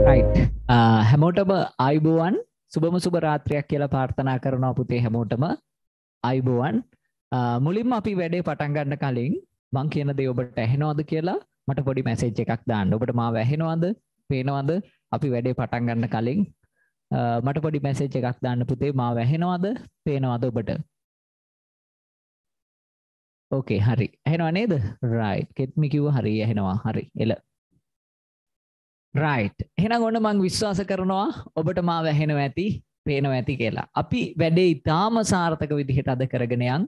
Uh, හැමෝටම අයිබෝවන් සුබම සුබ රාත්‍රයක් කියලා පාර්ථනා කරනවා පුතේ හැමෝටම අයිබෝවන් uh, මුලින් අපි වැඩේ පටන්ගන්න කලින් මං කියන දේ ඔබට ඇහෙනවාද කියලා මට පොඩි මැසේජ් එකක් දාන්න ඔබට මා වැහෙනවාද පේනවාද අපි වැඩේ පටන්ගන්න කලින් uh, මට පොඩි මැසේජ් එකක් දාන්න පුතේ මා වැහෙනවාද පේනවාද ඔබට ඕකේ හරි ඇහෙනවා නේද රයි් කෙත්මිකිව හරි ඇහෙනවා හරි එල රයිට් එහෙනම් ඔන්න මං විශ්වාස කරනවා ඔබට මාව ඇහෙනවා ඇති පේනවා ඇති කියලා. අපි වැඩේ ඉතාම සාර්ථක විදිහට අද කරගෙන යන්.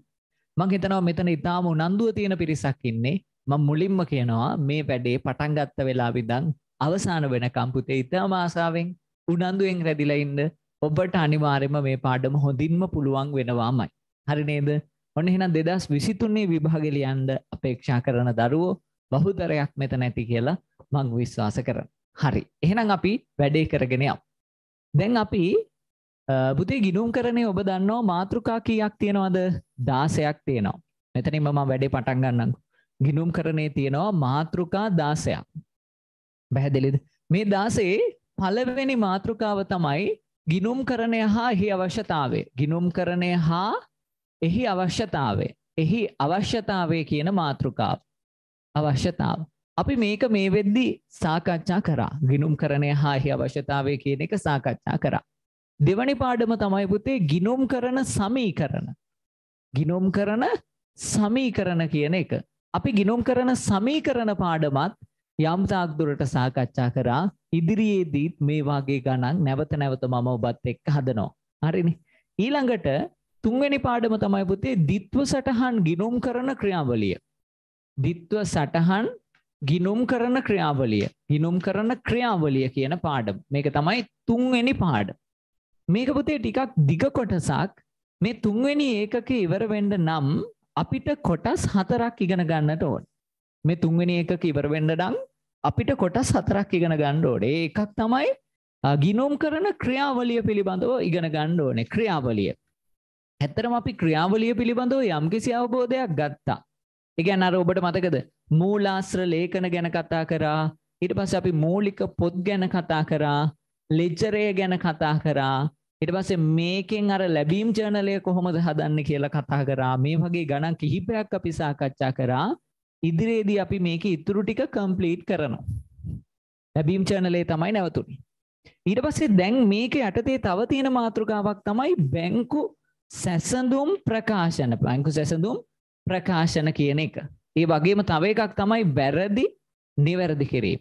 මං හිතනවා මෙතන ඉතාම උනන්දුව තියෙන පිරිසක් ඉන්නේ. මම මුලින්ම කියනවා මේ වැඩේ පටන් ගත්ත වෙලාවෙ ඉඳන් අවසාන වෙනකම් පුතේ ඉතාම ආසාවෙන් උනන්දුවෙන් රැඳිලා ඉන්න. ඔබට අනිවාර්යයෙන්ම මේ පාඩම හොඳින්ම පුළුවන් වෙනවාමයි. හරි නේද? ඔන්න එහෙනම් 2023 විභාගෙ ලියන්න අපේක්ෂා කරන දරුවෝ බහුතරයක් මෙතන ඇති කියලා මං විශ්වාස කරනවා. හරි. එහෙනම් අපි වැඩේ කරගෙන යමු. දැන් අපි බුතේ ගිනුම් කරන්නේ ඔබ දන්නවා මාතෘකා කීයක් තියෙනවද? 16ක් තියෙනවා. මෙතනින්ම මම වැඩේ පටන් ගන්නම්කෝ. ගිනුම් කරන්නේ තියෙනවා මාතෘකා 16ක්. පැහැදිලිද? මේ 16 පළවෙනි මාතෘකාව තමයි ගිනුම් කරණය හා එහි අවශ්‍යතාවය. ගිනුම් කරණය හා එහි අවශ්‍යතාවය. එහි අවශ්‍යතාවය කියන මාතෘකාව. අවශ්‍යතාව. අපි මේක මේ වෙද්දි සාකච්ඡා කරා ගිනුම් කරණය හා එහි අවශ්‍යතාවය කියන එක සාකච්ඡා කරා. දෙවනි පාඩම තමයි පුතේ ගිනුම් කරන සමීකරණ. ගිනුම් කරන සමීකරණ කියන එක. අපි ගිනුම් කරන සමීකරණ පාඩමත් යම් තාක් දුරට සාකච්ඡා කරා. ඉදිරියේදීත් මේ වාගේ ගණන් නැවත නැවත මම ඔබත් එක්ක හදනවා. හරිනේ. ඊළඟට තුන්වෙනි පාඩම තමයි පුතේ ditthව සටහන් ගිනුම් කරන ක්‍රියාවලිය. ditthව සටහන් ගිනුම් කරන ක්‍රියාවලිය ගිනුම් කරන ක්‍රියාවලිය කියන පාඩම් මේක තමයි තුන්වෙනි පාඩ මේක පුතේ ටිකක් දිග කොටසක් මේ තුන්වෙනි ඒකක ඉවර වෙන්න නම් අපිට කොටස් හතරක් ඉගෙන ගන්නට ඕන මේ තුන්වෙනි ඒකක ඉවර වෙන්න නම් අපිට කොටස් හතරක් ඉගෙන ගන්න ඕනේ ඒ එකක් තමයි ගිනුම් කරන ක්‍රියාවලිය පිළිබඳව ඉගෙන ගන්න ඕනේ ක්‍රියාවලිය ඇත්තරම අපි ක්‍රියාවලිය පිළිබඳව යම්කිසි අවබෝධයක් ගත්තා ඒ කියන්නේ අර ඔබට මතකද මූලාශ්‍ර ලේඛන ගැන කතා කරා ඊට පස්සේ අපි මූලික පොත් ගැන කතා කරා ලෙජ්ජරය ගැන කතා කරා ඊට පස්සේ මේකෙන් අර ලැබීම් ජර්නලය කොහොමද හදන්න කියලා කතා කරා මේ වගේ ගණන් කිහිපයක් අපි සාකච්ඡා කරා ඉදිරියේදී අපි මේක ඉතුරු ටික කම්ප්ලීට් කරනවා ලැබීම් ජර්නලය තමයි නැවතුනේ ඊට පස්සේ දැන් මේක යටතේ තව තියෙන මාතෘකාවක් තමයි බැංකු සැසඳුම් ප්‍රකාශන බැංකු සැසඳුම් ප්‍රකාශන කියන එක ඒ වගේම තව එකක් තමයි වැරදි නිවැරදි කිරීම.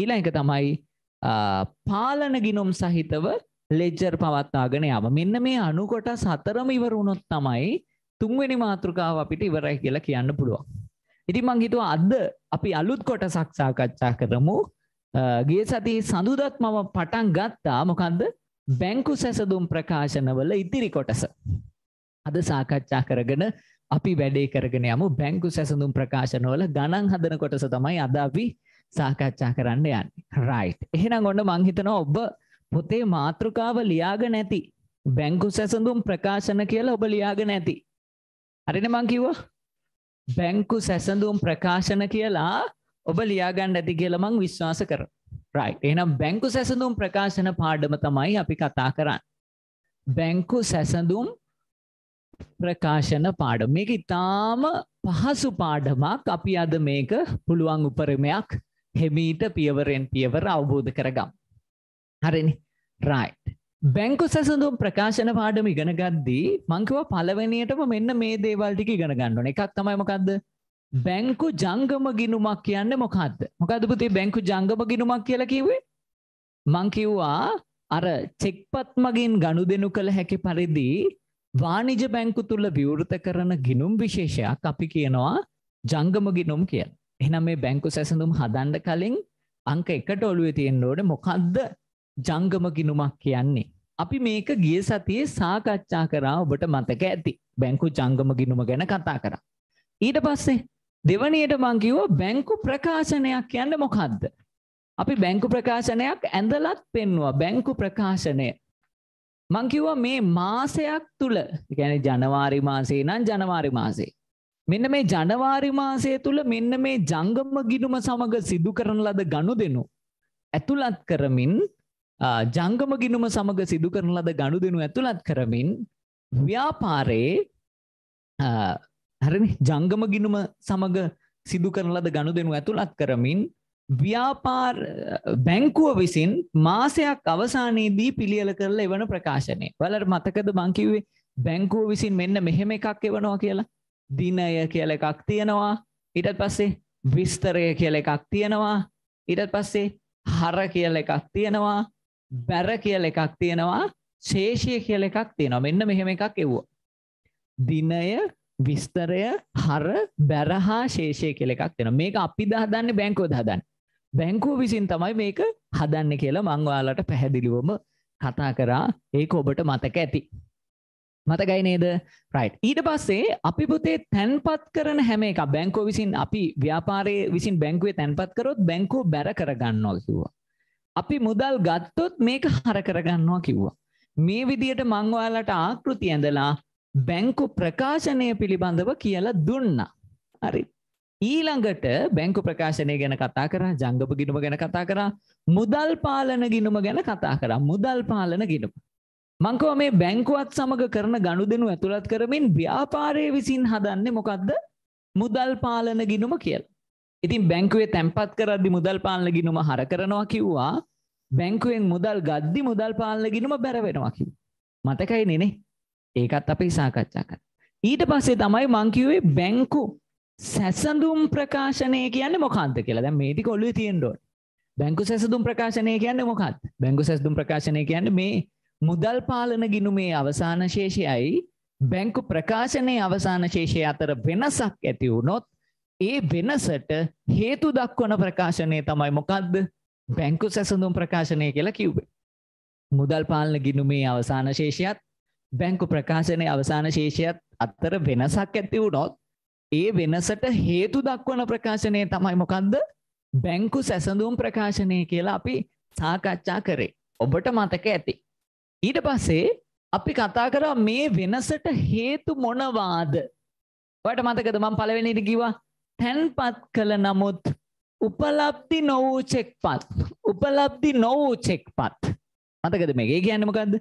ඊළඟ එක තමයි පාලන ගිනුම් සහිතව ලෙජ්ජර් පවත්වාගෙන යාම. මෙන්න මේ අණු කොටස් හතරම ඉවර වුණොත් තමයි තුන්වෙනි මාතෘකාව අපිට ඉවරයි කියලා කියන්න පුළුවන්. ඉතින් මං හිතුවා අද අපි අලුත් කොටසක් සාකච්ඡා කරමු. ගිය සතියේ සඳුදත් මම පටන් ගත්තා මොකද්ද? බැංකු සැසඳුම් ප්‍රකාශනවල ඉතිරි කොටස. අද සාකච්ඡා කරගෙන අපි වැඩේ කරගෙන යමු බැංකු සැසඳුම් ප්‍රකාශනවල ගණන් හදන කොටස තමයි අද අපි සාකච්ඡා කරන්න යන්න රයිට් එහෙනම් ඔන්න මංහිතනවා ඔබ පොතේ මාතෘකාව ලියාගෙන ඇති බැංකු සැසඳුම් ප්‍රකාශන කියලා ඔබ ලියාගෙන ඇති හරින මං කිව්වා බැංකු සැසඳුම් ප්‍රකාශන කියලා ඔබ ලියාගන්න ඇති කියලා මං විශ්වාස කර රයි් එනම් බැංකු සැසඳුම් ප්‍රකාශන පාඩම තමයි අපි කතා කරන්න බැංකු සැසඳුම් ප්‍රකාශන පාඩම. මේක ඉතාම පහසු පාඩමක්. අපි අද මේක පුළුවන් උපරිමයක් හෙමීට පියවරෙන් පියවර අවබෝධ කරගම්. හරිනි. right. බැංකු සැසඳුම් ප්‍රකාශන පාඩම ඉගෙන ගද්දී මං කිව්වා පළවෙනියටම මෙන්න මේ දේවල් ටික ඉගෙන ගන්න ඕනේ. එකක් තමයි මොකද්ද? බැංකු ජංගම ගිණුමක් කියන්නේ මොකද්ද? මොකද්ද පුතේ බැංකු ජංගම ගිණුමක් කියලා කිව්වේ? මං කිව්වා අර චෙක්පත් මගින් ගනුදෙනු කළ හැකි පරිදි වාණිජ බැංකු තුල විවෘත කරන ගිනුම් විශේෂයක් අපි කියනවා ජංගම ගිනුම් කියල. එහනම් මේ බැංකු සැසඳුම් හදන්ඩ කලින් අංක එකට ඔළුවේ තියෙන් ඕට මොකක්ද ජංගම ගිනුමක් කියන්නේ. අපි මේක ගිය සතියේ සාකච්ඡා කරා ඔබට මතක ඇති බැංකු ජංගම ගිනුම ගැන කතා කරා. ඊට පස්සේ දෙවනියට මංකිව බැංකු ප්‍රකාශනයක් කියන්න මොකක්ද. අපි බැංකු ප්‍රකාශනයක් ඇඳලත් පෙන්වා බැංකු ප්‍රකාශනය මං කිව්වා මේ මාසයක් තුල يعني ජනවාරි මාසේ නම් ජනවාරි මාසේ මෙන්න මේ ජනවාරි මාසය තුල මෙන්න මේ ජංගම ගිණුම සමග සිදු කරන ලද ගනුදෙනු ඇතුළත් කරමින් ජංගම ගිණුම සමග සිදු කරන ලද ගනුදෙනු ඇතුළත් කරමින් ව්‍යාපාරයේ හරිනේ ජංගම ගිණුම සමග සිදු කරන ලද ගනුදෙනු ඇතුළත් කරමින් ව්‍යාපාර බැංකුව විසින් මාසයක් අවසානයේදී පිළියල කරල එවන ප්‍රකාශනය. වලට මතකද මංකිවේ බැංකුව විසින් මෙන්න මෙහෙම එකක් එවනවා කියලා. දිනය කියල එකක් තියෙනවා ඉටත් පස්සේ විස්තරය කියල එකක් තියෙනවා ඉටත් පස්සේ හර කියල එකක් තියෙනවා බැර කියල එකක් තියෙනවා ශේෂය කියල එකක් තියෙනවා මෙන්න මෙහෙම එකක් එව්වා. දිනය විස්තරය හර බැරහා ශේෂය කෙලෙකක් දෙෙන මේක අපි දහදන්න බැංකෝ දහදන්න බැංකුව විසින් තමයි මේක හදන්න කියලා මංවාලට පැහැදිලිවම කතා කරා ඒක ඔබට මතක ඇති. මතකයි නේද රයි් ඊට පස්සේ අපි පුතේ තැන්පත් කරන හැම එක බැංකෝ විසින් අපි ව්‍යාපාරයේ විසින් බැංකුවේ තැන්පත් කරොත් බැංකෝ බැර කරගන්නවා කිව්වා. අපි මුදල් ගත්තොත් මේක හර කරගන්නවා කිව්වා. මේ විදියට මංවාලට ආකෘති ඇඳලා බැංකු ප්‍රකාශනය පිළිබඳව කියලා දුන්නා. හරි ඊළඟට බැංකු ප්‍රකාශනය ගැන කතා කර ජංගප ගිනුම ගැන කතා කරා මුදල් පාලන ගිනුම ගැන කතා කරා මුදල් පාලන ගිනුම. මංකව මේ බැංකුවත් සමඟ කරන ගණු දෙනු ඇතුළත් කරමින් ව්‍යාපාරය විසින් හදන්නේ මොකක්ද මුදල් පාලන ගිනුම කියල්. ඉතින් බැංකුවේ තැන්පත් කරද්දි මුදල් පාලන ගිනුම හර කරනවා කිව්වා බැංකුවෙන් මුදල් ගද්දි මුදල් පාලන ගිනුම බැරවෙනවා කිව්. මතකයි නෙනේ ඒකත් අපි සාකච්ඡා කර. ඊට පස්සේ තමයි මංකිවේ බැංකු සැසඳුම් ප්‍රකාශනය කියන්න මොකක්ද කියලා දැ මේටි කොල්ලු තියෙන්ඩෝන් බැංකු සැසදුම් ප්‍රකාශනය කියන්න මොකත් බැංකු සැසදුම් ප්‍රකාශනය කියන්න මේ මුදල් පාලන ගිනුමේ අවසාන ශේෂයයි බැංකු ප්‍රකාශනය අවසාන ශේෂය අතර වෙනසක් ඇති වුණොත් ඒ වෙනසට හේතු දක්වන ප්‍රකාශනය තමයි මොකක්ද බැංකු සැසඳුම් ප්‍රකාශනය කියලා කිව්වේ මුදල් පාලන ගිනුමේ අවසාන ශේෂයත් බැංකු ප්‍රකාශනය අවසාන ශේෂයත් අත්තර වෙනසක් ඇති වුණොත් ඒ වෙනසට හේතු දක්වන ප්‍රකාශනය තමයි මොකක්ද බැංකු සැසඳුම් ප්‍රකාශනය කියලා අපි සාකච්ඡා කරේ. ඔබට මතක ඇති. ඊට පස්සේ අපි කතා කරා මේ වෙනසට හේතු මොනවාද? ඔයාලට මතකද මම පළවෙනිද කිව්වා තැන්පත් කළ නමුත් උපලබ්ධි නො වූ චෙක්පත්. උපලබ්ධි නො වූ චෙක්පත්. මතකද මේක? ඒ කියන්නේ මොකද්ද?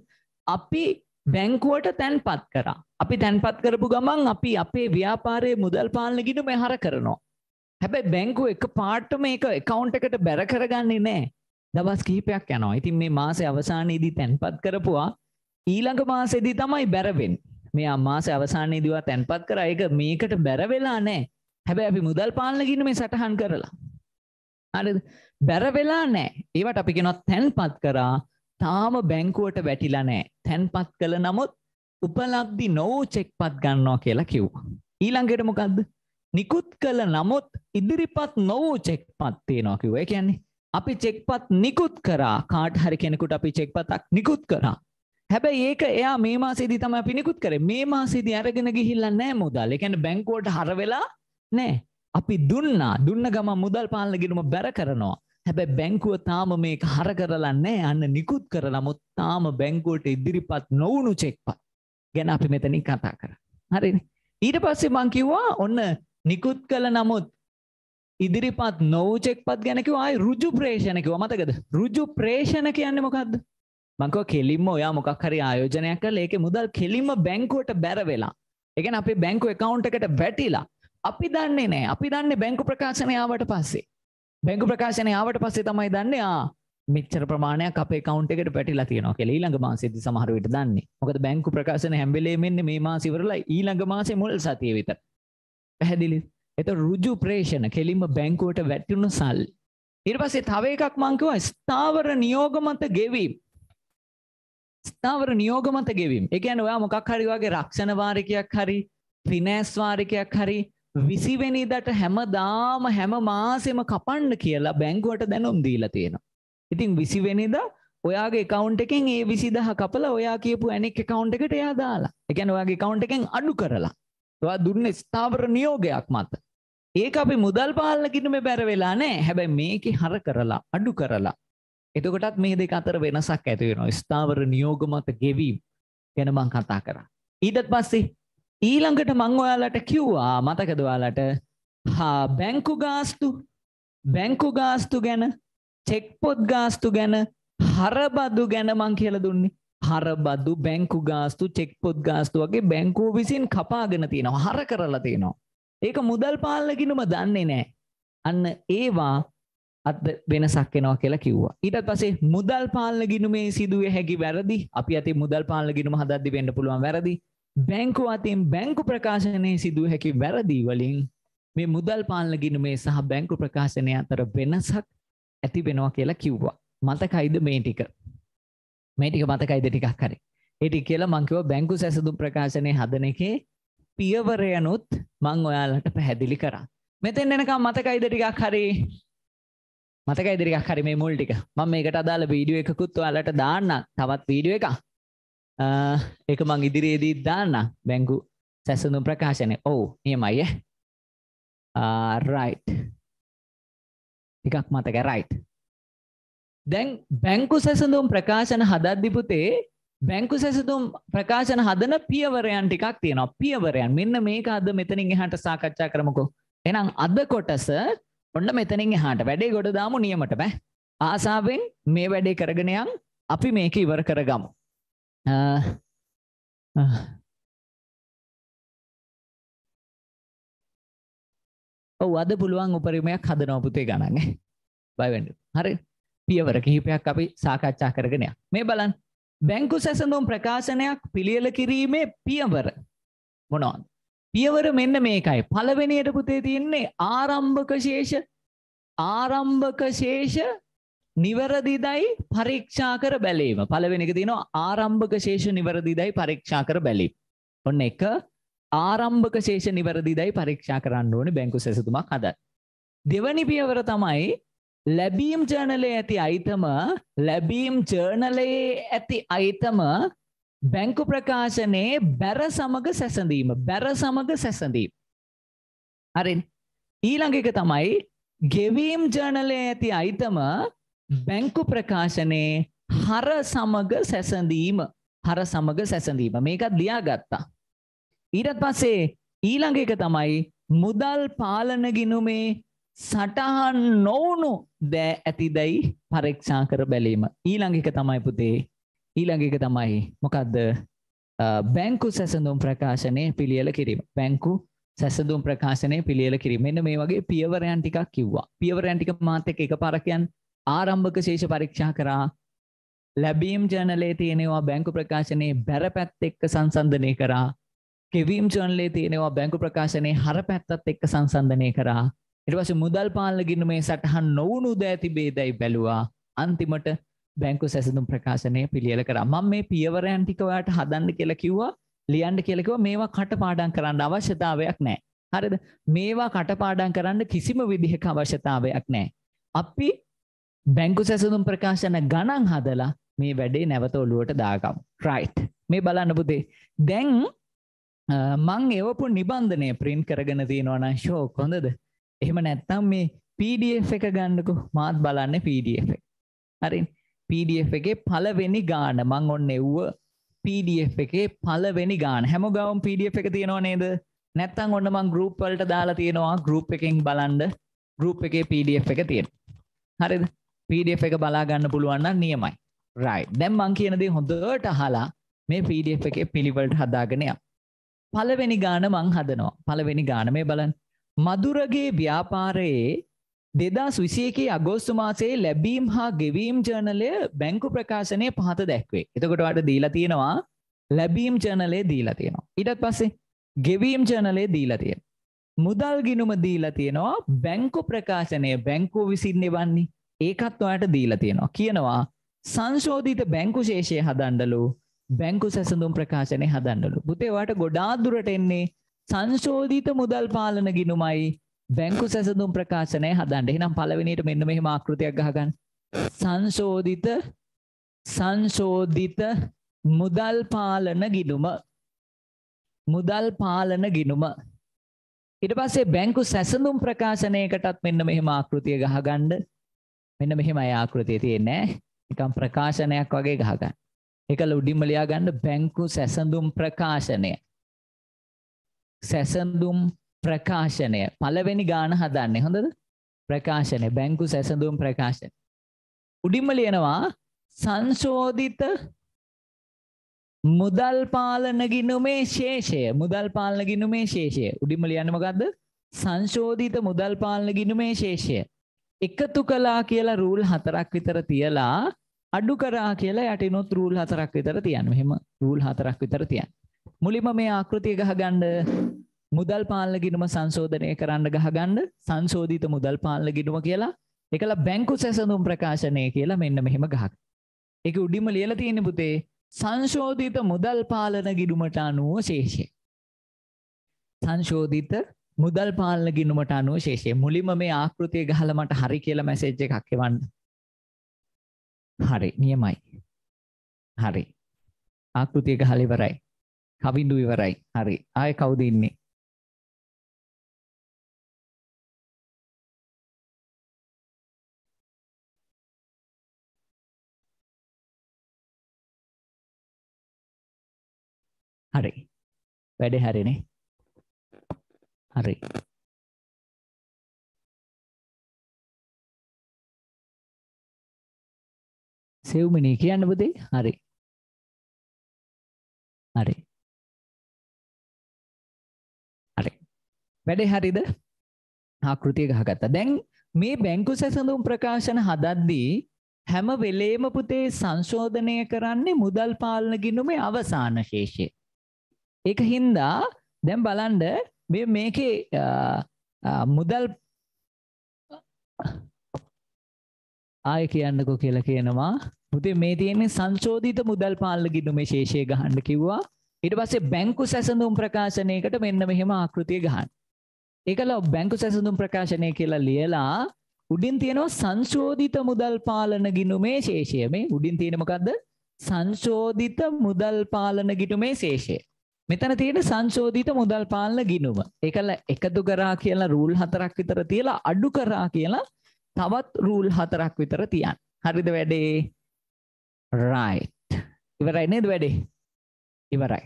අපි බැංකුවට තැන්පත් කරා. අපි තැන්පත් කරපු ගමන් අපි අපේ ව්‍යාපාරයේ මුදල් පාලන ගිණුම හර කරනවා. හැබැයි බැංකුව එක පාට මේක account එකට බැර කරගන්නේ නැහැ. දවස් කිහිපයක් යනවා. ඉතින් මේ මාසේ අවසානයේදී තැන්පත් කරපුවා ඊළඟ මාසෙදී තමයි බැර වෙන්නේ. මෙයා මාසේ අවසානයේදීවා තැන්පත් කරා. ඒක මේකට බැර වෙලා නැහැ. හැබැයි අපි මුදල් පාලන ගිණුමේ සටහන් කරලා. හරිද? බැර වෙලා නැහැ. ඒවට අපි කියනවා තැන්පත් කරා. තාම බැංකුවට වැටිලා නෑ තැන්පත් කළ නමුත් උපලද්දි නොවූ චෙක්පත් ගන්නවා කියලා කිව්වා. ඊළඟට මොකද්ද? නිකුත් කළ නමුත් ඉදිරිපත් නොවූ චෙක්පත් තියෙනවා කිව්වා. ඒ කියන්නේ අපි චෙක්පත් නිකුත් කරා කාට හරි කෙනෙකුට අපි චෙක්පතක් නිකුත් කරා. හැබැයි ඒක එයා මේ මාසෙදී තමයි අපි නිකුත් කරේ. මේ මාසෙදී අරගෙන ගිහිල්ලා නැහැ මුදල්. ඒ කියන්නේ බැංකුවට හර වෙලා නැහැ. අපි දුන්නා. දුන්න ගමන් මුදල් පාලන ගිණුම බැර කරනවා. හැබැයි බැංකුව තාම මේක හර කරලා නැහැ අන්න නිකුත් කරලා නමුත් තාම බැංකුවට ඉදිරිපත් නොවුණු චෙක්පත් ගැන අපි මෙතනින් කතා කරා. හරිනේ. ඊට පස්සේ මං කිව්වා ඔන්න නිකුත් කළ නමුත් ඉදිරිපත් නොවූ චෙක්පත් ගැන කිව්වා ආයි ඍජු ප්‍රේෂණ කිව්වා මතකද? ඍජු ප්‍රේෂණ කියන්නේ මොකද්ද? මංකව කෙලින්ම ඔයා මොකක් හරි ආයෝජනයක් කරලා ඒකේ මුදල් කෙලින්ම බැංකුවට බැර වෙලා. ඒ කියන්නේ අපේ බැංකු account එකට වැටිලා අපි දන්නේ නැහැ. අපි දන්නේ බැංකු ප්‍රකාශනය ආවට පස්සේ. බැංකු ප්‍රකාශනය ආවට පස්සේ තමයි දන්නේ ආ මෙච්චර ප්‍රමාණයක් අපේ කවුන්ට එකට පැටිලා තියෙනවා කියලා ඊළඟ මාසෙදි සමහර විට දන්නේ. මොකද බැංකු ප්‍රකාශන හැම වෙලේම එන්නේ මේ මාසෙ ඉවරලා ඊළඟ මාසෙ මුල් සතිය විතර. පැහැදිලිද? එතකොට ඍජු ප්‍රේෂණ කෙලින්ම බැංකුවට වැටුණු සල්ලි. ඊට පස්සේ තව එකක් මං කිව්වා ස්ථාවර නියෝග මත ගෙවීම. ස්ථාවර නියෝග මත ගෙවීම. ඒ කියන්නේ ඔයා මොකක් හරි වගේ රක්ෂණ වාරිකයක් හරි ෆිනෑන්ස් වාරිකයක් හරි විසිවෙනිදට හැමදාම හැම මාසෙම කපන්න කියලා බැංගුවට දැනුම් දීලා තියෙනවා. ඉතින් විසිවෙනිද ඔයාගේ කවුන්් එකෙන් ඒ විසිදහ කපල ඔයා කියපු ඇනෙක් කවුන්් එකට එයා දාලා එකැන ඔයාගේ කවුන්් එකෙන් අඩු කරලා ඔයා දුන්න ස්ථාවර නියෝගයක් මත. ඒක අපි මුදල් පාලකිනම බැර වෙලා නෑ හැබැයි මේක හර කරලා අඩු කරලා එතකොටත් මේ දෙක අතර වෙනසක් ඇතිවෙනවා ස්ථාවර නියෝගමත ගෙවීම් ගැනමං කතා කරා. ඊටත් පස්සේ ඊළඟට මං ඔයාලට කිව්වා මතකද ඔයාලට හා බැංකු ගාස්තු බැංකු ගාස්තු ගැන චෙක් පොත් ගාස්තු ගැන හරබදු ගැන මං කියලා දුන්නේ හරබදු බැංකු ගාස්තු චෙක් පොත් ගාස්තු වගේ බැංකුව විසින් කපාගෙන තියෙනවා හර කරලා තියෙනවා ඒක මුදල් පාලකිනුම දන්නේ නෑ අන්න ඒවා අද වෙනසක් වෙනවා කියලා කිව්වා. ඊටත් පස්සේ මුදල් පාලන ගිණුමේ සිදුවේ හැකි වැරදි අපි අතේ මුදල් පාලන ගිණුම හදද්දි වෙන්න පුළුවන් වැරදි. බැංකු අතින් බැංකු ප්‍රකාශනය සිදුව හැකි වැරදී වලින් මේ මුදල් පාලනගිනුමේ සහ බැංකු ප්‍රකාශනය අතර වෙනසක් ඇතිබෙනවා කියලා කිව්වා. මතකයිද මේ ටික. මේ ටික මතකයිද ටිකක් හරි. ඒටි කියලා මංකිව බැංකු සැසඳුම් ප්‍රකාශනය හදන එකේ පියවරයනුත් මං ඔයාලට පැහැදිලි කරා. මෙතෙන් එනකම් මතකයිද ටිකක් හරි. මතකයිද ටිකක් හරි මේ මුල් ටික. මම මේකට අදාළ වීඩියෝ එකකුත් ඔයාලට දාන්න. තවත් වීඩියෝ එකක්. ඒක මං ඉදිරියේදී දාන්න බැංකු සැසඳු ප්‍රකාශනය ඔව් නියමයි රයිට් ටිකක් මතක රයිට් දැන් බැංකු සැසඳුම් ප්‍රකාශන හදද්දිපුතේ බැංකු සැසඳුම් ප්‍රකාශන හදන පියවරයන් ටිකක් තියෙනවා පියවරයන් මෙන්න මේක අද මෙතනින් එහාට සාකච්ඡා කරමුකෝ එහෙනම් අද කොටස ඔන්න මෙතනින් එහාට වැඩේ ගොඩ දාමු නියමට බෑ ආසාවෙන් මේ වැඩේ කරගෙන යන් අපි මේක ඉවර කරගමු Äh, äh. ඔව් අද පුළුවන් උපරිමයක් හදනවා පුතේ ගණන් ඈ බය වෙන්න හරි පියවර කිහිපයක් අපි සාකච්ඡා කරගෙන යමු මේ බලන්න බැංකු සැසඳුම් ප්‍රකාශනයක් පිළියෙල කිරීමේ පියවර මොනවද පියවර මෙන්න මේකයි පළවෙනියට පුතේ තියෙන්නේ ආරම්භක ශේෂ ආරම්භක ශේෂ නිවැරදිදයි පරීක්ෂා කර බැලීම. පළවෙනි එක තියෙනවා ආරම්භක ශේෂ නිවැරදිදයි පරීක්ෂා කර බැලීම. ඔන්න එක ආරම්භක ශේෂ නිවැරදිදයි පරීක්ෂා කරන්න ඕනේ බැංකු සැසතුමක් හදන්න. දෙවැනි පියවර තමයි ලැබීම් ජර්නලයේ ඇති අයිතම ලැබීම් ජර්නලයේ ඇති අයිතම බැංකු ප්‍රකාශනයේ බැර සමග සැසඳීම බැර සමග සැසඳීම. හරි ඊළඟ එක තමයි ගෙවීම් ජර්නලයේ ඇති අයිතම Mm-hmm. බැංකු ප්‍රකාශනයේ හර සමග සැසඳීම හර සමග සැසඳීම මේකත් ලියාගත්තා. ඊටත් පස්සේ ඊළඟ එක තමයි මුදල් පාලන ගිනුමේ සටහන් නොවුණු දෑ ඇතිදැයි පරීක්ෂා කර බැලීම. ඊළඟ එක තමයි පුතේ ඊළඟ එක තමයි මොකක්ද බැංකු සැසඳුම් ප්‍රකාශනය පිළියල කිරීම. බැංකු සැසඳුම් ප්‍රකාශනය පිළියල කිරීම එන්න මේ වගේ පියවරයන් ටිකක් කිව්වා. පියවරයන් ටික මාතක එක පරකයන් ආරම්භක ශේෂ පරීක්ෂා කරා ලැබීම් ජනලේ තියෙනවා බැංකු ප්‍රකාශනයේ බැර පැත් එක්ක සංසන්ධනය කරා කෙවීම් ජනලේ තියෙනවා බැංකු ප්‍රකාශනයේ හර පැත්තත් එක්ක සංසන්ධනය කරා ඊට පස්සේ මුදල් පාලන ගිණුමේ සටහන් නොවුණු දෑ තිබේදයි බැලුවා අන්තිමට බැංකු සැසඳුම් ප්‍රකාශනය පිළියෙල කරා මම මේ පියවරයන් ටික ඔයාලට හදන්න කියලා කිව්වා ලියන්න කියලා කිව්වා මේවා කටපාඩම් කරන්න අවශ්‍යතාවයක් නැහැ හරිද මේවා කටපාඩම් කරන්න කිසිම විදිහක අවශ්‍යතාවයක් නැහැ අපි බැංකු සැසුම් ප්‍රකාශන ගණන් හදලා මේ වැඩේ නැවත ඔලුවට දාගම් රයිට් මේ බලන්න පුතේ දැන් මං එවපු නිබන්ධනය ප්‍රින්් කරගෙන තියෙනවන ශෝ කොඳද එහෙම නැත්තම් මේ PDF එක ගන්නකු මාත් බලන්න PDF හරි PDF එකේ පලවෙනි ගාන මං ඔන්න එව්ව PDF එකේ පලවෙනි ගාන හැම ගවම් PDF එක තියෙනවා නේද නැත්තං ඔන්න මං ගරුප්වලට දාලා තියෙනවා ගරුප් එකෙන් බලන්ඩ ගරුප් එකේ PDF එක තියෙන හරිද PDF එක බලාගන්න පුළුවන්න නියමයි රයි දැම් මං කියනදී හොඳට හලා මේ PDF එක පිළිවල්ට හදාගෙනය පලවෙනි ගාන මං හදනවා පලවෙනි ගාන මේ බලන් මදුරගේ ව්‍යාපාරයේ දෙදා සුසියකේ අගෝස්තු මාසේ ලැබීම් හා ගෙවීම් ජර්නලය බැංකු ප්‍රකාශනය පහත දැක්වේ එතකොට අට දීලා තියෙනවා ලැබීම් ජනලේ දීලා තියෙනවා ඉඩත් පස්සේ ගෙවීම් ජනලේ දීලා තියෙන මුදල් ගිනුම දීලා තියෙනවා බැංකු ප්‍රකාශනය බැංකෝ විසින්නේ වන්නේ ඒකත් ඔයාට දීලා තියෙනවා කියනවා සංශෝධීත බැංකු ශේෂය හදන්ඩලු බැංකු සැසඳුම් ප්‍රකාශනය හදන්ඩලු පුතේවාට ගොඩාදුරට එන්නේ සංශෝධීත මුදල් පාලන ගිනුමයි බැංකු සැසඳුම් ප්‍රකාශනය හදන්ට එනම් පලවෙනිට මෙන්න මෙහෙම ආකෘතියක් ගහගන්න සංශෝධිත සංශෝධිත මුදල් පාලන ගිනුම මුදල් පාලන ගිනුම ඉට පස්සේ බැංකු සැසඳුම් ප්‍රකාශනයකටත් මෙන්න මෙහෙම ආකෘතිය ගහගණ්ඩ මෙන්න මෙහෙමයි ආකෘතිය තියෙන්නේ. නිකම් ප්‍රකාශනයක් වගේ ගහගන්න. ඒකල උඩින්ම ලියා ගන්න බැංකු සැසඳුම් ප්‍රකාශනය. සැසඳුම් ප්‍රකාශනය පළවෙනි ගාන හදන්නේ හොඳද? ප්‍රකාශනය බැංකු සැසඳුම් ප්‍රකාශනය. උඩින්ම ලියනවා සංශෝධිත මුදල් පාලන ගිණුමේ ශේෂය මුදල් පාලන ගිණුමේ ශේෂය උඩින්ම ලියන්නේ මොකද්ද සංශෝධිත මුදල් පාලන ගිණුමේ ශේෂය එකතු කලා කියලා රූල් හතරක් විතර තියලා අඩු කරා කියලා යටිනුත් රූල් හතරක් විතර තියන්න. මෙහෙම රූල් හතරක් විතර තියන්න. මුලින්ම මේ ආකෘතිය ගහගන්න මුදල් පාලන ගිණුම සංශෝධනය කරන්න ගහගන්න සංශෝධිත මුදල් පාලන ගිණුම කියලා එකලා බැංකු සැසඳුම් ප්‍රකාශනය කියලා මෙන්න මෙහෙම ගහක්. එක උඩිම ලියලා තියෙන පුතේ සංශෝධිත මුදල් පාලන ගිණුමට අනුව ශේෂය. සංශෝධිත මුදල් පාලන ගිනුමට අනුව ශේෂය මුලිම මේ ආකෘතිය ගහල මට හරි කියලා මැසේජ් එකක් එවන්න. හරි නියමයි. හරි. ආකෘතිය ගහල ඉවරයි. කවිඳු ඉවරයි. හරි. ආයේ කවුද ඉන්නේ? හරි. වැඩේ හරිනේ. හරි. සෙව් මිනී කියන්න පුතේ. හරි. හරි. හරි. වැඩේ හරිද? ආකෘතිය ගහගත්තා. දැන් මේ බැංකු සැසඳුම් ප්‍රකාශන හදද්දී හැම වෙලේම පුතේ සංශෝධනය කරන්නේ මුදල් පාලන ගිණුමේ අවසාන ශේෂය. ඒක හින්දා දැන් බලන්න මේ මේකේ මුදල් ආය කියන්නකෝ කියලා කියනවා පුතේ මේ තියෙන්නේ සංශෝධිත මුදල් පාලන ගිණුමේ ශේෂය ගහන්න කිව්වා ඊට පස්සේ බැංකු සැසඳුම් ප්‍රකාශනයකට මෙන්න මෙහෙම ආකෘතිය ගහන්න. ඒකල බැංකු සැසඳුම් ප්‍රකාශනය කියලා ලියලා උඩින් තියෙනවා සංශෝධිත මුදල් පාලන ගිණුමේ ශේෂය. මේ උඩින් තියෙන මොකද්ද? සංශෝධිත මුදල් පාලන ගිණුමේ ශේෂය. මෙතන තියෙන සංශෝධිත මුදල් පාලන ගිණුම. ඒකල එකතු කරා කියලා රූල් හතරක් විතර තියලා අඩු කරා කියලා තවත් රූල් හතරක් විතර තියන්න. හරිද වැඩේ? right. ඉවරයි නේද වැඩේ? ඉවරයි.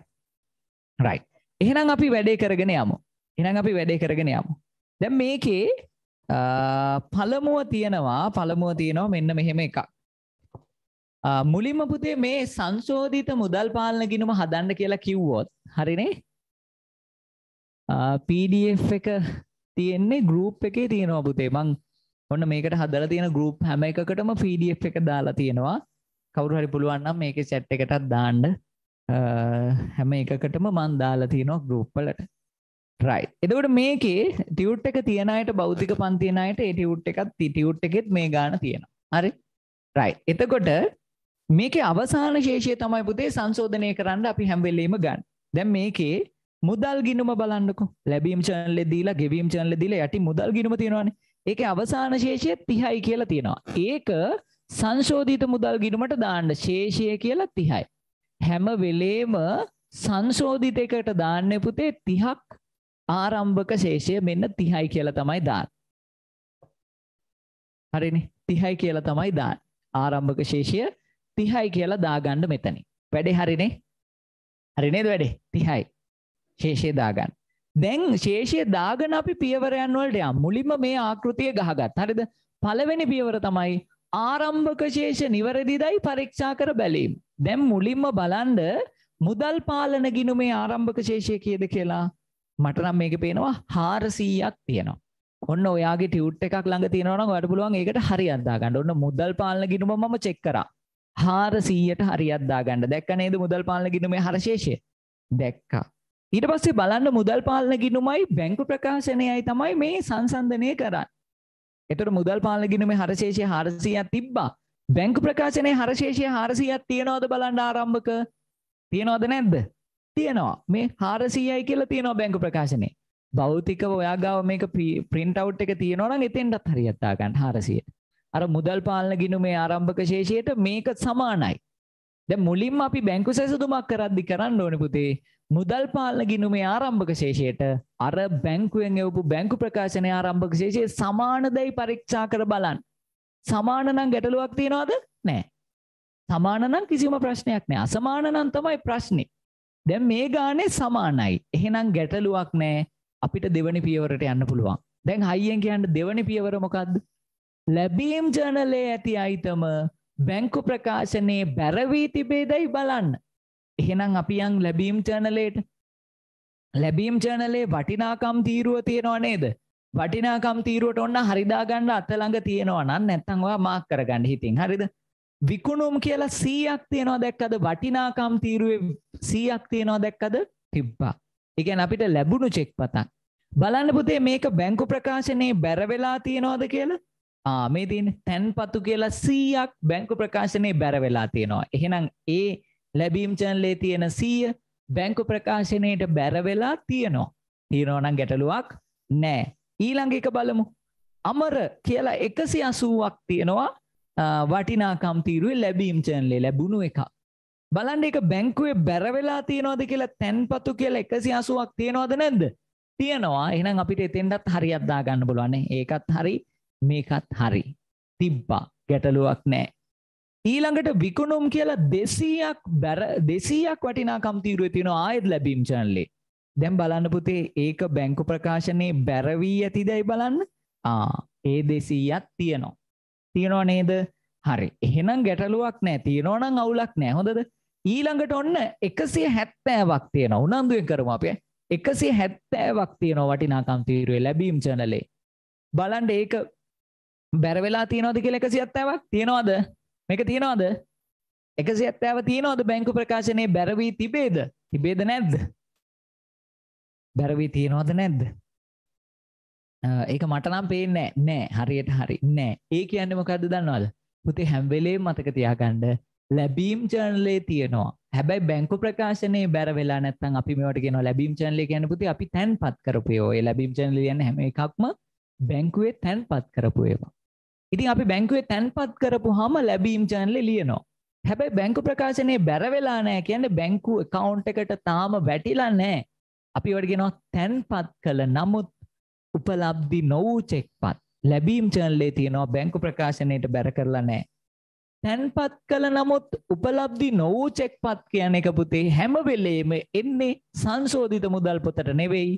right. එහෙනම් අපි වැඩේ කරගෙන යමු. එහෙනම් අපි වැඩේ කරගෙන යමු. දැන් මේකේ පළමුව තියෙනවා පළමුව තියෙනවා මෙන්න මෙහෙම එකක්. මුලින්ම පුතේ මේ සංශෝධිත මුදල් පාලන ගිණුම හදන්න කියලා කිව්වොත් හරිනේ PDF එක තියෙන්නේ ගෲප් එකේ තියෙනවා පුතේ මං ඔන්න මේකට හදලා තියෙන ගෲප් හැම එකකටම PDF එක දාලා තියෙනවා කවුරු හරි පුළුවන් නම් මේකේ chat එකටත් දාන්න හැම එකකටම මං දාලා තියෙනවා ගෲප් වලට right එතකොට මේකේ ටියුට් එක තියන අයට භෞතික පන්ති තියන අයට ඒ ටියුට් එකත් ටියුට් එකෙත් මේ ගාන තියෙනවා හරි right එතකොට මේකේ අවසාන ශේෂය තමයි පුතේ සංශෝධනය කරන්න අපි හැම්වෙලීම ගන්න. දැන් මේකේ මුදල් ගිනුම බලන්නකු ලැබීම් චනල දීලා ගෙවීම් චනල දිල යටි මුදල් ගිනුම තියෙනවාන ඒක අවසාන ශේෂය තිහයි කියලා තියෙනවා. ඒක සංශෝධීත මුදල් ගිනුමට දාන්න ශේෂය කියලා තිහයි. හැම වෙලේම සංශෝධිතයකට දාන්න පුතේ තිහක් ආරම්භක ශේෂය මෙන්න තිහයි කියලා තමයි දාන්න. හරිනි තිහයි කියලා තමයි දාන්න ආරම්භක ශේෂය තිහයි කියලා දාගණ්ඩ මෙතැනි. වැඩේ හරිනේ හරිනේද වැඩේ තිහයි ශේෂය දාගන්න. දැන් ශේෂය දාගන අපි පියවරයන් වලට යම් මුලින්ම මේ ආකෘතිය ගහගත් හරිද පළවෙනි පියවර තමයි ආරම්භක ශේෂ නිවැරදිදයි පරීක්ෂා කර බැලීම. දැන් මුලින්ම බලන්ඩ මුදල් පාලන ගිනුමේ ආරම්භක ශේෂය කියද කියලා මට නම් මේක පේනවා හාරසීයක් තියෙනවා. ඔන්න ඔයාගේ ටියුට් එකක් ළඟ තියෙනවනම් ඔයාට පුළුවන් ඒකට හරියට දාගන්න. ඔන්න මුදල් පාලන ගිනුම මම චෙක් කරා. හාරසීයට හරියත්දා ගන්න දැක්ක නේද මුදල් පාලන ගිනුමේ හරශේෂය දැක්කා. ඊට පස්සේ බලන්න මුදල් පාලන ගිනුමයි බැංකු ප්‍රකාශනයයි තමයි මේ සංසන්ධනය කරන්න. එතට මුදල් පාලන ගිනුමේ හරශේෂය හාරසියක් තිබ්බා බැංකු ප්‍රකාශනය හරශේෂය හාරසියක් තියෙනවද බලන්න ආරම්භක තියෙනවද නැද්ද තියෙනවා මේ හාරසීයයි කියලා තියෙනවා බැංකු ප්‍රකාශනය භෞතික ඔයාගාව මේක ප්‍රින්ටව් එක තියෙනවන එතෙන්ටත් හරියත්තාගන්න හාරසියට අර මුදල් පාලන ගිණුමේ ආරම්භක ශේෂයට මේක සමානයි. දැන් මුලින්ම අපි බැංකු සැසඳුමක් කරද්දි කරන්න ඕනේ පුතේ මුදල් පාලන ගිණුමේ ආරම්භක ශේෂයට අර බැංකුවෙන් එවපු බැංකු ප්‍රකාශනයේ ආරම්භක ශේෂය සමානදයි පරීක්ෂා කර බලන්න. සමාන නම් ගැටලුවක් තියනවද? නැහැ. සමාන නම් කිසිම ප්‍රශ්නයක් නැහැ. අසමාන නම් තමයි ප්‍රශ්නේ. දැන් මේ ගානේ සමානයි. එහෙනම් ගැටලුවක් නැහැ. අපිට දෙවනි පියවරට යන්න පුළුවන්. දැන් හයියෙන් කියන්න දෙවනි පියවර මොකද්ද? ලැබීම් ජනලේ ඇති අයිතම බැංකු ප්‍රකාශනයේ බැරවී තිබේදයි බලන්න. එහෙනම් අපි යන් ලැබීම් ජනලේට ලැබීම් ජනලේ වටිනාකම් තීරුව තියෙනව නේද? වටිනාකම් තීරුවට ඔන්න හරිදා ගන්න අත ළඟ තියෙනවා නම් නැත්නම් ඔයා මාක් කරගන්න හිතින් හරිද? විකුණුම් කියලා 100ක් තියෙනවා දැක්කද? වටිනාකම් තීරුවේ 100ක් තියෙනවා දැක්කද? තිබ්බා. ඒ කියන්නේ අපිට ලැබුණු චෙක් පතක්. බලන්න පුතේ මේක බැංකු ප්‍රකාශනයේ බැර වෙලා තියෙනවද කියලා? මේ තින් තැන්පතු කියලා සීයක් බැංකු ප්‍රකාශනය බැරවෙලා තියෙනවා. එහෙනම් ඒ ලැබීම් චනලේ තියෙන සීය බැංකු ප්‍රකාශනයට බැරවෙලා තියනවා. තියෙනවනම් ගැටලුවක් නෑ. ඊළඟ එක බලමු. අමර කියලා එකසි අසුවක් තියෙනවා වටිනාකම් තීරුවේ ලැබීම් චනලේ ලැබුණු එකක්. බලන්ඩ එක බැංකුවේ බැරවෙලා තියෙනවාද කියලා තැන්පතු කියලා එකසි අසුවක් තියෙනවාද නැද්ද. තියෙනවා එහෙනම් අපිට එතෙන්ටත් හරි අද්දා ගන්න පුළුවන්නේ ඒකත් හරි මේකත් හරි. තිබ්බා ගැටලුවක් නෑ. ඊළඟට විකුණුම් කියලා දෙසීයක් බැර දෙසීයක් වටිනාකම් තීරුවේ තියෙන ආයෙත් ලැබීම් චැනලේ. දැන් බලන්න පුතේ ඒක බැංකු ප්‍රකාශනයේ බැරවී ඇතිදැයි බලන්න. ආ ඒ දෙසීයක් තියෙනවා. තියෙනවා නේද? හරි. එහෙනම් ගැටලුවක් නෑ. තියෙනවා නම් අවුලක් නෑ. හොඳද? ඊළඟට ඔන්න 170ක් තියෙනවා. උනන්දුවෙන් කරමු අපි. 170ක් තියෙනවා වටිනාකම් තීරුවේ ලැබීම් චැනලේ. බලන්න ඒක බැරවෙලා තියෙනවද කියලා එකසි අත්තාවක් තියෙනවද මේක තියෙනවද එකසි අත්තාව තියෙනවද බැංකු ප්‍රකාශනයේ බැරවී තිබේද තිබේද නැද්ද බැරවී තියෙනවද නැද්ද ඒක මට නම් පේන්නේ නෑ හරියට හරි නෑ ඒ කියන්නේ මොකද්ද දන්නවද පුතේ හැම වෙලේම මතක තියාගන්න ලැබීම් ජර්නලේ තියෙනවා හැබැයි බැංකු ප්‍රකාශනයේ බැර වෙලා නැත්නම් අපි මේවට කියනවා ලැබීම් ජර්නලේ කියන්නේ පුතේ අපි තැන්පත් කරපු ඒවා ඒ ලැබීම් ජර්නල් කියන්නේ හැම එකක්ම බැංකුවේ තැන්පත් කරපු ඒවා ඉතින් අපි බැංකුවේ තැන්පත් කරපුවාම ලැබීම් ජනලේ ලියනවා. හැබැයි බැංකු ප්‍රකාශනයේ බැර වෙලා නැහැ කියන්නේ බැංකු account එකට තාම වැටිලා නැහැ. අපි ඒවට කියනවා තැන්පත් කළ නමුත් උපලබ්ධි නොවූ චෙක්පත්. ලැබීම් ජනලේ තියෙනවා බැංකු ප්‍රකාශනයට බැර කරලා නැහැ. තැන්පත් කළ නමුත් උපලබ්ධි නොවූ චෙක්පත් කියන එක පුතේ හැම වෙලේම එන්නේ සංශෝධිත මුදල් පොතට නෙවෙයි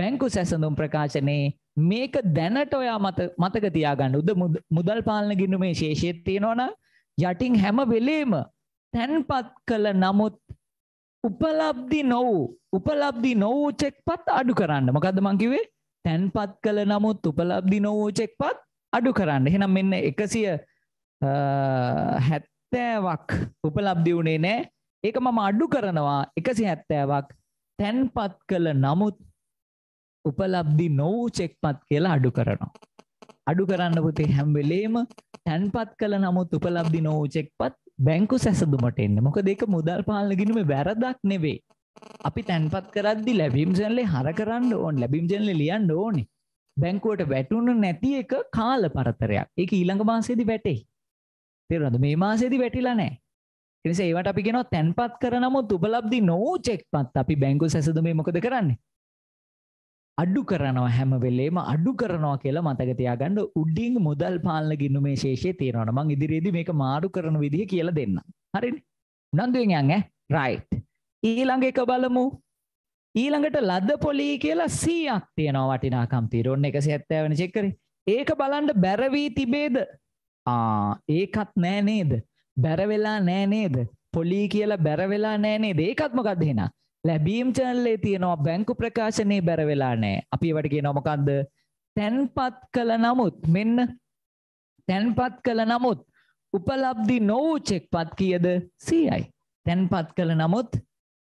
බැංකු සැසඳුම් ප්‍රකාශනයේ මේක දැනට ඔයා මත මතක තියාගන්න උද මුදල් පාලන ගිණුමේ ශේෂයත් තියෙනවනම් යටින් හැම වෙලේම තැන්පත් කළ නමුත් උපලබ්ධි නොව උපලබ්ධි නොවූ චෙක්පත් අඩු කරන්න මොකද මංකිවේ තැන්පත් කළ නමුත් උපලබ්ධි නොවූ චෙක්පත් අඩු කරන්න එහෙනම් මෙන්න එකසිය හැත්තෑවක් උපලබ්දි වුණේ නෑ ඒක මම අඩු කරනවා එකසි හැත්තෑවක් තැන්පත් කළ නමුත් උපලබ්දි නොවූ චෙක්පත් කියලා අඩු කරනවා. අඩු කරන්න පුතේ හැම් වෙලේම තැන්පත් කළ නමුත් උපලබ්දි නොවූ චෙක්පත් බැංකු සැසදුමට එන්න මොකද ඒක මුදල් පාලන ගිනුම වැරදක් නෙවේ. අපි තැන්පත් කරද්දි ලැබිම් ජනලේ හර කරන්න ඕන් ලැබිම් ජනල ලියන්න ඕනි. බැංකුවට වැටුණ නැති එක කාල පරතරයක් ඒක ඊළඟ මාසේදි වැටෙයි. තෙරද මේ මාසේදි වැටිලා නෑ. එනිසා ඒවට අපි ගෙනවා තැන්පත් කරනමුත් උපලබ්දි නොවූ චෙක්පත් අපි බැංකු සැසදුමේ මොකද කරන්නේ අඩු කරනවා හැම වෙලේම අඩු කරනවා කියලා මතක තියාගන්න උඩින් මුදල් පාලන ගින්නුමේ ශේෂය තියෙනවන මං ඉදිරියේදී මේක මාරු කරන විදිහ කියලා දෙන්න. හරි උනන්දුවෙන් යන් ඈ රයිට්. ඊළඟ එක බලමු. ඊළඟට ලද පොලී කියලා 100ක් තියෙනවා වටිනාකම් තියෙන. ඔන්න 170 වෙනි චෙක් කරේ. ඒක බලන්න බැර වී තිබේද? ආ ඒකත් නෑ නේද? බැර වෙලා නෑ නේද? පොලී කියලා බැර වෙලා නෑ නේද? ඒකත් මොකද්ද එහෙනම්? ලැබීම් චැනල්ලේ තියෙනවා බැංකු ප්‍රකාශනයේ බැර වෙලා නෑ. අපි ඒවට කියනවා මොකද්ද? තැන්පත් කළ නමුත් මෙන්න තැන්පත් කළ නමුත් උපලබ්ධි නොවූ චෙක්පත් කියද 100යි. තැන්පත් කළ නමුත්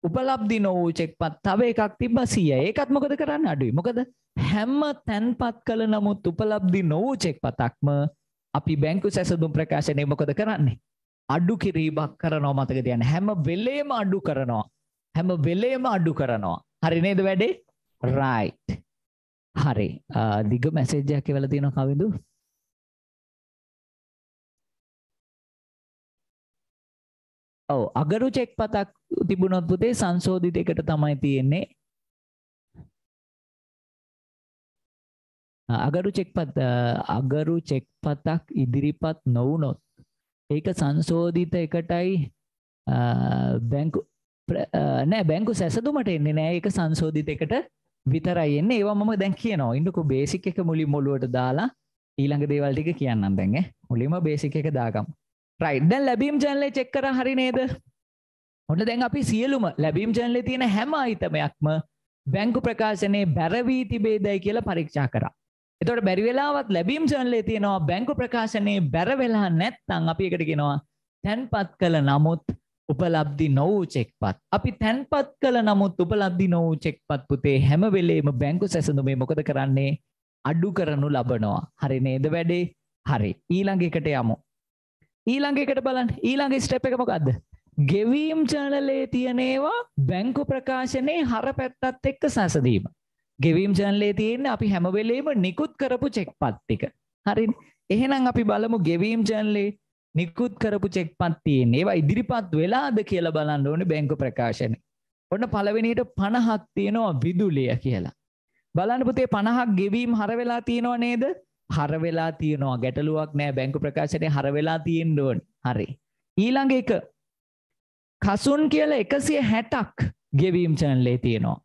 උපලබ්ධි නොවූ චෙක්පත් තව එකක් තිබ්බා 100යි. ඒකත් මොකද කරන්න අඩුයි. මොකද හැම තැන්පත් කළ නමුත් උපලබ්ධි නොවූ චෙක්පතක්ම අපි බැංකු සැසඳුම් ප්‍රකාශනයේ මොකද කරන්නේ? අඩු කිරීමක් කරනවා මතක තියන්න. හැම වෙලේම අඩු කරනවා. හැම වෙලේම අඩු කරනවා. හරි නේද වැඩේ? right. හරි. දිග මැසේජ් එකක් එවලා තියෙනවා කවිඳු. ඔව් අගරු චෙක් පතක් තිබුණොත් පුතේ සංශෝධිත එකට තමයි තියෙන්නේ. අගරු චෙක්පත් අගරු චෙක්පතක් ඉදිරිපත් නොවුනොත් ඒක සංශෝධිත එකටයි බැංකු නෑ බැංකු සැසදුමට එන්නේ නෑ එක සංශෝධිතකට විතරයි එන්න ඒවා මම දැන් කියනවා ඉන්නකු බේසික් එක මුලි මොලුවට දාලා ඊළඟ දේවල්ටික කියන්නම් දැන්ග මුලිම බේසික එක දාගම් රයිඩ්ඩන් ලැබීම් ජනලේ චෙක්කර හරි නේද හොට දැන් අපි සියලුම ලැබීම් ජනලේ තියෙන හැම අහිතමයක්ම බැංකු ප්‍රකාශනයේ බැරවී තිබේ දැයි කියලා පරීක්ෂා කරා එතොට බැරිවෙලාවත් ලැබීම් ජනලේ තියෙනවා බැංකු ප්‍රකාශනයේ බැරවෙලා නැත්තං අපි එකට ගෙනවා තැන්පත් කළ නමුත් උපලබ්ධි නොවූ චෙක්පත්. අපි තැන්පත් කළ නමුත් උපලබ්ධි නොවූ චෙක්පත් පුතේ හැම වෙලේම බැංකු සැසඳුමේ මොකද කරන්නේ අඩු කරනු ලබනවා. හරි නේද වැඩේ හරි ඊළඟ එකට යමු. ඊළඟ එකට බලන්න ඊළඟ ස්ටෙප් එක මොකක්ද? ගෙවීම් චැනලේ තියෙනේවා බැංකු ප්‍රකාශනයේ හර පැත්තත් එක්ක සැසඳීම. ගෙවීම් චැනලේ තියෙන්නේ අපි හැම වෙලේම නිකුත් කරපු චෙක්පත් ටික. හරි. එහෙනම් අපි බලමු ගෙවීම් චැනලේ නිකුත් කරපු චෙක්පත් තියෙන් ඒවා ඉදිරිපත් වෙලාද කියල බලන්න ඕන බැංකු ප්‍රකාශන. ඔන්න පලවෙනිට පණහක් තියෙනවා විදුලිය කියලා. බලන්නපුතේ පණහක් ගෙවීම් හරවෙලා තියෙනවා නේද හරවෙලා තියෙනවා ගැටලුවක් නෑ බැංකු ප්‍රකාශනය හරවෙලා තියෙන් ඩෝන් හරි. ඊළඟ එක කසුන් කියල එකසිය හැටක් ගෙවීම් චැනලේ තියෙනවා.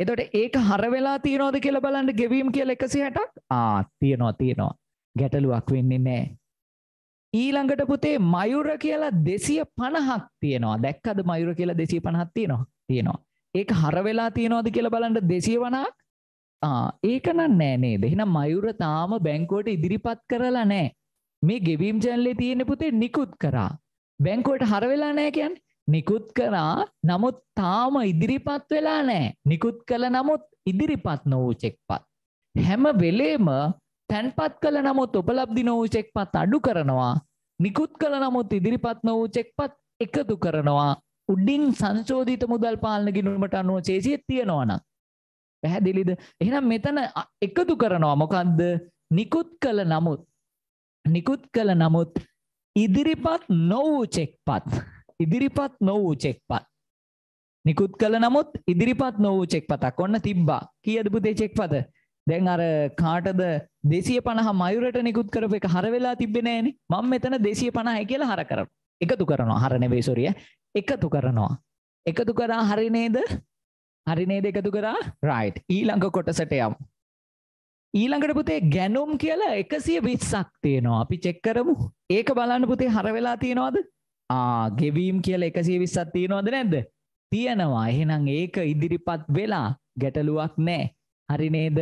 එතට ඒක හරවෙලා තියනෝද කියල බලන්න ගෙවීම් කියල එකසි හැටක් ආ තියනවා තියනවා ගැටලුවක් වෙන්නේ නෑ ඊළඟට පුතේ මයුර කියලා දෙසිය පණහක් තියෙනවා දැක්කද මයුර කියලා දෙසිය පණහත් තියෙනවා තියෙනවා ඒක හර වෙලා තියෙනවාද කියලා බලන්න දෙසිය වනක් ඒකනම් නෑ නේද එහෙනම් මයුර තාම බැංකුවට ඉදිරිපත් කරලා නෑ මේ ගෙවීම් ජැනලේ තියෙන පුතේ නිකුත් කරා බැංකුවට හර වෙලා නෑ කියන්නේ නිකුත් කරා නමුත් තාම ඉදිරිපත් වෙලා නෑ නිකුත් කළ නමුත් ඉදිරිපත් නොවූ චෙක්පත් හැම වෙලේම තැන්පත් කළ නමුත් උපලබ්ධි නොවූ චෙක්පත් අඩු කරනවා නිකුත් කළ නමුත් ඉදිරිපත් නො වූ චෙක්පත් එකතු කරනවා උඩින් සංශෝධීත මුදල් පාලන ගිනුමට අනුව චේසිය තියෙනවන. පැහැදිලිද එහෙනම් මෙතන එකතු කරනවා මොකක්ද නිකුත් කළ නමුත් නිකුත් කළ නමුත් ඉදිරිපත් නොවූ චෙක්පත් ඉදිරිපත් නොවූ චෙක්පත් නිකුත් කළ නමුත් ඉදිරිපත් නොවූ චෙක්පතක් ඔන්න තිබ්බා කියද පුතේ චෙක්පත දැන් අර කාටද දෙසිය පණහ මයුරට නිකුත් කරපු එක හර වෙලා තිබෙනෑනේ මං මෙතන දෙසිය පණහයි කියලා හර කරන එකතු කරනවා හර නෙවෙයි සොරිය එකතු කරනවා එකතු කරා හරි නේද හරි නේද එකතු කරා රයිට් ඊළඟ කොටසට යමු ඊළඟට පුතේ ගැනුම් කියලා එකසිය විස්සක් තියෙනවා අපි චෙක් කරමු ඒක බලන්න පුතේ හර වෙලා තියෙනවද ආ ගෙවීම් කියලා එකසිය විස්සක් තියෙනවද නැද්ද තියෙනවා එහෙනම් ඒක ඉදිරිපත් වෙලා ගැටලුවක් නෑ හරි නේද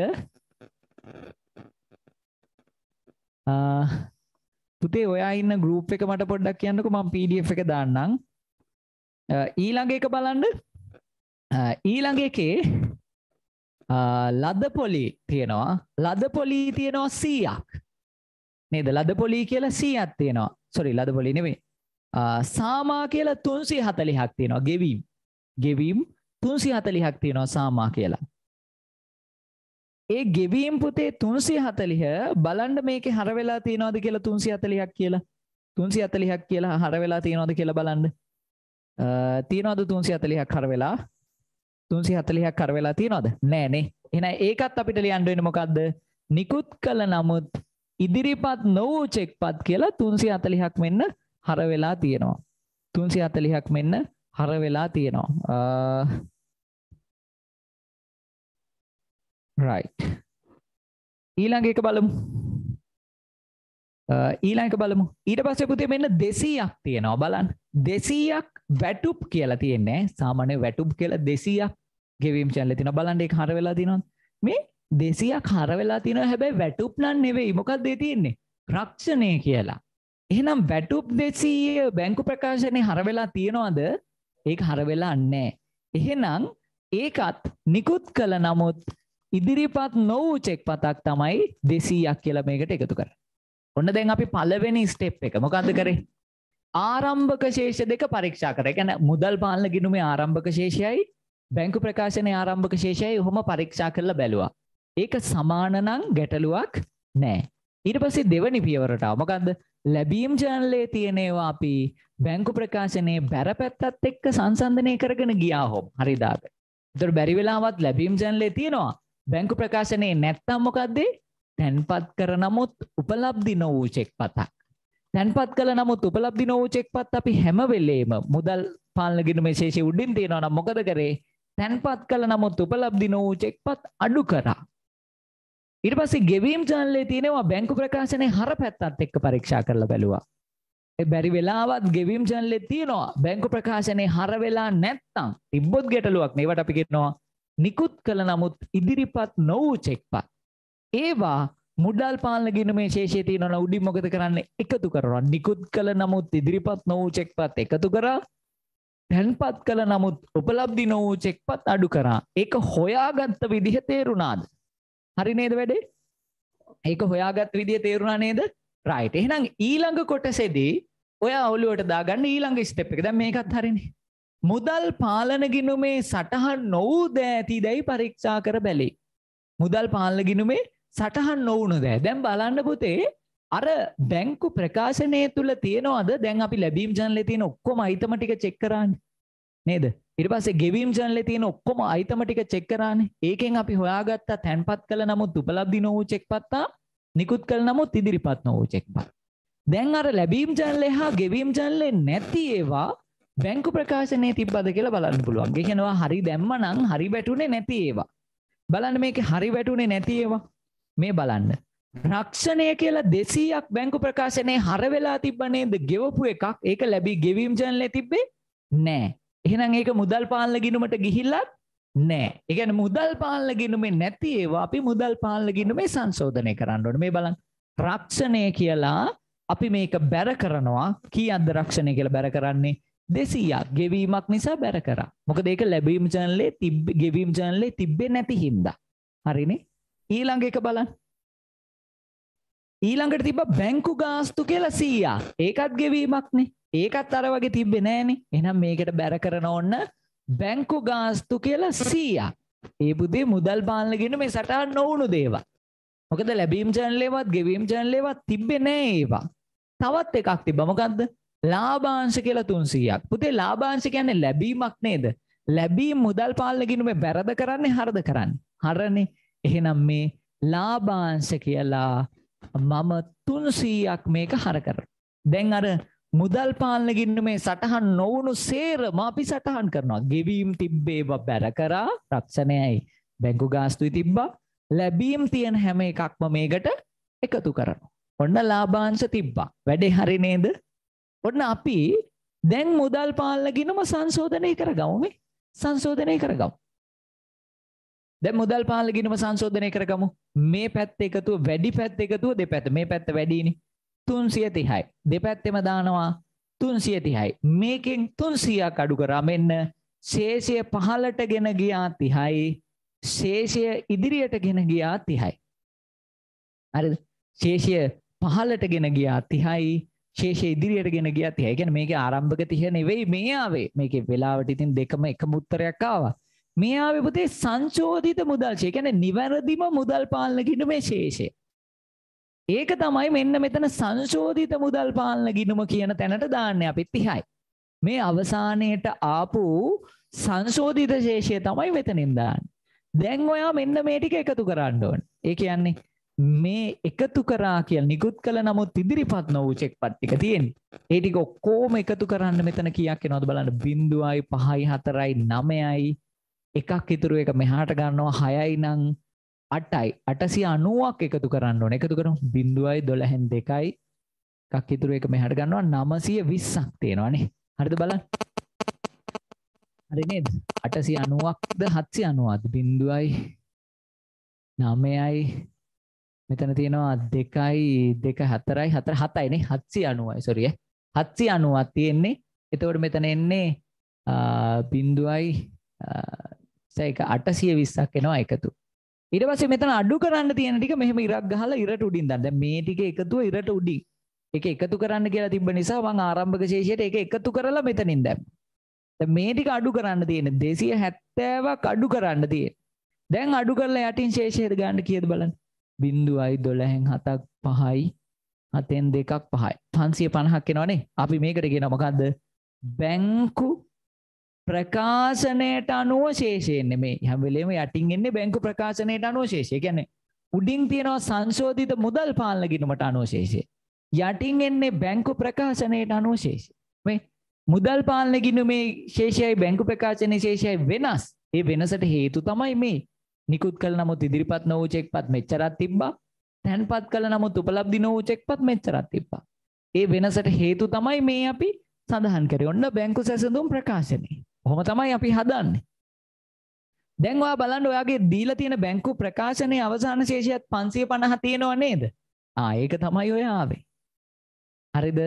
පුතේ ඔයා ඉන්න ගරුප් එක මට පොඩ්ඩක් කියන්නක මම පඩF එක දන්නම් ඊළඟ එක බලන්න ඊළඟ එකේ ලද පොලි තියෙනවා ලද පොලී තියෙනවා සීයක් නේද ලද පොලී කියලා සීයක් තියෙනවා සොරි ලද පොලි නෙමේ සාමා කියලා තුන්සේ හතලිහක් තියෙනවා ගෙවීම් ගෙවීම් තුන්සි හතලිහක් තියෙනවා සාමා කියලා ඒ ගෙවීම් පුතේ තුන්සිය හතලිහ බලන්ඩ මේක හරවෙලා තියනවාද කියලා තුන්සි අතලිහක් කියලා තුන්සි අතලිහක් කියලා හරවෙලා තියනවාද කියලා බලන්ඩ තියනවාද තුන්සි අතලිහක් කරවෙලා තුන්සි හතලිහක් කරවෙලා තියනවාද නෑනේ එන ඒකත් අපිට ලියන්ඩුවෙන මොකක්ද නිකුත් කළ නමුත් ඉදිරිපත් නොවූ චෙක් පත් කියලා තුන්සි අතලිහක් මෙන්න හරවෙලා තියෙනවා තුන්සි අතලිහක් මෙන්න හරවෙලා තියෙනවා රයි් ඊළඟ එක බලමු uh, ඊළඟ බලමු ඊට පස්සේ පුතේ මෙන්න දෙසීයක් තියෙනවා බලන් දෙසීයක් වැටුප් කියලා තියෙන්නේ සාමාන්‍ය වැටුප් කියලා දෙසීයක් ගෙවීම් චැනල තින බලන්ට එක හර වෙලා තිනොත් මේ දෙසීයක් හර වෙලා තින හැබැයි වැටුප් නන් නෙවෙයි මොකක් දේ තියෙන්නේ රක්ෂණය කියලා එහෙනම් වැටුප් දෙසීය බැංකු ප්‍රකාශනය හරවෙලා තියෙනවාද ඒක හරවෙලා අන්නේ එහෙනම් ඒකත් නිකුත් කළ නමුත් ඉදිරිපත් නොවූ චෙක් පතක් තමයි දෙසීයක් කියලා මේකට එකතු කර. ඔන්න දැන් අපි පලවෙනි ස්ටෙප් එක මොකක්ද කරේ. ආරම්භක ශේෂ දෙක පරීක්ෂා කර ගැන මුදල් පාලන ගිනුමේ ආරම්භක ශේෂයයි බැංකු ප්‍රකාශනය ආරම්භක ශේෂයයි හොම පරීක්ෂා කරලා බැලවා. ඒක සමානනං ගැටලුවක් නෑ. ඉට පසේ දෙවනි පියවරට මොකක්ද ලැබීම් ජනලේ තියෙනවා අපි බැංකු ප්‍රකාශනයේ බැරපැත්තත් එක්ක සංසන්ධනය කරගෙන ගියා හොම් හරිදාට. දොර බැරිවෙලාවත් ලැබීම් ජනලේ තියෙනවා බැංකු ප්‍රකාශනයේ නැත්තම් මොකක්දේ තැන්පත් කර නමුත් උපලබ්දි නොවූ චෙක් පතක්. තැන්පත් කළ නමුත් උපලබ්දි නොවූ චෙක් පත් අපි හැමවෙලේම මුදල් පාලනගෙන ශේෂ උඩින් තියෙනවා නම් මොකද කරේ තැන්පත් කළ නමුත් උපලබ්දි නොවූ චෙක් පත් අඩු කරා. ඊට පස්සේ ගෙවීම් ජාලයේ තියෙනවා බැංකු ප්‍රකාශනයේ හර පැත්තත් එක්ක පරීක්ෂා කරලා බැලුවා. ඒ බැරි වෙලාවත් ගෙවීම් ජාලයේ තියෙනවා බැංකු ප්‍රකාශනයේ හර වෙලා නැත්තම් තිබ්බොත් ගැටලුවක් නේ. ඒවට අපි කියනවා නිකුත් කළ නමුත් ඉදිරිපත් නොවූ චෙක්පත්. ඒවා මුදල් පාලන ගිණුමේ ශේෂය තියෙනවා උඩින් මොකද කරන්නේ එකතු කරනවා නිකුත් කළ නමුත් ඉදිරිපත් නො වූ චෙක්පත් එකතු කරා තැන්පත් කළ නමුත් උපලබ්ධි නො වූ චෙක්පත් අඩු කරා ඒක හොයාගත්ත විදිහ තේරුණාද හරි නේද වැඩේ ඒක හොයාගත් විදිහ තේරුණා නේද රයිට් එහෙනම් ඊළඟ කොටසේදී ඔයා ඔලුවට දාගන්න ඊළඟ ස්ටෙප් එක දැන් මේකත් හරිනේ මුදල් පාලන ගිනුමේ සටහන් නොවූ දෑ ඇති දැයි පරීක්ෂා කර බැලේ. මුදල් පාලන ගිනුමේ සටහන් නොවුණු දෑ දැම් බලන්න පුතේ අර බැංකු ප්‍රකාශනය තුළ තියෙනවාද දැන් අපි ලැබීම් ජනල තියෙන ඔක්කොම අයිතම ටික චෙක් කරන්නේ නේද ඊට පස්සේ ගෙවීම් ජනල තියෙන ඔක්කොම අයිතම ටික චෙක් කරන්නේ ඒකෙන් අපි හොයාගත්තා තැන්පත් කළ නමුත් උපලබ්ධි නොවූ චෙක්පත්තා නිකුත් කළ නමුත් ඉදිරිපත් නොවූ චෙක්පත් දැන් අර ලැබීම් ජනලේ හා ගෙවීම් ජනලේ නැති ඒවා බැංකු ප්‍රකාශනය තිබ්බද කියලා බලන්න පුළුවන් ගෙහෙනවා හරි දැම්ම නං හරි වැටුනේ නැති ඒවා බලන්න මේක හරි වැටුනේ නැති ඒවා මේ බලන්න රක්ෂණය කියලා දෙසීයක් බැංකු ප්‍රකාශනය හර වෙලා තිබ්බනේද ගෙවපු එකක් ඒක ලැබී ගෙවීම් ජනලය තිබ්බේ නෑ එහෙනම් ඒක මුදල් පාලන ගිනුමට ගිහිල්ලත් නෑ ඒගැන මුදල් පාලන ගිනුමේ නැති ඒවා අපි මුදල් පාලන ගිනුමේ සංශෝධනය කරන්න ඕන මේ බලන්න රක්ෂණය කියලා අපි මේක බැර කරනවා කී අද රක්ෂණය කියලා බැර කරන්නේ දෙසීයක් ගෙවීමක් නිසා බැර කරා මොකද ඒක ලැබීම් ජනලේ තිබ් ගෙවීම් ජනලේ තිබ්බේ නැති හින්දා හරිනේ ඊළඟ එක බලන්න ඊළඟට තිබ්බ බැංකු ගාස්තු කියලා සීයා ඒකත් ගෙවීමක්නේ ඒකත් අර වගේ තිබ්බේ නෑනේ එහෙනම් මේකට බැර කරන ඕන්න බැංකු ගාස්තු කියලා සීයා ඒ බුදේ මුදල් බාලගෙන මේ සටහන් නොවුණු දේවා මොකද ලැබීම් ජනලේවත් ගෙවීම් ජනලේවත් තිබ්බේ නෑ ඒවා තවත් එකක් තිබ්බ මොකක්ද ලාභාංශ කියලා 300ක්. පුතේ ලාභාංශ කියන්නේ ලැබීමක් නේද? ලැබීම් මුදල් පාලන ගිණුමේ වැරද කරන්නේ හරද කරන්නේ. හරනේ. එහෙනම් මේ ලාභාංශ කියලා මම 300ක් මේක හර කරනවා. දැන් අර මුදල් පාලන ගිණුමේ සටහන් නොවුණු සේරම අපි සටහන් කරනවා. ගෙවීම් තිබ්බේවා බැර කරා රක්ෂණයයි. බැංකු ගාස්තුයි තිබ්බා. ලැබීම් තියෙන හැම එකක්ම මේකට එකතු කරනවා. ඔන්න ලාභාංශ තිබ්බා. වැඩේ හරි නේද? ඔන්න අපි දැන් මුදල් පාලනගිනම සංශෝධනය කරගමු මේ සංශෝධනය කරගමු. දැන් මුදල් පාලනගිනම සංශෝධනය කරගමු. මේ පැත්ත එකතුව වැඩි පැත්ත එකතුව දෙපැත්ත. මේ පැත්ත වැඩිනේ 330යි. දෙපැත්තෙම දානවා 330යි. මේකෙන් 300ක් අඩු කරා මෙන්න ශේෂය පහලට ගෙන ගියා 30යි. ශේෂය ඉදිරියට ගෙන ගියා 30යි. හරිද? ශේෂය පහලට ගෙන ගියා 30යි. ශේෂ ඉදිරියට ගෙන ගියත් හැයි ගැන මේක ආරම්භක තියන වෙයි මේ ආවේ මේක වෙලාවට ඉතින් දෙකම එක මුත්තරයක් ආවා මේ ආවිපතේ සංශෝධිත මුදල් ශේකැන නිවැරදිම මුදල් පාලන ගිනු මේ ශේෂය ඒක තමයි මෙන්න මෙතන සංශෝධිත මුදල් පාලන ගිනුම කියන තැනට දාන්න අපිත් තිහයි. මේ අවසානයට ආපු සංශෝධිත ශේෂය තමයි මෙතනින් දාන්න. දැන් ඔයා මෙන්න මේ ටික එකතු කරන්න ඕන. ඒ කියන්නේ මේ එකතු කරා කියල් නිකුත් කළ නමුත් ඉදිරිපත් නොවූ චෙක්පත්තික තියෙන් ඒටික ඔක්කෝම එකතු කරන්න මෙතන කියක් නොද බලන්න බිඳුවයි පහයි හතරයි නමයයි එකක් ඉතුරු එක මෙහාට ගන්නවා හයයි නං අටයි අටසි අනුවක් එකතු කරන්න ඕන එකතු කරන බිඳුවයි දොළහැන් දෙකයි එකක් ඉතුරු එක මෙහට ගන්නවා නමසිය විස්සක් තියෙනවානේ හරිද බලන්න හරිනේද අටසි අනුවක්ද හත්සි අනුවත් බිඳුවයි නමයයි මෙතන තියෙනවා දෙකයි දෙක හතරයි හතර හතයිනේ හත්සි අනුවයි සොරිය හත්සි අනුවත් තියෙන්නේ එතවට මෙතන එන්නේ බින්දුවයි සැක අටසිය විස්සක් එනවා එකතු ඉට පසේ මෙතන අඩු කරන්න තියෙන ටික මෙහම ඉරක් ගහලා ඉරට උඩින් දන්න මේ ටික එකතුව ඉරට උඩි එක එකතු කරන්න කියලා තිබ නිසා වං ආරම්භක ශේෂයට එක එකතු කරලා මෙතනින් දැම් මේ ටික අඩු කරන්න තියෙන දෙසිය හැත්තෑවක් අඩු කරන්න තිය දැන් අඩු කරලා යටින් ශේෂයට ගන්න කියද බලන්න බින්දුවයි දොළහෙන් හතක් පහයි හතෙන් දෙකක් පහයි පන්සිය පණහක් කෙනවනේ අපි මේකට කියෙන මොකක්ද බැංකු ප්‍රකාශනයට අනුව ශේෂයෙන් මේ හැමලේම යටින් එන්න බැංකු ප්‍රකාශනයට අනුව ශේෂය ගැන උඩින් තියෙනවා සංශෝධිත මුදල් පාලනගෙනමට අනුවශේෂය යටින් එන්නේ බැංකු ප්‍රකාශනයට අනුවශේෂ මේ මුදල් පාලනගිනු මේ ශේෂයයි බැංකු ප්‍රකාශනය ශේෂයයි වෙනස් ඒ වෙනසට හේතු තමයි මේ නිකුත් කළ නමුත් ඉදිරිපත් නොවූ චෙක්පත් මෙච්චරක් තිබ්බා. තැන්පත් කළ නමුත් උපලබ්ධි නොවූ චෙක්පත් මෙච්චරක් තිබ්බා. ඒ වෙනසට හේතු තමයි මේ අපි සඳහන් කරේ. ඔන්න බැංකු සැසඳුම් ප්‍රකාශනයේ. ඔහොම තමයි අපි හදන්නේ. දැන් ඔයා බලන්න ඔයාගේ දීලා තියෙන බැංකු ප්‍රකාශනයේ අවසාන ශේෂයත් 550 තියෙනව නේද? ආ ඒක තමයි ඔය ආවේ. හරිද?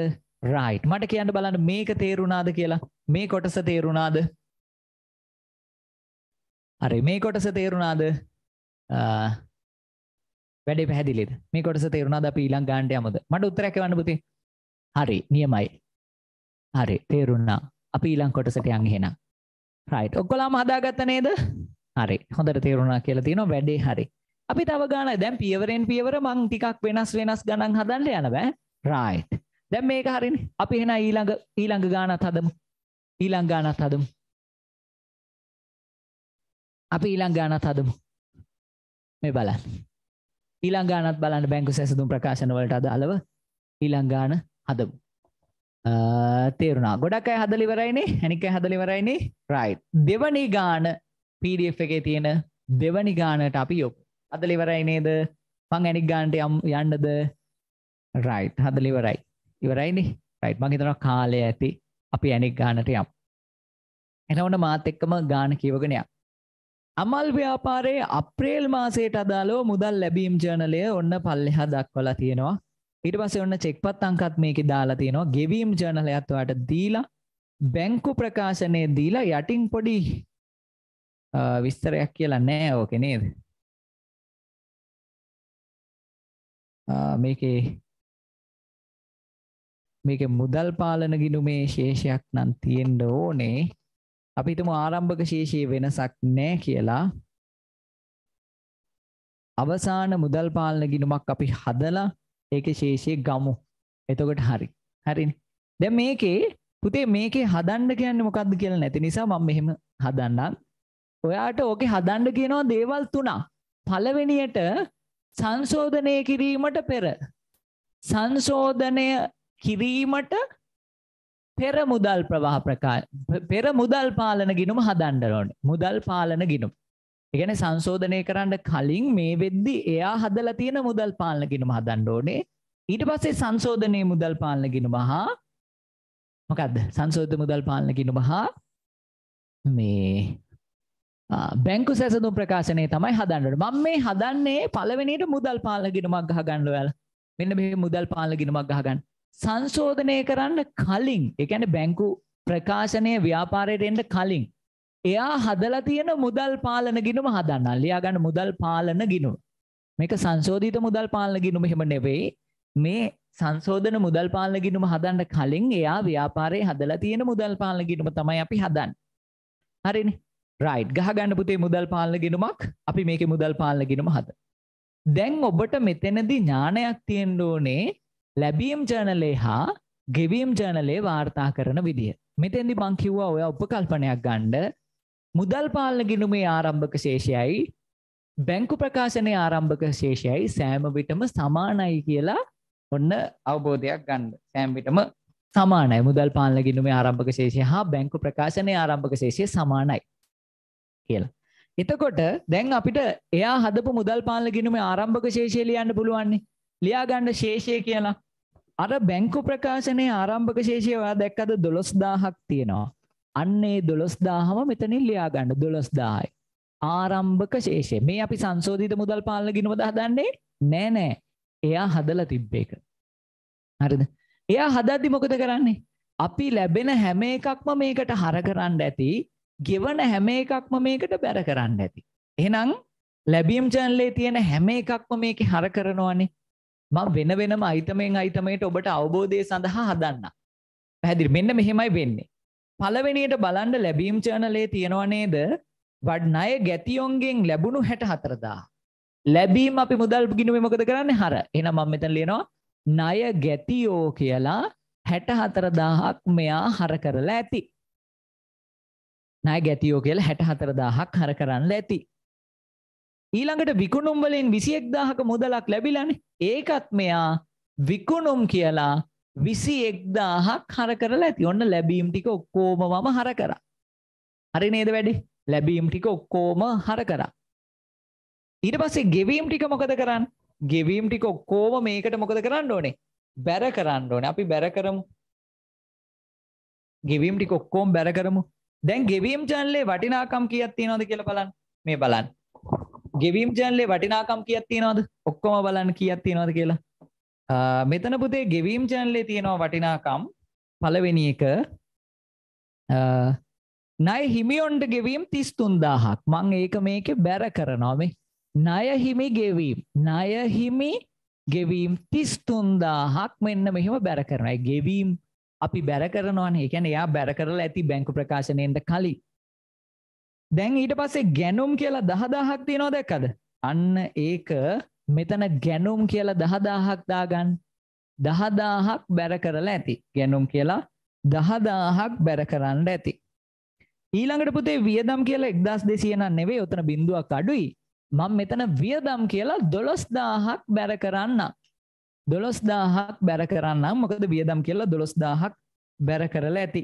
රයිට්. මට කියන්න බලන්න මේක තේරුණාද කියලා? මේ කොටස තේරුණාද? හරි මේ කොටස තේරුණාද වැඩේ පැහැදිලිද මේ කොටස තේරුණාද අපි ඊළඟ ගානට යමුද මට උත්තරයක් එවන්න පුතේ හරි නියමයි හරි තේරුණා අපි ඊළඟ කොටසට යන් එහෙනම් රයිට් ඔක්කොලාම හදාගත්ත නේද හරි හොඳට තේරුණා කියලා තියෙනවා වැඩේ හරි අපි තව ගාන දැම් පියවරෙන් පියවර මං ටිකක් වෙනස් වෙනස් ගණන් හදන්න යන බෑ රයිට් දැම් මේක හරිනි අපි හෙන ඊළඟ ඊළඟ ගානත් හදමු ඊළං ගානත් හදමු අපි ඊළං ගානත් හදමු මේ බලන්න ඊළං ගානත් බලන්න බැංකු සැසතුම් ප්‍රකාශන වලට අද අලව ඊළං ගාන හදමු තේරුණා ගොඩක් අය හදලිවරයිනේ හැනික හදලිවරයිනේ රයි් දෙවනි ගාන පඩF එකේ තියෙන දෙවනි ගානට අපි යොක් අදලිවරයි නේද පං ඇනික් ගාන්ට යම් යන්නද රයි් හදලිවරයි ඉවරයිනි රයි් මහිතන කාලය ඇති අපි ඇනික් ගානට යම් එනවට මාත එක්කම ගාන කීවගෙනයක් අමල් ව්‍යාපාරයේ අප්‍රේල් මාසයට අදාලෝ මුදල් ලැබීම් ජර්නලය ඔන්න පල්ලෙහා දක්වලා තියෙනවා ඊට පස්සේ ඔන්න චෙක්පත් අංකත් මේක දාලා තියෙනවා ගෙවීම් ජර්නලයත්වාට දීලා බැංකු ප්‍රකාශනය දීලා යටින් පොඩි විස්තරයක් කියලා නෑ ඕක නේද මේකේ මේක මුදල් පාලන ගිනුමේ ශේෂයක් නම් තියෙන්ඩ ඕනේ අපි හිතමු ආරම්භක ශේෂයේ වෙනසක් නැහැ කියලා අවසාන මුදල් පාලන ගිණුමක් අපි හදලා ඒකේ ශේෂයේ ගමු. එතකොට හරි. හරිනේ. දැන් මේකේ පුතේ මේකේ හදන්න කියන්නේ මොකද්ද කියලා නැති නිසා මම මෙහෙම හදන්නම්. ඔයාට ඕකේ හදන්න කියනවා දේවල් තුනක්. පළවෙනියට සංශෝධනය කිරීමට පෙර සංශෝධනය කිරීමට පෙර මුදල් ප්‍රවාහ ප්‍රකාශ පෙර මුදල් පාලන ගිණුම හදන්න ඕනේ. මුදල් පාලන ගිණුම. ඒ කියන්නේ සංශෝධනය කරන්න කලින් මේ වෙද්දි එයා හදලා තියෙන මුදල් පාලන ගිණුම හදන්න ඕනේ. ඊට පස්සේ සංශෝධනයේ මුදල් පාලන ගිණුම හා මොකද්ද? සංශෝධිත මුදල් පාලන ගිණුම හා මේ බැංකු සැසඳුම් ප්‍රකාශනය තමයි හදන්නට මම මේ හදන්නේ පළවෙනියට මුදල් පාලන ගිණුමක් ගහගන්න ඔයාලා මෙන්න මේ මුදල් පාලන ගිණුමක් ගහගන්න සංශෝධනය කරන්න කලින් ඒ කියන්නේ බැංකු ප්‍රකාශනය ව්‍යාපාරයට එන්න කලින් එයා හදලා තියෙන මුදල් පාලන ගිණුම හදන්න. ලියා ගන්න මුදල් පාලන ගිණුම. මේක සංශෝධිත මුදල් පාලන ගිණුම එහෙම නෙවෙයි. මේ සංශෝධන මුදල් පාලන ගිණුම හදන්න කලින් එයා ව්‍යාපාරයේ හදලා තියෙන මුදල් පාලන ගිණුම තමයි අපි හදන්නේ. හරිනේ. රයිට්. ගහ ගන්න පුතේ මුදල් පාලන ගිණුමක්. අපි මේකේ මුදල් පාලන ගිණුම හද. දැන් ඔබට මෙතනදී ඥානයක් තියෙන්න ඕනේ ලැබීම් ජර්නලේ හා ගෙවීම් ජර්නලේ වාර්තා කරන විදිහ. මෙතෙන්දි මංකිව්වා ඔය උපකල්පනයක් ගණ්ඩ මුදල් පාලන ගිනුමේ ආරම්භක ශේෂයයි බැංකු ප්‍රකාශනය ආරම්භක ශේෂයයි සෑමවිටම සමානයි කියලා ඔන්න අවබෝධයක් ගන්න සෑම්විටම සමානයි මුදල් පාලන ගිනුමේ ආරම්භක ශේෂය හා බැංකු ප්‍රකාශනය ආරම්භක ශේෂය සමානයි කියලා. එතකොට දැන් අපිට එයා හදපු මුදල් පාලන ගිනුමේ ආරම්භක ශේෂය ලියන්න පුළුවන්නේ ලියාගන්න ශේෂය කියලා අර බැංකු ප්‍රකාශනයේ ආරම්භක ශේෂය ඔයා දැක්කද 12000ක් තියෙනවා. අන්න ඒ 12000ම මෙතනින් ලියා ගන්න 12000යි. ආරම්භක ශේෂය. මේ අපි සංශෝධිත මුදල් පාලන ගිණුමද හදන්නේ? නෑ නෑ. එයා හදලා තිබ්බේක. හරිද? එයා හදද්දි මොකද කරන්නේ? අපි ලැබෙන හැම එකක්ම මේකට හර කරන්න ඇති, ගෙවන හැම එකක්ම මේකට බැර කරන්න ඇති. එහෙනම් ලැබීම් ජනලේ තියෙන හැම එකක්ම මේකේ හර කරනවානේ. මම වෙන වෙනම අයිතමෙන් අයිතමයට ඔබට අවබෝධය සඳහා හදන්න. පැහැදිලි. මෙන්න මෙහෙමයි වෙන්නේ. පළවෙනියට බලන්න ලැබීම් ජර්නලේ තියෙනව නේද? වඩ ණය ගැතියොන්ගෙන් ලැබුණු 64000. ලැබීම් අපි මුදල් ගිණුමේ මොකද කරන්නේ? හර. එහෙනම් මම මෙතන ලියනවා ණය ගැතියෝ කියලා 64000ක් මෙයා හර කරලා ඇති. ණය ගැතියෝ කියලා 64000ක් හර කරන්න ඇති. ඊළඟට විකුණුම් වලින් 21000ක මුදලක් ලැබිලානේ. ඒකත් මෙයා විකුණුම් කියලා 21000ක් හර කරලා ඇති. ඔන්න ලැබීම් ටික ඔක්කොම මම හර කරා. හරි නේද වැඩේ? ලැබීම් ටික ඔක්කොම හර කරා. ඊට පස්සේ ගෙවීම් ටික මොකද කරන්නේ? ගෙවීම් ටික ඔක්කොම මේකට මොකද කරන්න ඕනේ? බැර කරන්න ඕනේ. අපි බැර කරමු. ගෙවීම් ටික ඔක්කොම බැර කරමු. දැන් ගෙවීම් චැනලේ වටිනාකම් කීයක් තියෙනවද කියලා බලන්න. මේ බලන්න. ගෙවීම් ජනලේ වටිනාකම් කියක් තියෙනවද ඔක්කොම බලන්න කියක් තියෙනවද කියලා මෙතන පුතේ ගෙවීම් ජනලේ තියෙනවා වටිනාකම් පළවෙනි එක ණය හිමියොන්ට ගෙවීම් 33000ක් මම ඒක මේකේ බැර කරනවා මේ ණය හිමි ගෙවීම් ණය හිමි ගෙවීම් 33000ක් මෙන්න මෙහෙම බැර කරනවා ඒ ගෙවීම් අපි බැර කරනවානේ ඒ කියන්නේ එයා බැර කරලා ඇති බැංකු ප්‍රකාශනයෙන්ද කලින් දැන් ඊට පස්සේ ගැනුම් කියලා දහදාහක් තියෙනවා දැක්කද අන්න ඒක මෙතන ගැනුම් කියලා දහදාහක් දාගන්න දහදාහක් බැර කරලා ඇති ගැනුම් කියලා දහදාහක් බැර කරන්න ඇති ඊළඟට පුතේ වියදම් කියලා එක්දස් දෙසියන නෙවේ ඔතන බිඳුවක් අඩුයි මං මෙතන වියදම් කියලා දොළොස් දාහක් බැර කරන්න දොළොස් දාහක් බැර කරන්නම් මොකද වියදම් කියලා දොළොස් දාහක් බැර කරලා ඇති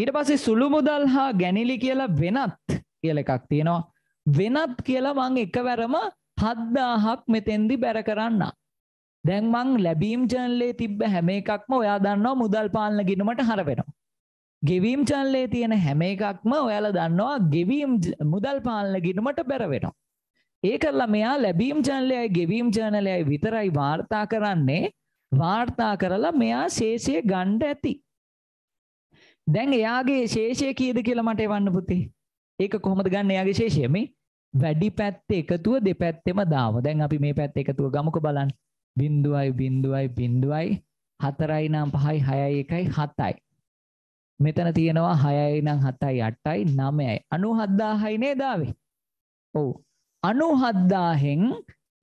ඊට පස්සේ සුළු මුදල් හා ගැනිලි කියලා වෙනත් කියල එකක් තියෙනවා වෙනත් කියලා මං එකවැරම හද්දාහක් මෙතෙන්දි බැර කරන්න දැන් මං ලැබීම් චනලේ තිබ්බ හැම එකක්ම ඔයා දන්නවා මුදල් පාලන ගිනුමට හරවෙනවා ගෙවීම් චනලේ තියෙන හැම එකක්ම ඔයාල දන්නවා ගෙවීම් මුදල් පාලන ගිනුමට බැරවෙනවා ඒ කරලා මෙයා ලැබීම් චනලයයි ගෙවීම් චනලයයි විතරයි වාර්තා කරන්නේ වාර්තා කරලා මෙයා ශේෂය ගණ්ඩ ඇති දැන් එයාගේ ශේෂය කීයද කියලා මට එවන්න පුතේ. ඒක කොහොමද ගන්න එයාගේ ශේෂය මේ වැඩි පැත්ත එකතුව දෙපැත්තෙම දාමු. දැන් අපි මේ පැත්ත එකතුව ගමුකෝ බලන්න. 0යි 0යි 0යි 4යි නම් 5යි 6යි 1යි 7යි. මෙතන තියෙනවා 6යි නම් 7යි 8යි 9යි 97000යි නේද ආවේ. ඔව්. 97000න්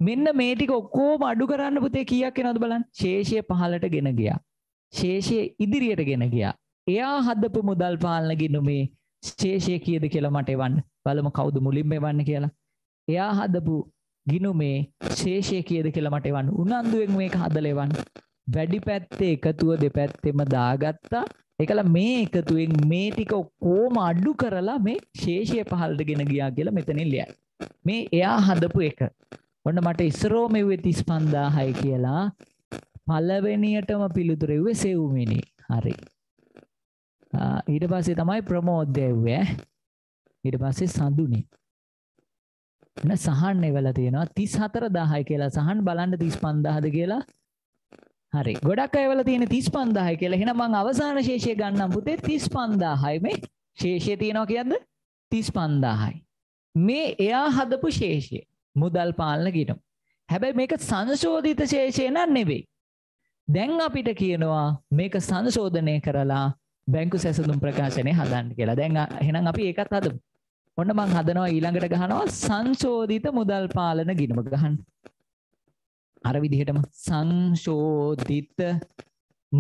මෙන්න මේ ටික ඔක්කොම අඩු කරන්න පුතේ කීයක් එනවද බලන්න. ශේෂය පහලට ගෙන ගියා. ශේෂය ඉදිරියට ගෙන ගියා. එයා හදපු මුදල් පාලන ගිණුමේ ශේෂය කීයද කියලා මට එවන්න. බලමු කවුද මුලින්ම එවන්නේ කියලා. එයා හදපු ගිණුමේ ශේෂය කීයද කියලා මට එවන්න. උනන්දුවෙන් මේක හදලා එවන්න. වැඩි පැත්තේ එකතුව දෙපැත්තෙම දාගත්තා එකල මේ එකතුවෙන් මේ ටික ඔක්කෝම අඩු කරලා මේ ශේෂය පහල්ට ගෙන ගියා කියලා මෙතනින් ලියයි. මේ එයා හදපු එක. ඔන්න මට ඉස්සරෝමෙව්වේ තිස් පන්දාහයි කියලා පලවෙනියටම පිළිතුරෙව්වේ සෙව්මිනි හරි ඊට පස්සේ තමයි ප්‍රමෝද්‍යව්ව ඊට පස්සේ සඳුනේ එන සහන් එවලා තියෙනවා 34000 කියලා සහන් බලන්න 35000ද කියලා හරි ගොඩක් අය එවලා තියෙන 35000 කියලා එහෙනම් මම අවසාන ශේෂය ගන්නම් පුතේ 35000යි මේ ශේෂය තියෙනවා කියද්ද 35000යි මේ එයා හදපු ශේෂය මුදල් පාලන ගිටම. හැබැයි මේක සංශෝධිත ශේෂය නම් නෙවෙයි. දැන් අපිට කියනවා මේක සංශෝධනය කරලා බැංකු සැසඳුම් ප්‍රකාශනය හදන්න කියලා දැන් හෙනම් අපි ඒකත් හදමු ඔන්න මං හදනවා ඊළඟට ගහනවා සංශෝධිත මුදල් පාලන ගිණුම ගහන්න අර විදිහටම සංශෝධිත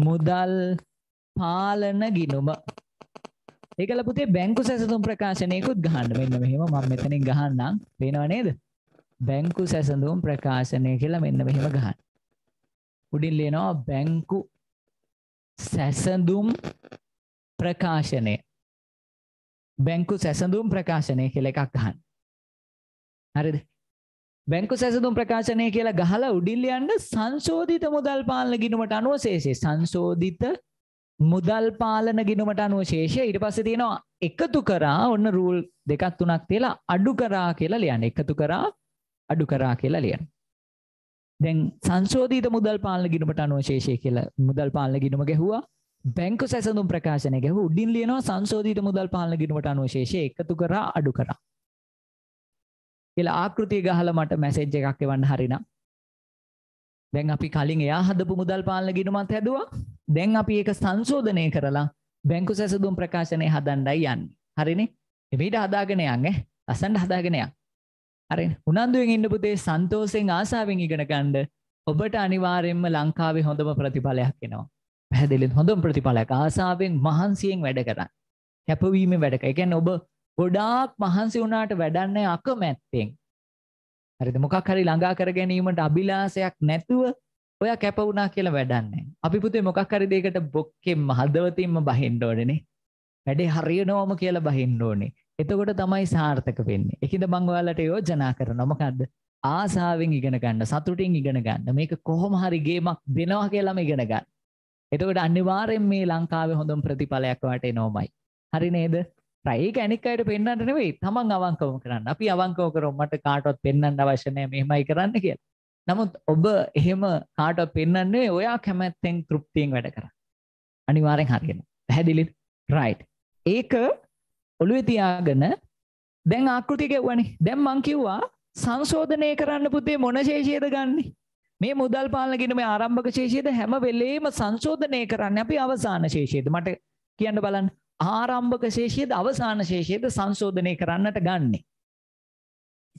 මුදල් පාලන ගිනුම ඒකල පුතේ බැංකු සැසඳුම් ප්‍රකාශනයකුත් ගහන්න මෙන්න මෙහෙම මම මෙතනින් ගහන්නම් පේනව නේද බැංකු සැසඳුම් ප්‍රකාශනය කියලා මෙන්න මෙහෙම ගහන්න උඩින් ලියනවා බැංකු සැසඳුම් ප්‍රකාශනය බැංකු සැසඳුම් ප්‍රකාශනය කියල එකක් ගහන් හරිද බැංකු සැසඳුම් ප්‍රකාශනය කියලා ගහලා උඩිල්ල යන්න සංශෝධිත මුදල් පාලන ගිනුමට අනුව ශේෂය සංශෝධිත මුදල් පාලන ගිනුමට අනුව ශේෂය ඊට පස්සේ තියෙනවා එකතු කරා ඔන්න රූල් දෙකක් තුනක් තියලා අඩු කරා කියලා ලියන්න එකතු කරා අඩු කරා කියලා ලියන්න දැන් සංශෝධීත මුදල් පාලන ගිනුමට අනුව ශේෂය කියලා මුදල් පාලන ගිනුම ගැහුවා බැංකු සැසඳුම් ප්‍රකාශනය ගැහ උඩින් ලියනවා සංශෝධීත මුදල් පාලන ගිනුවට අනුශේෂය එකතු කර අඩු කරා කියලා ආකෘතිය ගහල මට මැසෙජ් එකක් එවන්න හරිනම් දැන් අපි කලින් එයා හදපු මුදල් පාලන ගිනුමත් හැදවා දැන් අපි ඒක සංශෝධනය කරලා බැංකු සැසදුම් ප්‍රකාශනය හදන්ඩයි යන්න හරිනේ එවිට හදාගෙන යන්න අසන්ට හදාගෙනයක් හරි උනන්දුවෙන් ඉන්න පුතේ සන්තෝසෙන් ආසාාවෙන් ඉගෙන ගණ්ඩ ඔබට අනිවාරෙන්ම ලංකාවේ හොඳම ප්‍රතිඵලයක් එෙනවා පැහැදිලිෙන් හොඳම් ප්‍රතිඵලයක් ආසාාවෙන් මහන්සියෙන් වැඩ කරන්න. කැපවීම වැඩක එකැන් ඔබ ගොඩාක් මහන්සි වුණට වැඩන්නේ අක මැත්තෙන්. හරිද මොකක් හරි ළඟා කර ගැනීමට අභිලාසයක් නැතුව ඔය කැපවුණා කියලා වැඩන්නේ. අපි පුතේ මොකක් හරි දෙකට බොක්කෙම් හදවතින්ම බහින්න ඕනේ. වැඩේ හරියනවම කියලා බහින්න ඕනේ. එතකොට තමයි සාර්ථක වෙන්නේ. ඒකින්ද මම ඔයාලට යෝජනා කරනවා මොකද්ද? ආසාවෙන් ඉගෙන ගන්න, සතුටින් ඉගෙන ගන්න. මේක කොහොම හරි ගේමක් දෙනවා කියලාම ඉගෙන ගන්න. එතකොට අනිවාර්යෙන් මේ ලංකාවේ හොඳම ප්‍රතිඵලයක් වාට එනෝමයි. හරි නේද? ඒක අනික් අයට පෙන්වන්නට නෙවෙයි තමන් අවංකවම කරන්න. අපි අවංකව කරොත් මට කාටවත් පෙන්වන්න අවශ්‍ය නැහැ මෙහෙමයි කරන්න කියලා. නමුත් ඔබ එහෙම කාටවත් පෙන්වන්නේ ඔයා කැමැත්තෙන් තෘප්තියෙන් වැඩ කරා. අනිවාර්යෙන් හරියනවා. පැහැදිලිද? right. ඒක ඔළුවේ තියාගෙන දැන් ආකෘති ගෙව්වනේ. දැන් මං කිව්වා සංශෝධනය කරන්න පුතේ මොන ශේෂයද ගන්නේ? මේ මුදල් පාලන කියන මේ ආරම්භක ශේෂයද හැම වෙලේම සංශෝධනය කරන්නේ අපි අවසාන ශේෂයද මට කියන්න බලන්න ආරම්භක ශේෂයද අවසාන ශේෂයද සංශෝධනය කරන්නට ගන්නෙ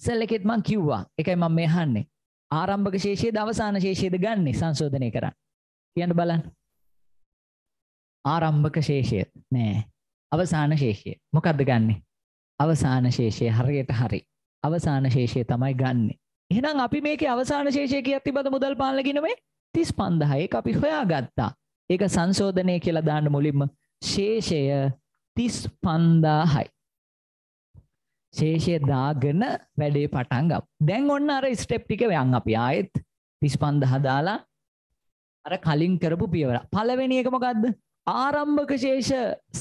ඉස්සෙල්ල එකෙත් මං කිව්වා ඒකයි මම මේ අහන්නේ ආරම්භක ශේෂයද අවසාන ශේෂයද ගන්නෙ සංශෝධනය කරන්න කියන්න බලන්න ආරම්භක ශේෂය නෑ අවසාන ශේෂය මොකද්ද ගන්නෙ අවසාන ශේෂය හරියට හරි අවසාන ශේෂය තමයි ගන්නේ එහෙනම් අපි මේකේ අවසාන ශේෂය කීයක් තිබද මුදල් පාන්න කියන මේ 35000 ඒක අපි හොයාගත්තා. ඒක සංශෝධනය කියලා දාන්න මුලින්ම ශේෂය 35000යි. ශේෂය දාගෙන වැඩේ පටන් ගමු. දැන් ඔන්න අර ස්ටෙප් ටික යන් අපි ආයෙත් 35000 දාලා අර කලින් කරපු පියවර. පළවෙනි එක මොකද්ද? ආරම්භක ශේෂ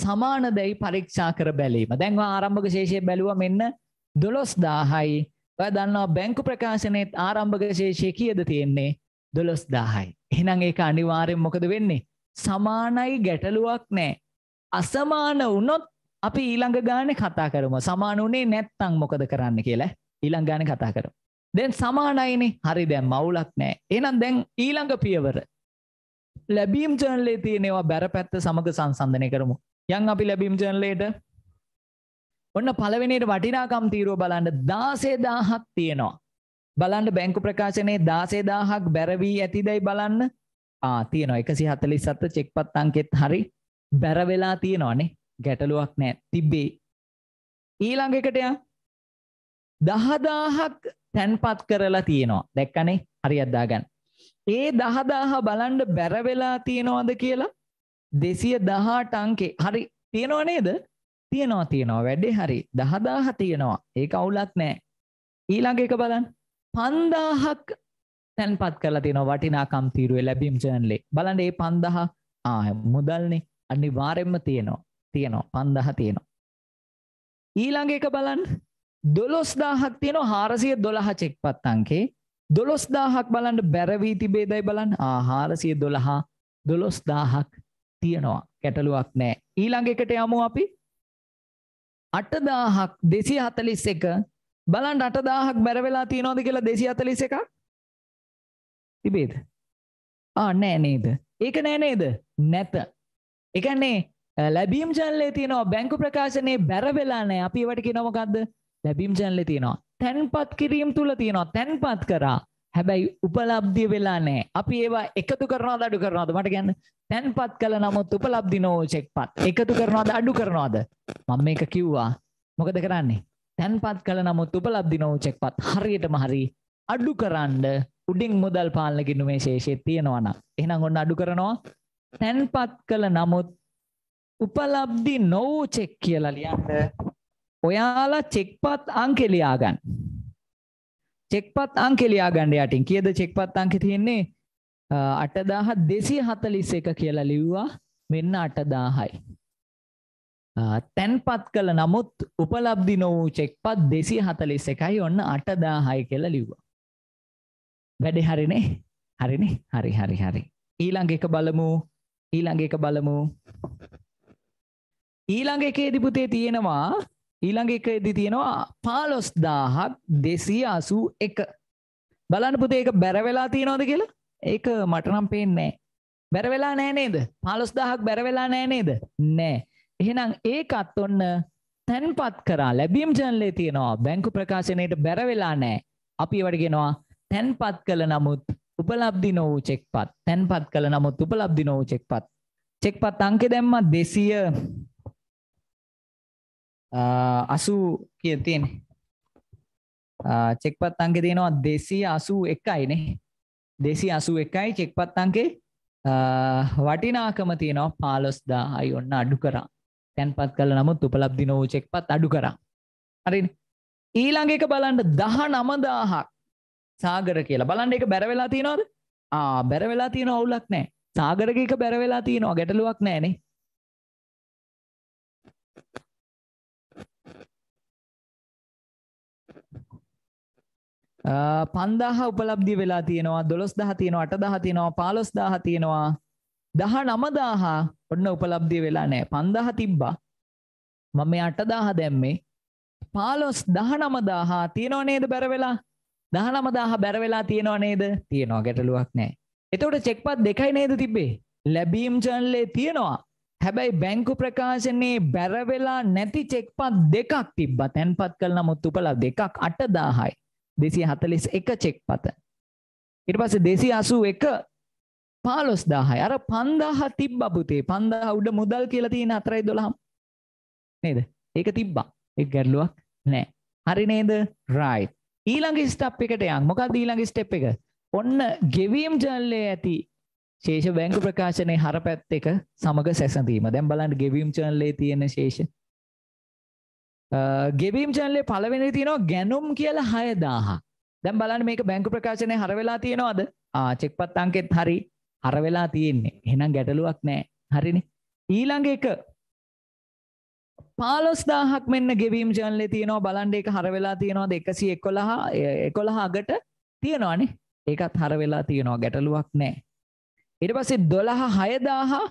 සමාන දැයි පරීක්ෂා කර බැලීම. දැන් ආරම්භක ශේෂය බැලුවා මෙන්න 12000යි ඔය දන්නවා බැංකු ප්‍රකාශනයේ ආරම්භක ශේෂය කීයද තියෙන්නේ 12000යි. එහෙනම් ඒක අනිවාර්යෙන් මොකද වෙන්නේ? සමානයි ගැටලුවක් නැහැ. අසමාන වුණොත් අපි ඊළඟ ගානේ කතා කරමු. සමාන උනේ නැත්නම් මොකද කරන්න කියලා ඊළඟ ගානේ කතා කරමු. දැන් සමානයිනේ. හරි දැන් මවුලක් නැහැ. එහෙනම් දැන් ඊළඟ පියවර ලැබීම් ජර්නලේ තියෙනවා බැරපැත්ත සමග සංසන්දනය කරමු. යන් අපි ලැබීම් ජර්නලේට ඔන්න පළවෙනියට වටිනාකම් තීරුව බලන්න 16000ක් තියෙනවා. බලන්න බැංකු ප්‍රකාශනයේ 16000ක් බැරවී ඇතිදයි බලන්න. ආ තියෙනවා 147 චෙක්පත් අංකෙත් හරි බැර වෙලා තියෙනවානේ. ගැටලුවක් නෑ. තිබ්බේ. ඊළඟ එකට යන්න. 10000ක් තැන්පත් කරලා තියෙනවා. දැක්කනේ? හරියට දාගන්න. ඒ 10000 බලන්න බැර වෙලා තියෙනවද කියලා 218 අංකේ. හරි. තියෙනව නේද? තියනවා තියනවා වැඩේ හරි දහදාහ තියනවා ඒක අවුලක් නෑ ඊළඟ එක බලන්න පන්දාහක් තැන්පත් කරලා තියෙනවා වටිනාකම් තීරුවේ ලැබීම් ජර්නලේ බලන්න මේ 5000 ආ මුදල්නේ අනිවාර්යෙන්ම තියෙනවා තියෙනවා 5000 තියෙනවා ඊළඟ එක බලන්න 12000ක් තියෙනවා 412 චෙක්පත් අංකේ 12000ක් බලන්න බැරවී තිබේදයි බලන්න ආ 412 12000ක් තියෙනවා ගැටලුවක් නෑ ඊළඟ එකට යමු අපි 12000 අටදාහක් දෙසි හතලිස් එක බලන්ට අටදාහක් බැරවෙලා තියෙනවද කියලා දෙසි අතලිස් එකක් තිබේද නෑ නේද ඒක නෑ නේද නැත එකන්නේ ලැබීම් ජනලේ තියෙනවා බැංකු ප්‍රකාශනයේ බැරවෙලා නෑ අපි වට කියනමකක්ද ලැබීම් ජනලේ තියෙනවා තැන්පත් කිරීම් තුළ තියෙනවා තැන්පත් කරා හැබැයි උපලබ්ධිය වෙලා නැහැ. අපි ඒවා එකතු කරනවද අඩු කරනවද මට කියන්න. තැන්පත් කළ නමුත් උපලබ්ධි නෝචෙක්පත්. එකතු කරනවද අඩු කරනවද? මම මේක කිව්වා. මොකද කරන්නේ? තැන්පත් කළ නමුත් උපලබ්ධි නෝචෙක්පත් හරියටම හරි අඩු කරන්න උඩින් මුදල් පාලන ගිණුමේ ශේෂය තියෙනවා නම්. එහෙනම් ඔන්න අඩු කරනවා. තැන්පත් කළ නමුත් උපලබ්ධි නෝචෙක් කියලා ලියන්න. ඔයාලා චෙක්පත් අංකෙ ලියා ගන්න. චෙක්පත් අංකෙ ලියා ගන්න යටින් කීයද චෙක්පත් අංකෙ තියෙන්නේ 8241 කියලා ලිව්වා මෙන්න 8000යි. තැන්පත් කළ නමුත් උපලබ්දි නොවූ චෙක්පත් 241යි ඔන්න 8000යි කියලා ලිව්වා. වැඩේ හරිනේ. හරිනේ. හරි හරි හරි. ඊළඟ එක බලමු. ඊළඟ එක බලමු. ඊළඟ එකේදී පුතේ තියෙනවා ඊළඟ එක එදි තියෙනවා පාලොස් දාහක් දෙසී අසූ එක බලන්න පුතේ ඒක බැරවෙලා තියෙනවද කියලා ඒක මටනම් පේන්නේ බැරවෙලා නෑ නේද පාලොස් දාහක් බැරවෙලා නෑ නේද නෑ එහෙනම් ඒකත් ඔන්න තැන්පත් කරා ලැබීම් ජනලේ තියෙනවා බැංකු ප්‍රකාශනයට බැරවෙලා නෑ අපි ඒවට කියනවා තැන්පත් කළ නමුත් උපලබ්දි නොවූ චෙක්පත් තැන්පත් කළ නමුත් උපලබ්දි නොවූ චෙක්පත් චෙක්පත් අංකෙ දැම්ම දෙසිය අසූ කිය තියෙන චෙක්පත් අංකෙ තියෙනවා දෙසී අසූ එකයිනේ දෙසි අසූ එකයි චෙක්පත් අංකේ වටිනාකම තියෙනවා පාලොස්දා අයි ඔන්න අඩු කරා තැන්පත් කල නමුත් උපලබ්දි නෝ චෙක්පත් අඩු කරා හරි ඊළඟ එක බලන්න දහ නමදාහක් සාගර කියලා බලන්න එක බැරවෙලා තියෙනවද ආ බැරවෙලා තියෙන අවුලක් නෑ සාගරක එක බැරවෙලා තියෙනවා ගැටලුවක් නෑනේ පන්දාහ උපලබ්දි වෙලා තියෙනවා දොළොස් දහ තියෙනවා අට දහ තියෙනවා පාලොස් දාහ තියෙනවා දහ නමදාහ ඔන්න උපලබ්දිය වෙලා නෑ පන්දාහ තිබ්බා මම මේ අටදාහ දැම්මේ පාලොස් දහ නමදාහ තියෙනව නේද බැරවෙලා දහ නමදාහ බැරවෙලා තියෙනව නේද තියෙනවා ගැටලුවක් නෑ එතවට චෙක්පත් දෙකයි නේද තිබ්බේ ලැබීම් චනලේ තියෙනවා හැබැයි බැංකු ප්‍රකාශනයේ බැරවෙලා නැති චෙක්පත් දෙකක් තිබ්බ තැන්පත් කළ නමුත් උපලා දෙකක් අටදාහයි දෙසිය හතලිස් එක චෙක් පත. ඉට පස දෙසි අසූ එක පාලොස් දාහයි අර පන්දාහ තිබ් බපුතේ පන්දාහ උඩ මුදල් කියල තියෙන අතරයි දොළහම් නේද ඒක තිබ්බා එක් ගැටලුවක් නෑ හරි නේද රයි ඊළඟ ස්ටප් එකට යන් මොකක් දීළඟ ස්ටප් එක ඔන්න ගෙවීම් ජල්ලය ඇති ශේෂ බැංකු ප්‍රකාශනය හර පැත් එක සමඟ සැසඳීම දැම් බලන්ට ගෙවීම් චල්ලේ තියෙන ශේෂ ගෙබීම් චැනලේ පළවෙනි තියෙනවා ගැනුම් කියලා 6000. දැන් බලන්න මේක බැංකු ප්‍රකාශනයේ හර වෙලා තියෙනවද? ආ චෙක්පත් අංකෙත් හරි හර වෙලා තියෙන්නේ. එහෙනම් ගැටලුවක් නැහැ. හරිනේ. ඊළඟ එක 15000ක් මෙන්න ගෙවීම් චැනලේ තියෙනවා. බලන්න ඒක හර වෙලා තියෙනවද? 111 11 අගට තියෙනවානේ. ඒකත් හර වෙලා තියෙනවා. ගැටලුවක් නැහැ. ඊට පස්සේ 12 6000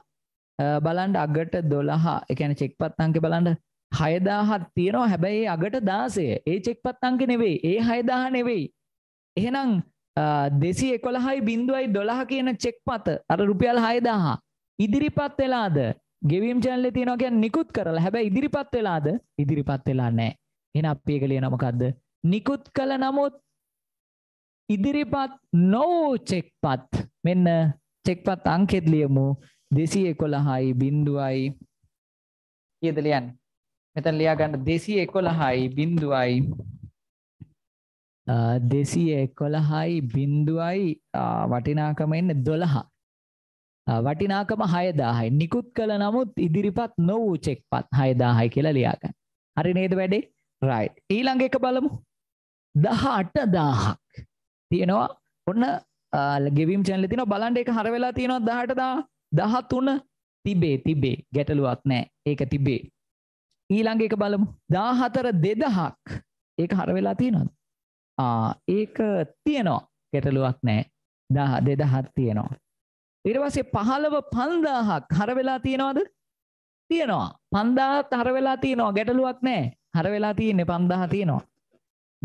බලන්න අගට 12 ඒ කියන්නේ චෙක්පත් අංකේ බලන්න 6දාහත් තියෙනවා හැබැයි අගට දාසය ඒ චෙක්පත් අංක නෙවෙයි ඒ හයදාහ නෙවෙයි එහෙනම් දෙසි එකොළහයි බින්දුවයි දොළහ කියන චෙක් පත අර රුපියල් හයදාහ ඉදිරිපත් වෙලාද ගෙවීම් චැනල තියෙනවා කියන් නිකුත් කරලා හැබැයි ඉදිරිපත් වෙලාද ඉදිරිපත් වෙලා නෑ එන අපේ කළිය නමකක්ද නිකුත් කළ නමුත් ඉදිරිපත් නොවූ චෙක්පත් මෙන්න චෙක්පත් අංකෙත් ලියමු දෙසි එකොළහයි බින්දුවයි කියදලියන් මෙතන ලියා ගන්න 211යි බිඳුවයි දෙසිය එකොළහයි බින්දුවයි වටිනාකම එන්න දොළහා. වටිනාකම හයදාහයි නිකුත් කළ නමුත් ඉදිරිපත් නොවූ චෙක් පත් හයදාහයි කියලා ලියාගන්න. හරි නේද වැඩේ රයි්. ඊළඟ එක බලමු. දහ අට දාහක් තියෙනවා ඔන්න ගෙවිම් චැනල තින බලන්ඩ එක හරවෙලා තියෙනවා දහටදා දහතුන තිබේ තිබේ ගැටලුවත් නෑ ඒක තිබේ ඊළඟ එක බලමු. 14 2000ක්. ඒක හර වෙලා තියෙනවද? ආ ඒක තියෙනවා. ගැටලුවක් නැහැ. 1000 2000ක් තියෙනවා. ඊට පස්සේ 15 5000ක් හර වෙලා තියෙනවද? තියෙනවා. 5000ත් හර වෙලා තියෙනවා. ගැටලුවක් නැහැ. හර වෙලා තියෙන්නේ 5000 තියෙනවා.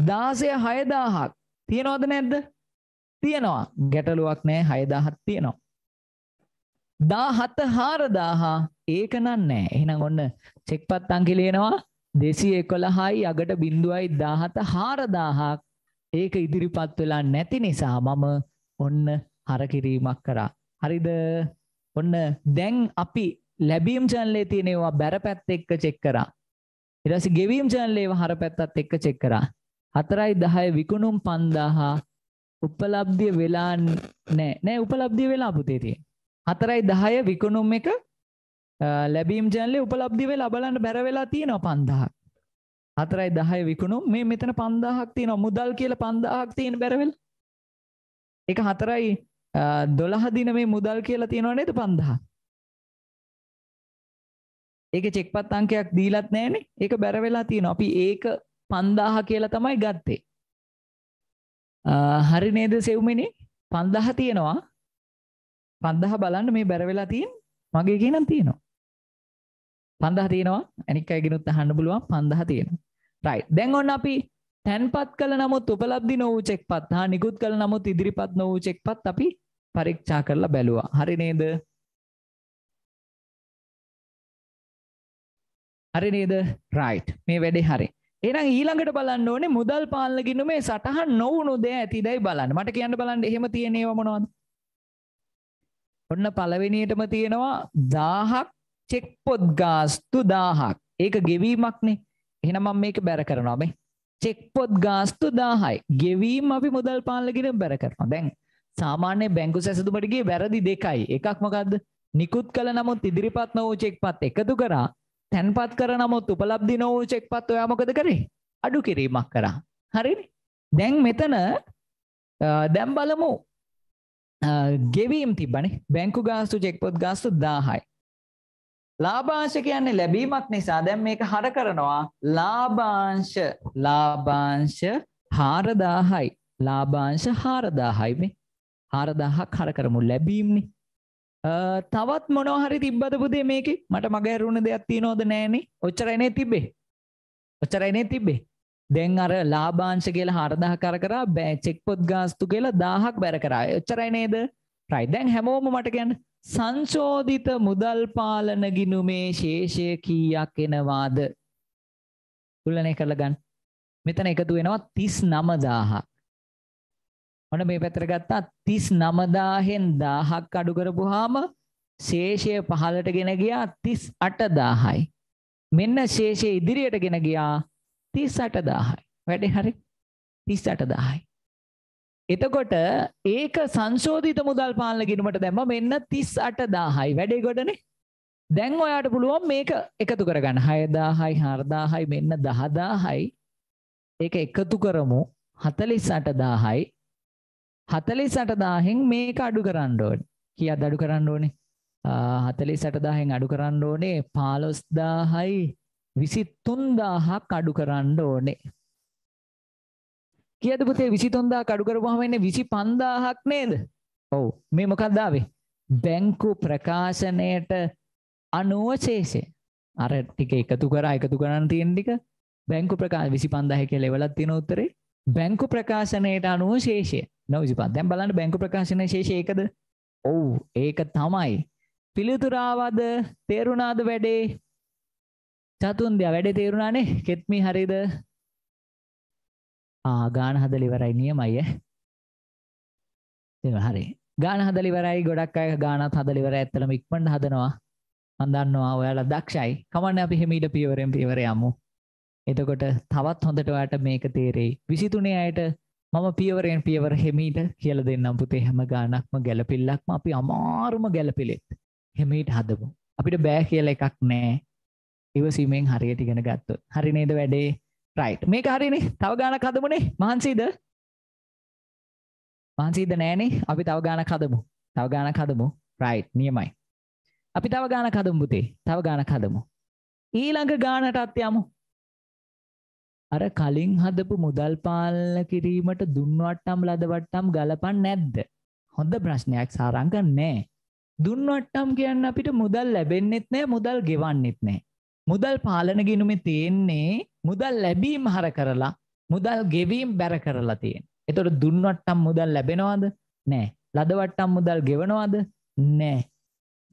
16 6000ක් තියෙනවද නැද්ද? තියෙනවා. ගැටලුවක් නැහැ. 6000ක් තියෙනවා. 17 4000 ඒක නන්නේ. එහෙනම් ඔන්න චෙක්පත් අංක ලියනවා 211යි අගට බිඳුවයි 17 4000ක් ඒක ඉදිරිපත් වෙලා නැති නිසා මම ඔන්න හර කිරීමක් කරා. හරිද? ඔන්න දැන් අපි ලැබීම් channel එකේ තියෙන ඒවා බැර පැත්ත එක්ක චෙක් කරා. ඊට පස්සේ ගෙවීම් channel ඒවා හර පැත්තත් එක්ක චෙක් කරා. 4යි 10යි විකුණුම් 5000 උපලබ්ධිය වෙලා නැහැ. නෑ උපලබ්ධිය වෙලා පුතේ තියෙන්නේ. හතරයි දහය විකුණුම් එක ලැබීම් ජනලේ උපලබ්දිවේ ලබලන්න බැරවෙලා තියෙනවා පන්දහක් හතරයි දහය විකුණුම් මේ මෙතන පන්දාහක් තියෙන මුදල් කියල පන්දාහක් තියෙන බැරවෙල් එක හතරයි දොළහ දින මේ මුදල් කියලා තියෙනවා නේද පන්දහා ඒක චෙක්පත් අංකයක් දීලත් නෑනේ ඒක බැරවෙලා තියෙන අපි ඒක පන්දාහ කියලා තමයි ගත්තේ හරි නේද සෙව්මිනි පන්දහ තියෙනවා පන්දහ බලන්න මේ බැරවෙලා තියෙන් මගේ කියනම් තියෙනවා පන්දහ තියෙනවා ඇනික් අයගෙනුත් අහන්න පුළුවන් පන්දහ තියෙනවා රයි දැන් ඔන්න අපි තැන්පත් කළ නමුත් උපලබ්දි නොවූ චෙක් පත් හා නිකුත් කළ නමුත් ඉදිරිපත් නොවූ චෙක් පත් අපි පරීක්ෂා කරලා බැලුවා හරි නේද හරි නේද රයිට් මේ වැඩේ හරි එහෙනම් ඊළඟට බලන්න ඕනේ මුදල් පාලන ගිණුමේ සටහන් නොවුණු දේ ඇතිදයි බලන්න මට කියන්න බලන්න එහෙම තියෙන ඒවා මොනවද ඔන්න පළවෙනියටම තියෙනවා 1000ක් චෙක් පොත් ගාස්තු 1000ක්. ඒක ගෙවීමක්නේ. එහෙනම් මම මේක බැර කරනවා මේ. චෙක් පොත් ගාස්තු 1000යි. ගෙවීම අපි මුදල් පාලගෙන බැර කරනවා. දැන් සාමාන්‍ය බැංකු සැසඳුමට ගියේ වැරදි දෙකයි. එකක් මොකද්ද? නිකුත් කළ නමුත් ඉදිරිපත් නොවූ චෙක්පත් එකතු කරා. තැන්පත් කර නමුත් උපලබ්ධි නොවූ චෙක්පත් ඔයා මොකද කරේ? අඩු කිරීමක් කරා. හරිනේ. දැන් මෙතන දැන් බලමු ගෙවීම් තිබනේ බැංකු ගාස්තු චෙක්පොත් ගාස්තු දාහයි. ලාභාංශ කියන්නේ ලැබීමක් නිසා දැන් මේක හර කරනවා ලාභාංශ ලාභාංශ හාරදාහයි ලාභාංශ හාරදාහයි මේ හාරදාහක් හර කරමු ලැබීම්නි තවත් මොනෝ හරි තිබ්බද පුදේ මේක මට මග ඇරුණ දෙයක් තියනෝද නෑනේ ඔච්චරයිනේ තිබේ ඔච්චරයිනේ තිබේ දැන් අර ලාබාංශ කියලා හරදහ කර කරා බෑ චෙක්පොත් ගාස්තු කියලා දාහක් බැර කරා එච්චරයි නේද රයි දැන් හැමෝම මට ගැන්න සංශෝධිත මුදල් පාලන ගිනුමේ ශේෂය කීයක් එනවාද තුලනය කරලා ගන්න මෙතන එකතු වෙනවා තිස් නමදාහක් ඔන මේ පැතර ගත්තා තිස් නමදාහෙන් දාහක් අඩු කරපුහාම ශේෂය පහලට ගෙන ගියා තිස් අටදාහයි. මෙන්න ශේෂය ඉදිරියට ගෙන ගියා තිස් අට දාහයි වැඩේ හරි තිස් අට දාහයි. එතකොට ඒක සංශෝධිත මුදල් පාලන ගිණුමට දැම්ම මෙන්න තිස් අට දාහයි වැඩේ ගොඩනේ දැන් ඔයාට පුළුවන් මේක එකතු කරගන්න හයදාහයි හරදාහයි මෙන්න දහදාහයි ඒක එකතු කරමු හතලිස් අට දාහයි හතලිස් අට දාහෙන් මේක අඩු කරන්න ඕන කියත් අඩු කරන්න ඕනේ හතලිස් අට දාහෙන් අඩු කරන්න ඕනේ පාලොස් දාහයි 23000ක් අඩු කරන්න ඕනේ. කියද පුතේ 23000ක් අඩු කරපුවාම එන්නේ 25000ක් නේද? ඔව්. මේ මොකක්ද ආවේ? බැංකු ප්‍රකාශනයට අනුව ශේෂය. අර ටික එකතු කරා එකතු කරන්න තියෙන ටික බැංකු ප්‍රකාශ 25000 කියලා ලෙවලක් තියෙන උත්තරේ බැංකු ප්‍රකාශනයට අනුව ශේෂය. නෝ 25. දැන් බලන්න බැංකු ප්‍රකාශනයේ ශේෂය ඒකද? ඔව් ඒක තමයි. පිළිතුරාවද තේරුණාද වැඩේ? චතුන්දයා වැඩේ තේරුණානේ කෙත්මි හරිද ගාන හදල ඉවරයි නියමයි ඈ හරි ගාන හදල ඉවරයි ගොඩක් අය ගානත් හදල ඉවරයි ඇත්තටම ඉක්මනට හදනවා මම දන්නවා ඔයාලා දක්ෂයි කමන්න අපි හිමීට පියවරෙන් පියවර යමු එතකොට තවත් හොඳට ඔයාට මේක තේරෙයි 23 අයට මම පියවරෙන් පියවර හිමීට කියලා දෙන්නම් පුතේ හැම ගානක්ම ගැළපිල්ලක්ම අපි අමාරුම ගැළපිලෙත් හිමීට හදමු අපිට බෑ කියලා එකක් නැහැ ඉවසීමෙන් හරියට ඉගෙන ගත්තු හරි නේද වැඩේ රයිට් මේ හරිනේ තව ගාන කදමුනේ මහන්සීද මහන්සීද නෑනේ අපි තව ගාන කදමු තව ගාන කදමු රයිට් නියමයි අපි තව ගාන කදම්බුතේ තව ගාන කදමු ඊළඟ ගානටත් යමු අර කලින් හදපු මුදල් පාලන කිරීමට දුන්වට්ටම් ලදවට්ටම් ගලපන් නැද්ද හොඳ ප්‍රශ්නයක් සාරංක නෑ දුන්වට්ටම් කියන්න අපිට මුදල් ලැබෙන්න්නෙත් නෑ මුදල් ගෙවන්නෙත් නෑ මුදල් පාලන ගිනුමේ තියෙන්නේ මුදල් ලැබීම හර කරලා මුදල් ගෙවීම් බැර කරලා තියෙන. එතකොට දුන්නවට්ටම් මුදල් ලැබෙනවද? නෑ. ලදවට්ටම් මුදල් ගෙවනවද? නෑ.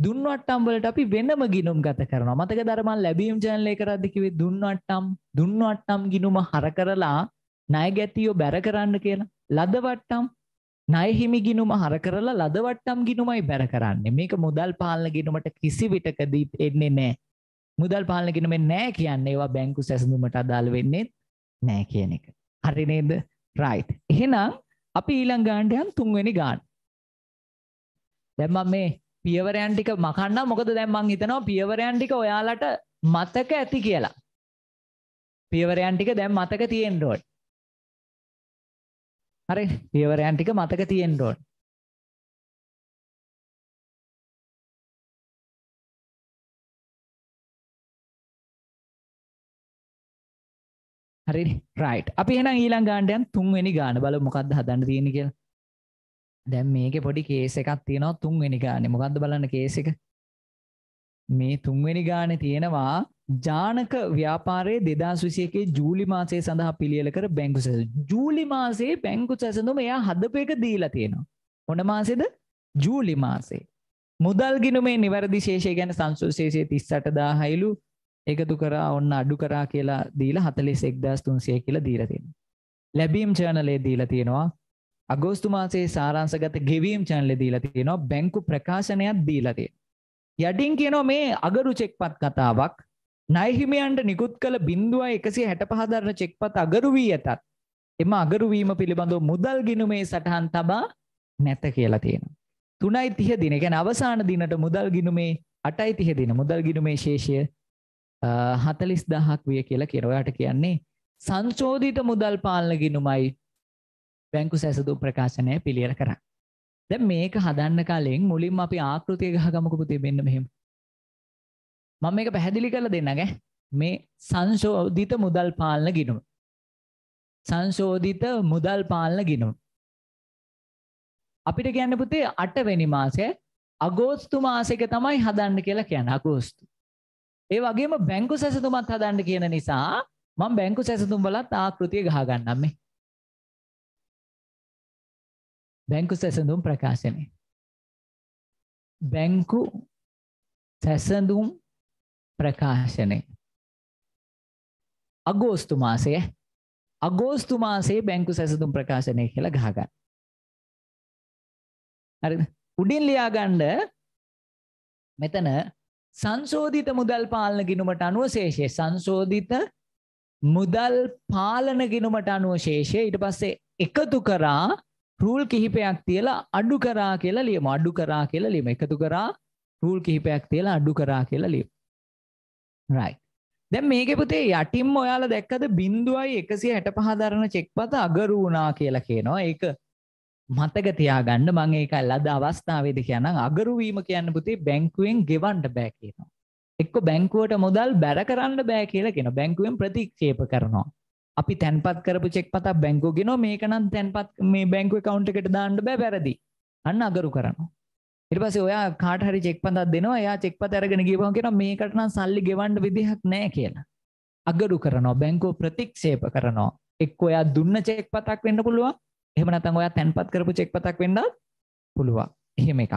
දුන්නවට්ටම් වලට අපි වෙනම ගිනුම් ගත කරනවා. මතක දරමන් ලැබීම් channel එක කරද්දි කිව්වේ දුන්නවට්ටම් දුන්නවට්ටම් ගිනුම හර කරලා ණය ගැතියෝ බැර කරන්න කියලා. ලදවට්ටම් ණය හිමි ගිනුම හර කරලා ලදවට්ටම් ගිනුමයි බැර කරන්නේ. මේක මුදල් පාලන ගිනුමට කිසි විටකදී එන්නේ නෑ. මුදල් පාලනගෙන මෙ නෑ කියන්න ඒවා බැංකු සැසඳුමට අදාළ වෙන්නේ නෑ කියන එක. හරි නේද රයි්. එහෙනම් අපි ඊළං ගාන්ටයන් තුන්වෙනි ගාන්. දැම්ම මේ පියවරයන්ටික මකන්න මොකද දැම්මං හිතනවා පියවරයන්ටික ඔයාලට මතක ඇති කියලා. පියවරයන්ටික දැම් මතක තියෙන්ඩෝඩ්. හරි පියවරයන්ටික මතක තියෙන්ඩෝඩ්. හරි රයිට් අපි එනම් ඊළං ගාණ්ඩයන් තුන්වෙනි ගාන බල මොකක්ද හදන්න තියෙන කියල දැම් මේක පොඩි කේස එකක් තියෙනවා තුන්වෙනි ගානෙ මොකක්ද බලන්න කේසික මේ තුන්වෙනි ගාන තියෙනවා ජානක ව්‍යාපාරයේ දෙදස් විසියකේ ජූලි මාසේ සඳහා පිළියල කර බැංකු සැස ජූලි මාසේ බැංකු සැසඳුම එයා හදපයක දීලා තියෙනවා හොන මාසෙද ජූලි මාසේ මුදල් ගිනුමේ නිවැරදි ශේෂය ගැන සංසුල් ශේෂය තිස්සට දා හයිලු එකතු කරා ඔන්න අඩු කරා කියලා දීලා හතලිස් එක්දස් තුන්සිය කියල දීරතිෙන. ලැබීම් චානලේ දීලා තියෙනවා අගෝස්තු මාසේ සාරංසගත ගෙවීම් චැනලෙ දීලා තියෙනවා බැංකු ප්‍රකාශනයක් දීලතිය. යඩින් කියනෝ මේ අගරු චෙක්පත් කතාවක් නයිහිමියන්ට නිකුත් කළ බින්දුව එකසි හැට පහදරන චෙක්පත් අගරු වී ඇතත් එම අගරුවීම පිළිබඳව මුදල් ගිනුමේ සටහන් තබා නැත කියලා තියෙන. තුනයි තිහ දින ගැන අවසාන දිනට මුදල් ගිනුමේ අටයි තිහ දින මුදල් ගිනුමේ ශේෂය හතලිස් දහක් විය කියලා කෙරවයාට කියන්නේ සංශෝධීත මුදල් පාලන ගිනුමයි බැංකු සැසදු ප්‍රකාශනය පිළියර කර. දැ මේක හදන්න කලින් මුලින් අපි ආකෘතිය ගහ ගමකපු තිබෙන්න මෙහෙම. මම එක පැහැදිලි කළ දෙන්නගැ මේ සංශෝධිත මුදල් පාලන ගිනුම. සංශෝධිත මුදල් පාලන ගිනුම්. අපිට ගැන්න පුතේ අටවැනි මාසය අගෝස්තු මාසක තමයි හදන්න කියලා කියන අගෝස්තු. ඒ වගේම බැංකු සැසඳුමත් හදන්න කියන නිසා මම බැංකු සැසඳුම් වලත් ආකෘතිය ගහගන්නම් මේ. බැංකු සැසඳුම් ප්‍රකාශනය. බැංකු සැසඳුම් ප්‍රකාශනය. අගෝස්තු මාසයේ අගෝස්තු මාසයේ බැංකු සැසඳුම් ප්‍රකාශනය කියලා ගහගන්න. හරිද? උඩින් ලියාගන්න මෙතන සංශෝධිත මුදල් පාලන ගිණුමට අනුව ශේෂය සංශෝධිත මුදල් පාලන ගිණුමට අනුව ශේෂය ඊට පස්සේ එකතු කරා රූල් කිහිපයක් තියලා අඩු කරා කියලා ලියමු අඩු කරා කියලා ලියමු එකතු කරා රූල් කිහිපයක් තියලා අඩු කරා කියලා ලියමු right දැන් මේකේ පුතේ යටින්ම ඔයාලා දැක්කද බිංදුවයි 165 දරන චෙක්පත අගරු වුණා කියලා කියනවා ඒක මතක තියාගන්න මං ඒකයි ලද අවස්ථාවේද කියනම් අගරුවීම කියන්න පුතේ බැංකුවෙන් ගෙවන්ඩ බෑ කියනවා. එක්ක බැංකුවට මුදල් බැර කරන්න බෑ කියලා කියෙන බැංකුවෙන් ප්‍රතික්ෂේප කරනවා. අපි තැන්පත් කරපු චෙක් පත බැංකු ගෙන මේකනම් තැන්පත් මේ බැංකුව කවුන්ට එකට දාන්න බෑ බැරදි අන්න අගරු කරනවා. ඉරිපස ඔයා කාටහරි චෙක් පතත් දෙනවා යා චෙක් පත අරගෙන ගේපන් කියෙන මේකටනම් සල්ලි ගෙවන්ඩ විදිහක් නෑ කියලා. අගරු කරනවා බැංකෝ ප්‍රතික්ෂේප කරනවා එක් ඔයා දුන්න චෙක් පතක් වෙන්න පුළුවන් එහෙම නැත්නම් ඔයා තැන්පත් කරපු චෙක් පතක් වෙන්නත් පුළුවන්. එහෙම එකක්.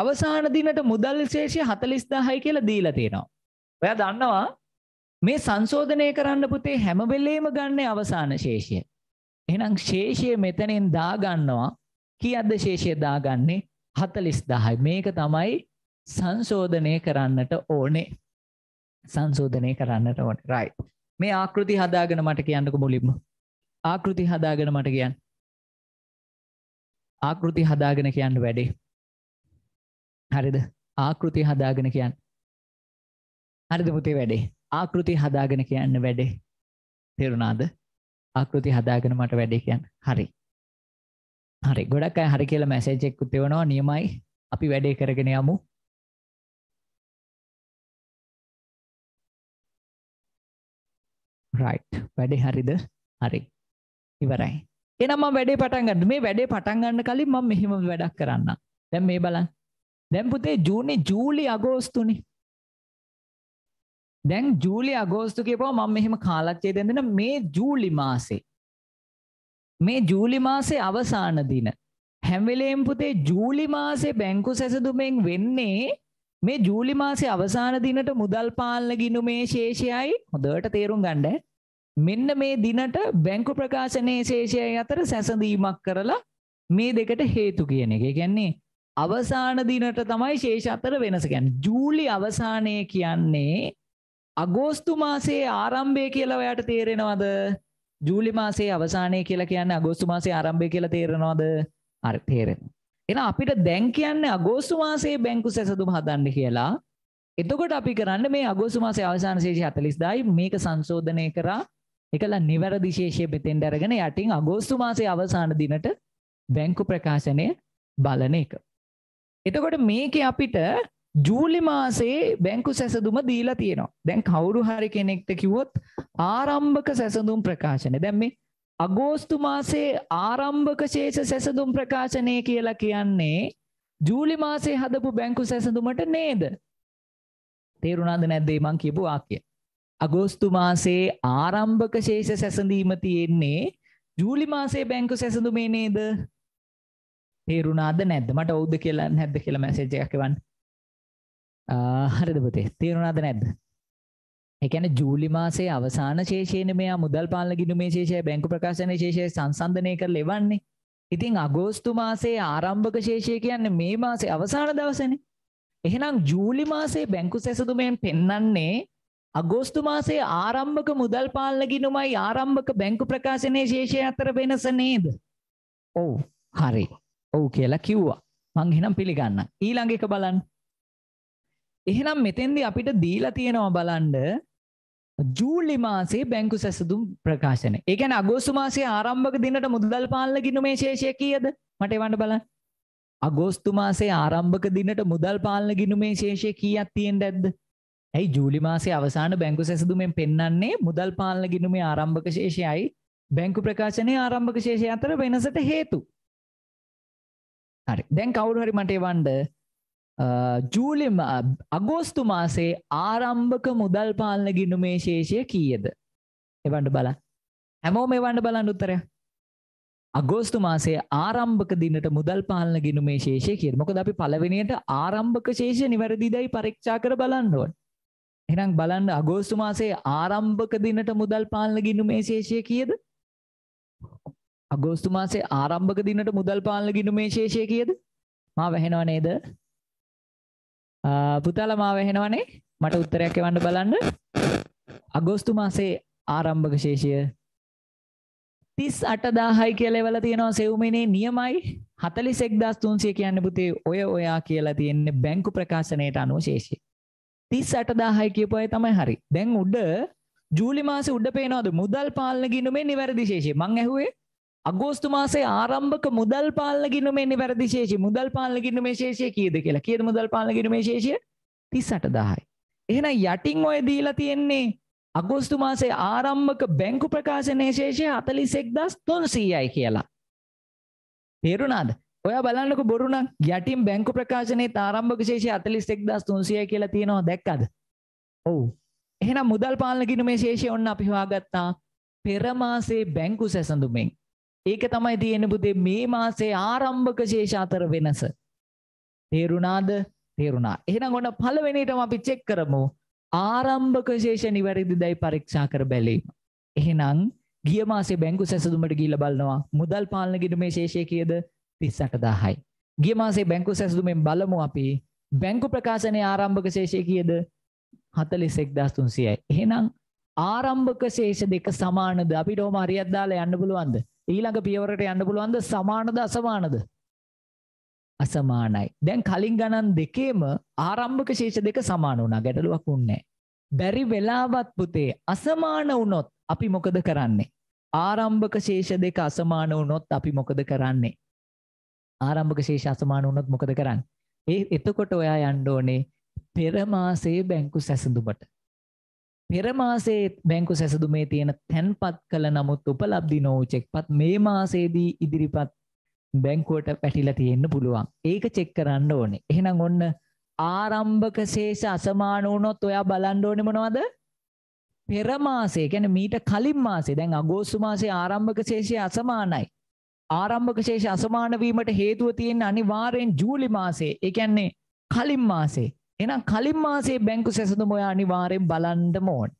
අවසාන දිනට මුදල් ශේෂය 40000යි කියලා දීලා තියෙනවා. ඔයා දන්නවා මේ සංශෝධනය කරන්න පුතේ හැම වෙලේම ගන්න අවසාන ශේෂය. එහෙනම් ශේෂය මෙතනින් දාගන්නවා. කීයක්ද ශේෂය දාගන්නේ? 40000යි. මේක තමයි සංශෝධනය කරන්නට ඕනේ. සංශෝධනය කරන්නට ඕනේ. right. මේ ආකෘති හදාගෙන මට කියන්නකෝ මුලින්ම. ආකෘති හදාගෙන මට කියන්න. ආකෘති හදාගෙන කියන්න වැඩේ හරිද ආකෘති හදාගෙන කියන්න හරිද පුතේ වැඩේ ආකෘති හදාගෙන කියන්න වැඩේ තේරුණාද ආකෘති හදාගෙන මට වැඩේ කියන්න හරි හරි ගොඩක් අය හරි කියලා මැසේජ් එකකුත් එවනවා නියමයි අපි වැඩේ කරගෙන යමු රයිට් වැඩේ හරිද හරි ඉවරයි එහෙනම් මම වැඩේ පටන් ගන්න. මේ වැඩේ පටන් ගන්න කලින් මම මෙහෙම වැඩක් කරන්නම්. දැන් මේ බලන්න. දැන් පුතේ ජූනි ජූලි අගෝස්තුනේ. දැන් ජූලි අගෝස්තු කියපුවා මම මෙහෙම කාලච්ඡේදයෙන් දෙන මේ ජූලි මාසේ. මේ ජූලි මාසේ අවසාන දින. හැම වෙලේම පුතේ ජූලි මාසේ බැංකු සැසඳුමෙන් වෙන්නේ මේ ජූලි මාසේ අවසාන දිනට මුදල් පාලන ගිණුමේ ශේෂයයි හොඳට තේරුම් ගන්න. මෙන්න මේ දිනට බැංකු ප්‍රකාශනයේ ශේෂය අතර සැසඳීමක් කරලා මේ දෙකට හේතු කියන එක ගැන්නේ අවසාන දිනට තමයි ශේෂ අතර වෙනස ගැන් ජූලි අවසානය කියන්නේ අගෝස්තු මාසේ ආරම්භය කියලා ඔයාට තේරෙනවද ජූලි මාසේ අවසානය කියලා කියන්න අගෝස්තු මාසේ ආරම්භය කියලා තේරෙනවද අර තේරෙන එන අපිට දැන් කියන්නේ අගෝස්තු මාසේ බැංකු සැසඳුම් හදන්න කියලා එතකොට අපි කරන්න මේ අගෝස්තු මාසේ අවසාන ශේෂය 40 දායි මේක සංශෝධනය කරා එකල නිවැරදි ශේෂය බෙතෙන් දැරගෙන යටින් අගෝස්තු මාසේ අවසාන දිනට බැංකු ප්‍රකාශනය බලන එක. එතකොට මේක අපිට ජූලි මාසේ බැංකු සැසදුම දීලා තියෙනවා දැන් කවුරු හරි කෙනෙක්ට කිවොත් ආරම්භක සැසඳුම් ප්‍රකාශනය දැම් මේ අගෝස්තු මාසේ ආරම්භක ශේෂ සැසඳුම් ප්‍රකාශනය කියලා කියන්නේ ජූලි මාසේ හදපු බැංකු සැසඳුමට නේද තේරුණාද නැද්දේ මං කියපු වාක්‍යය අගෝස්තු මාසයේ ආරම්භක ශේෂ සැසඳීම තියෙන්නේ ජූලි මාසේ බැංකු සැසඳුමේ නේද තේරුණාද නැද්ද මට ඔවුද කියලා නැද්ද කියලා මැසේජ් එකක් එවන්න හරිද පුතේ තේරුණාද නැද්ද ඒ කියන්නේ ජූලි මාසේ අවසාන ශේෂයේනේ මෙයා මුදල් පාලන ගිණුමේ ශේෂය බැංකු ප්‍රකාශන ශේෂය සංසන්දනය කරලා එවන්නේ ඉතින් අගෝස්තු මාසේ ආරම්භක ශේෂය කියන්නේ මේ මාසේ අවසාන දවසනේ එහෙනම් ජූලි මාසේ බැංකු සැසඳුමෙන් පෙන්වන්නේ අගෝස්තු මාසයේ ආරම්භක මුදල් පාලන ගිණුමයි ආරම්භක බැංකු ප්‍රකාශනයේ ශේෂය අතර වෙනස නේද? ඔව්. හරි. ඔව් කියලා කිව්වා. මං එහෙනම් පිළිගන්න. ඊළඟ එක බලන්න. එහෙනම් මෙතෙන්දී අපිට දීලා තියෙනවා බලන්න ජූලි මාසේ බැංකු සැසඳුම් ප්‍රකාශන. ඒ කියන්නේ අගෝස්තු මාසයේ ආරම්භක දිනට මුදල් පාලන ගිණුමේ ශේෂය කීයද? මට එවන්න බලන්න. අගෝස්තු මාසයේ ආරම්භක දිනට මුදල් පාලන ගිණුමේ ශේෂය කීයක් තියෙන්නේ නැද්ද? ඇයි ජූලි මාසේ අවසාන බැංකු සැසදුමෙන් පෙන්න්නේ මුදල් පාලන ගිනුමේ ආරම්භක ශේෂයයි බැංකු ප්‍රකාශනය ආරම්භක ශේෂය අතර වෙනසට හේතු. හරි දැන් කවුරු හරි මටේ වන්ඩ ජූලි අගෝස්තු මාසේ ආරම්භක මුදල් පාලන ගිනුමේ ශේෂය කීයද. එවන්ඩ බල හැමෝ මේ වන්ඩ බලන්න උත්තරය. අගෝස්තු මාසේ ආරම්භක දිනට මුදල් පාලන ගිනුමේ ශේෂය කියර මොකද අපි පලවෙනියට ආරම්භක ශේෂ නිවැරදිදයි පරීක්ෂා කර බලන්නවන්. එහෙනම් බලන්න අගෝස්තු මාසයේ ආරම්භක දිනට මුදල් පාලන ගිණුමේ ශේෂය කීයද? අගෝස්තු මාසයේ ආරම්භක දිනට මුදල් පාලන ගිණුමේ ශේෂය කීයද? මාව වැහෙනව නේද? පුතාලා මාව වැහෙනවනේ. මට උත්තරයක් එවන්න බලන්න. අගෝස්තු මාසයේ ආරම්භක ශේෂය 38000යි කියලා එවලා තියෙනවා සෙව්මිනේ නියමයි 41300 කියන්නේ පුතේ ඔය ඔයා කියලා තියෙන්නේ බැංකු ප්‍රකාශනයේට අනුව ශේෂය. තිස් අටදාහයි කියපුය තමයි හරි දැන් උඩ ජූලි මාස උඩ පේනවද මුදල් පාලන ගිනුමේ නිවැරදි ශේෂය මං ඇහුවේ අගෝස්තු මාසේ ආරම්භක මුදල් පාලන ගිනුමේ නිවැරදි ශේෂය මුදල් පාලන ගිනුමේ ශේෂය කීයද කියලා කීයද මුදල් පාලන ගිනුමේ ශේෂය 38000යි එහෙනම් යටින් ඔය දීලා තියෙන්නේ අගෝස්තු මාසේ ආරම්භක බැංකු ප්‍රකාශනයේ ශේෂය 41300යි කියලා තේරුණාද ඔයා බලන්නක බොරුණක් යටින් බැංකු ප්‍රකාශනයේ ආරම්භක ශේෂය අතලිස් එක්දස් තුන්සිය කියලා තියෙනවා දැක්කද ඔවු එහෙනම් මුදල් පාලනකින මේ ශේෂය ඔන්න අපි හොයාගත්තා පෙරමාසේ බැංකු සැසඳුමෙන් ඒක තමයි තියෙන පුතේ මේ මාසේ ආරම්භක ශේෂ අතර වෙනස තේරුණාද තේරුණා එහෙනම් ඔන්න පළවෙනිටම අපි චෙක් කරමු ආරම්භක ශේෂ නිවැරදිදයි පරීක්ෂා කර බැලීම එහෙනම් ගිය මාසේ බැංකු සැසඳුමට ගිහිල්ලා බලනවා මුදල් පාලන ගිණුමේ ශේෂය කීයද 38000යි. ගිය මාසේ බැංකු සැසඳුමෙන් බලමු අපි බැංකු ප්‍රකාශනයේ ආරම්භක ශේෂය කීයද? 41300යි. එහෙනම් ආරම්භක ශේෂ දෙක සමානද? අපිට ඔහම හරියක් දාලා යන්න පුළුවන්ද? ඊළඟ පියවරට යන්න පුළුවන්ද? සමානද අසමානද? අසමානයි. දැන් කලින් ගණන් දෙකේම ආරම්භක ශේෂ දෙක සමාන වුණා. ගැටලුවක් වුණේ බැරි වෙලාවත් පුතේ අසමාන වුණොත් අපි මොකද කරන්නේ? ආරම්භක ශේෂ දෙක අසමාන වුණොත් අපි මොකද කරන්නේ? ආරම්භක ශේෂ අසමාන වුණොත් මොකද කරන්න. ඒ එතකොට ඔයා යන්න ඕනේ පෙරමාසයේ බැංකු සැසඳුමට. පෙරමාසේ බැංකු සැසඳුමේ තියෙන තැන්පත් කළ නමුත් උපලබ්දි නෝ චෙක්පත් මේ මාසේදී ඉදිරිපත් බැංකුවට පැටිලා තියෙන්න පුළුවන්. ඒක චෙක් කරන්න ඕනේ. එහෙනම් ඔන්න ආරම්භක ශේෂ අසමාන වුණොත් ඔයා බලන්න ඕනේ මොනවද? පෙරමාසේ ගැන මීට කලින් මාසේ දැන් අගෝස්තු මාසේ ආරම්භක ශේෂය අසමානයි ආරම්භක ශේෂ අසමාන වීමට හේතුව තියෙන්නේ අනිවාර්යෙන් ජූලි මාසේ. ඒ කියන්නේ කලින් මාසේ. එහෙනම් කලින් මාසේ බැංකු සැසඳුම ඔයා අනිවාර්යෙන් බලන්නම ඕන.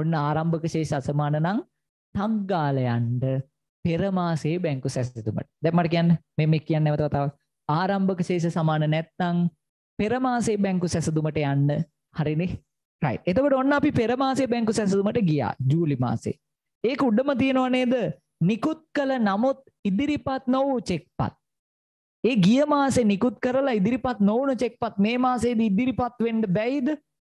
ඔන්න ආරම්භක ශේෂ අසමාන නම් තක් ගාලා යන්න පෙර මාසේ බැංකු සැසඳුමට. දැන් මට කියන්න මේ මේ කියන්නේ නැවත වතාවක්. ආරම්භක ශේෂ සමාන නැත්නම් පෙර මාසේ බැංකු සැසඳුමට යන්න. හරිනේ? right. එතකොට ඔන්න අපි පෙර මාසේ බැංකු සැසඳුමට ගියා. ජූලි මාසේ. ඒක උඩම තියෙනව නේද? නිකුත් කළ නමුත් ඉදිරිපත් නොවූ චෙක්පත්. ඒ ගිය මාසේ නිකුත් කරලා ඉදිරිපත් නොවන චෙක්පත් මේ මාසේද ඉදිරිපත් වෙන්ඩ බැයිද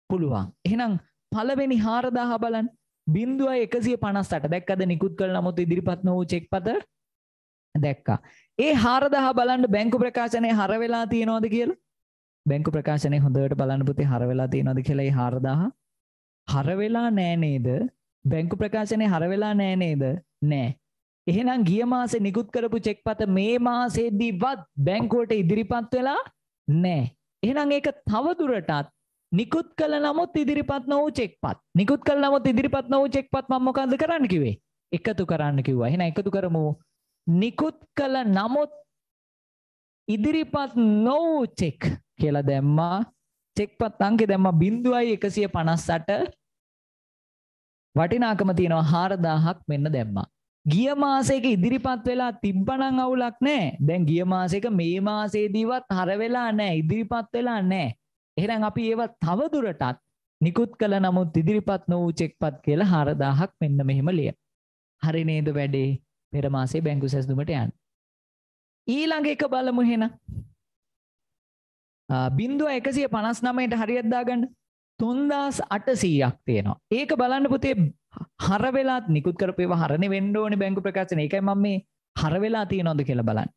පුළුවන්. එහෙනම් පළවෙනි හාරදාහ බලන් බින්දුව එකසිය පනස්සට දැක්කද නිකුත් කළ නමුත් ඉදිරිපත් නොවූ චෙක්පත දැක්කා. ඒ හාරදාහ බලන්ට බැංකු ප්‍රකාශනය හරවෙලා තියෙනවාද කියලා බැංකු ප්‍රකාශනය හොඳට බලන්න පුති හරවෙලා තියෙනවද කියලා හරදාහ හරවෙලා නෑනේද බැංකු ප්‍රකාශනය හරවෙලා නෑනේද නෑ එහෙනම් ගිය මාසේ නිකුත් කරපු චෙක්පත මේ මාසෙදීවත් බැංකුවට ඉදිරිපත් වෙලා නැහැ. එහෙනම් ඒක තවදුරටත් නිකුත් කළ නමුත් ඉදිරිපත් නොවූ චෙක්පත්. නිකුත් කළ නමුත් ඉදිරිපත් නොවූ චෙක්පත් මම මොකද්ද කරන්න කිව්වේ? එකතු කරන්න කිව්වා. එහෙනම් එකතු කරමු. නිකුත් කළ නමුත් ඉදිරිපත් නොවූ චෙක් කියලා දැම්මා. චෙක්පත් අංකේ දැම්මා 0.158 වටිනාකම තියෙනවා 4000ක් මෙන්න දැම්මා. ගිය මාසයක ඉදිරිපත් වෙලා තිබ්බනම් අවුලක් නැහැ. දැන් ගිය මාසයක මේ මාසේදීවත් හර වෙලා නැහැ, ඉදිරිපත් වෙලා නැහැ. එහෙනම් අපි ඒව තව දුරටත් නිකුත් කළ නමුත් ඉදිරිපත් නොවූ චෙක්පත් කියලා 4000ක් මෙන්න මෙහෙම ලියන. හරි නේද වැඩේ? පෙර මාසේ බැංකු සැසඳුමට යන්න. ඊළඟ එක බලමු එහෙනම්. බින්දුව 159ට හරියට දාගන්න 3800ක් තියෙනවා. ඒක බලන්න පුතේ හර වෙලාත් නිකුත් කරපේව හරණ වෙන්න ඕනේ බැංකු ප්‍රකාශන. ඒකයි මම මේ හර වෙලා තියනවද කියලා බලන්න.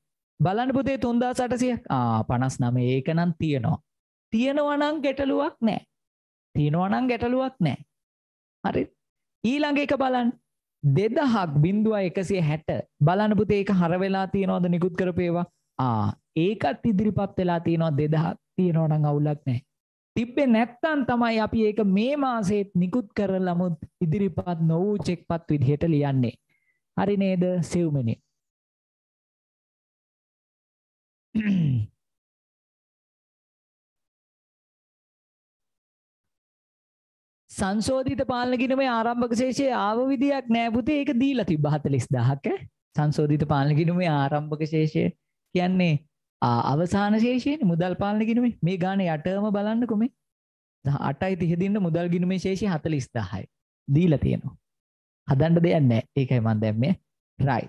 බලන්න පුතේ 3800 ආ 59 ඒක නම් තියනවා. තියනවා නම් ගැටලුවක් නැහැ. තියනවා නම් ගැටලුවක් නැහැ. හරි. ඊළඟ එක බලන්න. 2160 බලන්න පුතේ ඒක හර වෙලා තියනවද නිකුත් කරපේවා. ආ ඒකත් ඉදිරිපත් වෙලා තියනවා 2000 තියනවා නම් අවුලක් නැහැ. තිබ්බේ නැත්තම් තමයි අපි ඒක මේ මාසෙත් නිකුත් කරලමුත් ඉදිරිපත් නොවූ චෙක්පත් විදිහට ලියන්නේ. හරි නේද සිව්මනේ? සංශෝධිත පාලන ගිණුමේ ආරම්භක ශේෂයේ ආව විදියක් නෑ පුතේ ඒක දීලා තිබ්බා 40000ක් ඈ සංශෝධිත පාලන ගිණුමේ ආරම්භක ශේෂය කියන්නේ අවසාන ශේෂයෙන් මුදල් පාලන ගිනුමේ මේ ගාන යටම බලන්න කොමේ අටයි තිහදින්න මුදල් ගිනුමේ ශේෂය හතල ස්දාහයි දීල තියෙනවා හදන්ට දෙයන්න ඒකයි මන් දැම්ම රයි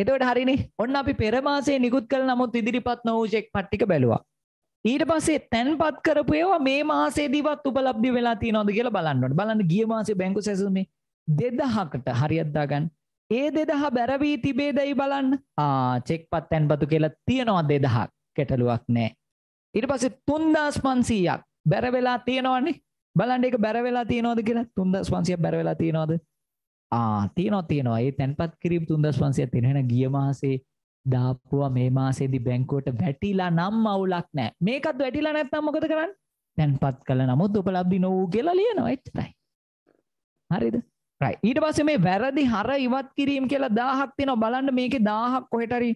එතවට හරිනි ඔන්න අපි පෙරමාසේ නිකුත් කල නමුත් ඉදිරිපත් නොවූජෙක් පට්ටික බැලවා ඊට පස්සේ තැන්පත් කරපු ඒවා මේ මාසේදීවත් උපලබ්දි වෙලා තියනොද කියලා බලන්නට බලන්න ගිය මාසේ බැංකු සැසුමේ දෙදහකට හරියද්දාගන්න ඒ දෙදහ බැරවී තිබේ දැයි බලන්න ආ චෙක් පත් තැන්පතු කියලා තියෙනවා දෙදහක් ගැටලුවක් නෑ. ඊට පස්සේ තුන්දස් පන්සීයක් බැරවෙලා තියෙනවන්නේ බලන්ට එක බැරවෙලා තියනෝද කියලා තුන්දස් පන්සිය බැරවෙලා තියනෝද තියනො තියනවා ඒ තැන්පත් කිරීම් තුන්දස් පන්සිය තිෙනෙන ගිය මාසේ දාපුවා මේ මාසේදි බැංකෝට වැටිලා නම් අවුලක් නෑ මේකත් වැටිලා නැත්තම් මොකද කරන්න තැන්පත් කල නමුත් උපලබ්දි නොවූ කියලා ලියනවා එච්චතයි හරිද ඊට පස්සේ මේ වැරදි හර ඉවත් කිරීම් කියලා දාහක් තියෙනවා බලන්න මේක දාහක් කොහෙටරි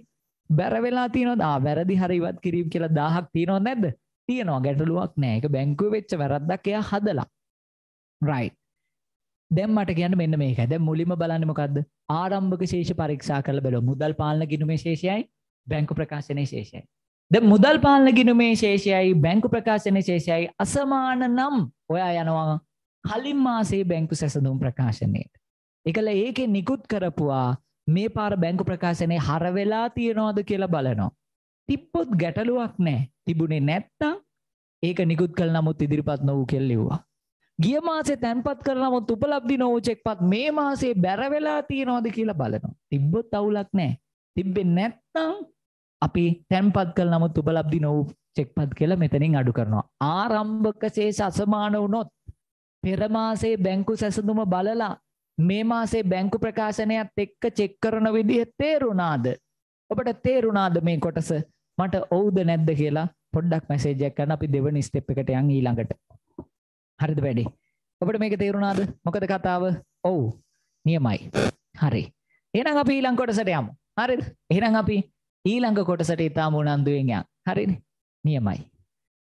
බැරවෙලා තියනොද වැරදි හරිවත් කිරීම් කියලා දාහක් තියනො නැද තියෙනවා ගැටලුවක් නෑක බැංකුව වෙච්ච වැරද්දක් එයා හදලා රයි දැම් මට කියන්න මෙන්න මේක දැ මුලිම බලන්නමකක්ද ආරම්භක ශේෂ පරීක්ෂා කළ බැලෝ මුදල් පාලන ගිනුමේ ශේෂයයි බැංකු ප්‍රකාශනය ශේෂයයි ද මුදල් පාලන ගිනුමේ ශේෂයයි බැංකු ප්‍රකාශනය ශේෂයයි අසමාන නම් ඔයා යනවා කලින් මාසේ බැංකු සැසඳුම් ප්‍රකාශනයට එකල ඒකෙ නිකුත් කරපුවා මේ පාර බැංකු ප්‍රකාශනය හරවෙලා තියෙනවාද කියලා බලනවා. තිප්පොත් ගැටලුවක් නෑ තිබුණේ නැත්තං ඒක නිකුත් කල් නමුත් ඉදිරිපත් නොවූ කෙල්ලිව්වා. ගිය මාසේ තැන්පත් කරනමුත් උපලබ්දි නෝචෙක්පත් මේ මාසේ බැරවෙලා තියෙනවාද කියලා බලනවා. තිබ්බොත් අවුලක් නෑ. තිබ්බෙ නැත්තං අපි තැන්පත් කල් නමුත් උපලබ්දි නොවූ චෙක්පත් කියලා මෙතනින් අඩු කරනවා. ආරම්භක සේ සසමාන වුනොත් පෙරමාසේ බැංකු සැසඳුම බලලා මේ මාසේ බැංකු ප්‍රකාශනයත් එක්ක චෙක් කරන විදිහ තේරුණාද? ඔබට තේරුණාද මේ කොටස? මට ඔව්ද නැද්ද කියලා පොඩ්ඩක් මැසේජ් එකක් කරන්න අපි දෙවෙනි ස්ටෙප් එකට යන් ඊළඟට. හරිද වැඩේ? ඔබට මේක තේරුණාද? මොකද කතාව? ඔව්. නියමයි. හරි. එහෙනම් අපි ඊළඟ කොටසට යමු. හරිද? එහෙනම් අපි ඊළඟ කොටසට ඊටාම උනන්දුවෙන් යන්. හරිනේ? නියමයි.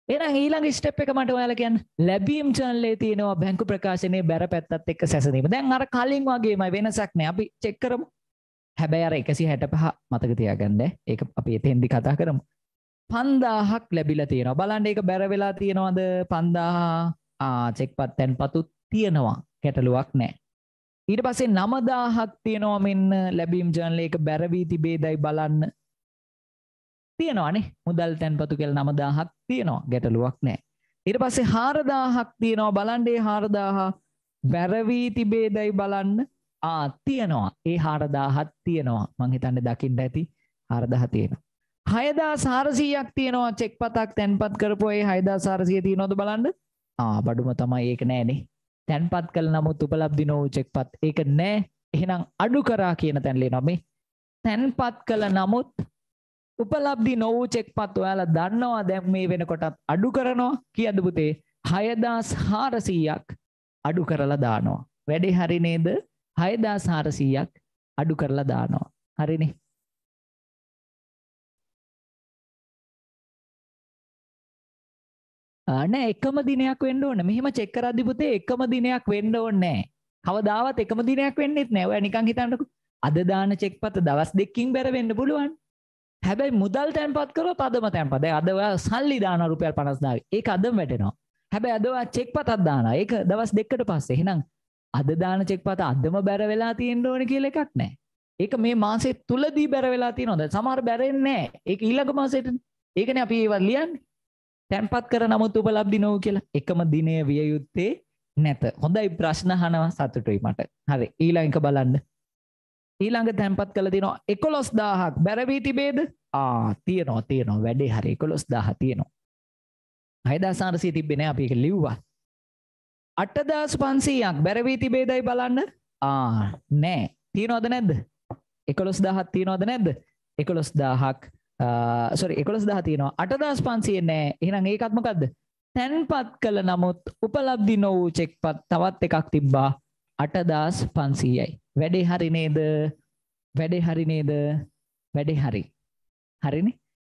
එහෙනම් ඊළඟ ස්ටෙප් එක මට ඔයාලා කියන්න. ලැබීම් channel එකේ තියෙනවා බැංකු ප්‍රකාශනයේ බැර පැත්තත් එක්ක සැසඳීම. දැන් අර කලින් වගේමයි වෙනසක් නෑ. අපි චෙක් කරමු. හැබැයි අර 165 මතක තියාගන්න. ඒක අපි එතෙන්දි කතා කරමු. 5000ක් ලැබිලා තියෙනවා. බලන්න ඒක බැර වෙලා තියෙනවද? 5000 ආ චෙක් පත්තෙන් පතුත් තියෙනවා. ගැටලුවක් නෑ. ඊට පස්සේ 9000ක් තියෙනවා මෙන්න ලැබීම් channel එක බැර වී තිබේදයි බලන්න. තියෙනවානේ මුදල් තැන්පතු කෙල් නමදාහක් තියෙනවා ගැටලුවක් නෑ. ඉට පස්සේ හාරදාහක් තියෙනවා බලන්ඩේ හාරදාහා වැරවී තිබේදැයි බලන්න ආතියනවා ඒ හාරදාහත් තියෙනවා මංහිතන්න දකිින්ට ඇති හරදහ තියෙනවා. හයදා සාරසීයක් තියෙනවා චෙක් පතක් තැන්පත් කරපුේ හයදා සාරසිය තිය නොද බලන්න ආ බඩුම තමයි ඒක නෑනේ තැන්පත් කල නමුත් උපලබ්දි නෝ චෙක් පත් ඒක නෑ එහෙනම් අඩු කරා කියන තැන්ලේ නොමේ තැන්පත් කළ නමුත් උපලබ්ධි නොවූ චෙක්පත් ඔයාලා දන්නවා දැන් මේ වෙනකොටත් අඩු කරනවා කියද පුතේ 6400ක් අඩු කරලා දානවා. වැඩේ හරි නේද? 6400ක් අඩු කරලා දානවා. හරිනේ. නෑ එකම දිනයක් වෙන්න ඕන. මෙහෙම චෙක් කරද්දි පුතේ එකම දිනයක් වෙන්න ඕනේ නෑ. කවදාවත් එකම දිනයක් වෙන්නෙත් නෑ. ඔයා නිකන් හිතන්නකෝ. අද දාන චෙක්පත දවස් දෙකකින් බැර වෙන්න පුළුවන්. හැබැයි මුදල් තැන්පත් කර පදම තැන්ප දැ අදවා සල්ලි දාන රුපියල් පනස්දාව ඒ අදම් වැටෙනවා හැබැයි අදවා චෙක් පතත් දාන එක දවස් දෙකට පස්සේ හෙනම් අද දාන චෙක් පත අදම බැර වෙලා තියෙන් ඕන කියල එකක් නෑ ඒක මේ මාසේ තුලදී බැර වෙලා තියනොද සමහර බැරෙන්නේ ඒක ඊළඟ මාසයට ඒකනේ අපි ඒවත් ලියන්නේ තැන්පත් කර නමුත් උපලබ්ධි නොව කියලා එකම දිනය විය යුත්තේ නැත හොඳයි ප්‍රශ්න හනවා සතුටුයි මට හරි ඊළඟ බලන්න ඊළඟ තැන්පත් කළ තිනවා එකොළොස් දාහක් බැරවී තිබේද ආ තියනවා තියනවා වැඩේ හරි එකොළොස් දාහ තියනවා අයදාසාරසී තිබෙන අපි එක ලිව්වා අටදාස් පන්සීයක් බැරවී තිබේදයි බලන්න ආ නෑ තියනොද නැද්ද එකොළොස් දාහත් තියනොද නැද්ද එකොළොස් දාහක් සොරි එකොළොස් දහ තියනවා අටදස් පන්සිය නෑ එහෙනම් ඒකත්මකක්ද තැන්පත් කළ නමුත් උපලබ්දි නොවූ චෙක්පත් තවත් එකක් තිබ්බා අටදස් පන්සීයයි වැඩේ හරි නේද? වැඩේ හරි නේද? වැඩේ හරි. හරිනේ?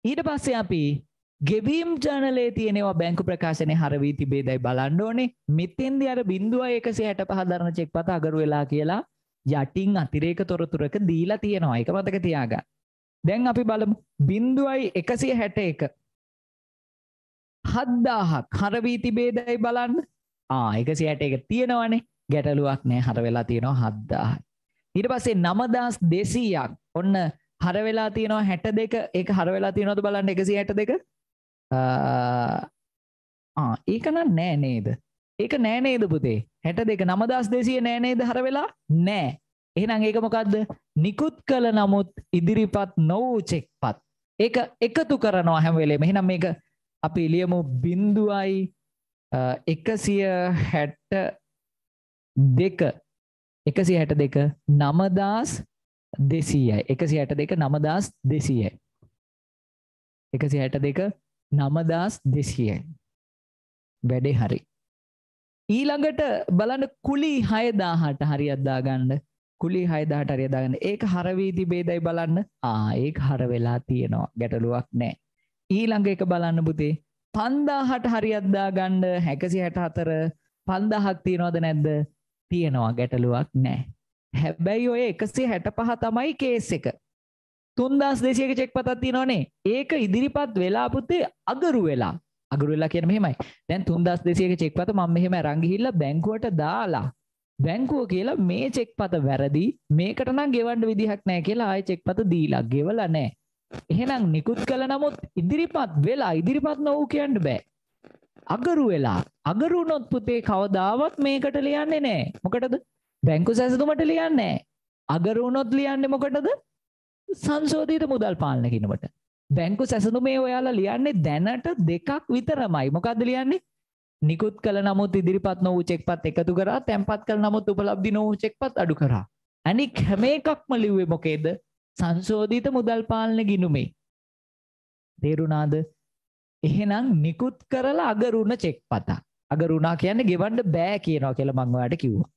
ඊට පස්සේ අපි ගෙවීම් ජනලේ තියෙනවා බැංකු ප්‍රකාශනය හරවී තිබේදයි බලන්න ඕනේ. මෙතෙන්දි අර බිඳුව 165 දරන චෙක් පත අගරු වෙලා කියලා යටින් අතිරේක තොරතුරක දීලා තියෙනවා. ඒක මතක තියාගන්න. දැන් අපි බලමු. බිඳුවයි 161 7000ක් හරවී තිබේදයි බලන්න. ආ 161 තියෙනවනේ. ගැටලුවක් නෑ හර වෙලා තියෙනවා 7000යි. ඊට පස්සේ නමදස් දෙසීයක් ඔන්න හරවෙලා තියෙනවා හැට දෙක ඒ හරවෙලා තියෙනවද බලන්න එකසි හැට දෙක ඒකන නෑ නේද ඒක නෑ නේද පුතේ හැට දෙක නමදස් දෙසිය නෑ නේද හරවෙලා නෑ එහෙනම් ඒක මොකක්ද නිකුත් කළ නමුත් ඉදිරිපත් නොවූ චෙක්පත් ඒක එකතු කරනවා හැම වෙලේම එහෙනම් මේක අපි ලියමු බිඳුවයි එකසිය හැට්ට දෙක එකසි හැට දෙක නමදස් දෙසීයයි එකසි හැට දෙක නමදස් දෙසීයයි එකසි හැට දෙක නමදස් දෙසියයි වැඩේ හරි ඊළඟට බලන්න කුලි හයදාහට හරි අද්දාගන්න කුලි හයදාහට හරියදාගන්න ඒක හරවීති බේදයි බලන්න ආඒක් හර වෙලා තියෙනවා ගැටලුවක් නෑ ඊළඟ එක බලන්න පුතේ පන්දාහට හරි අද්දාගන්න හැකසි හැට හතර පන්දාහක් තියෙනවාද නැද්ද තියෙනවා ගැටලුවක් නෑ. හැබැයි ඔය එකසේ හැට පහ තමයි කේස් එක. තුන්දස් දෙසියක චෙක් පතත් තිනොනේ ඒක ඉදිරිපත් වෙලාපුතේ අගරු වෙලා අගරුල්ලා කියන මෙහෙමයි දැන් තුන්දස් දෙසියක චෙක් පත මම මෙහෙම රංගිහිල්ල බැංකුවට දාලා බැංකුව කියලා මේ චෙක් පත වැරදි මේකට නම් ගෙවන්න විදිහක් නෑ කියලා ආය චෙක් පත දීලා ගෙවලා නෑ එහෙනම් නිකුත් කළ නමුත් ඉදිරිපත් වෙලා ඉදිරිපත් නොවූ කියන්න බෑ අගරු වෙලා අගරු වුණොත් පුතේ කවදාවත් මේකට ලියන්නේ නැහැ. මොකටද? බැංකු සැසඳුමට ලියන්නේ නැහැ. අගරු වුණොත් ලියන්නේ මොකටද? සංශෝධිත මුදල් පාලන කිනවට. බැංකු සැසඳුමේ ඔයාලා ලියන්නේ දැනට දෙකක් විතරමයි. මොකද්ද ලියන්නේ? නිකුත් කළ නමුත් ඉදිරිපත් නොවූ චෙක්පත් එකතු කරා, තැන්පත් කළ නමුත් උපලබ්ධි නොවූ චෙක්පත් අඩු කරා. අනික් හැම එකක්ම ලිව්වේ මොකේද? සංශෝධිත මුදල් පාලන ගිණුමේ. තේරුණාද? එහෙනම් නිකුත් කරලා අගරුණ චෙක් පතක්. අගරුණා කියන්නේ ගෙවන්න බෑ කියනවා කියලා මම ඔයාලට කිව්වා.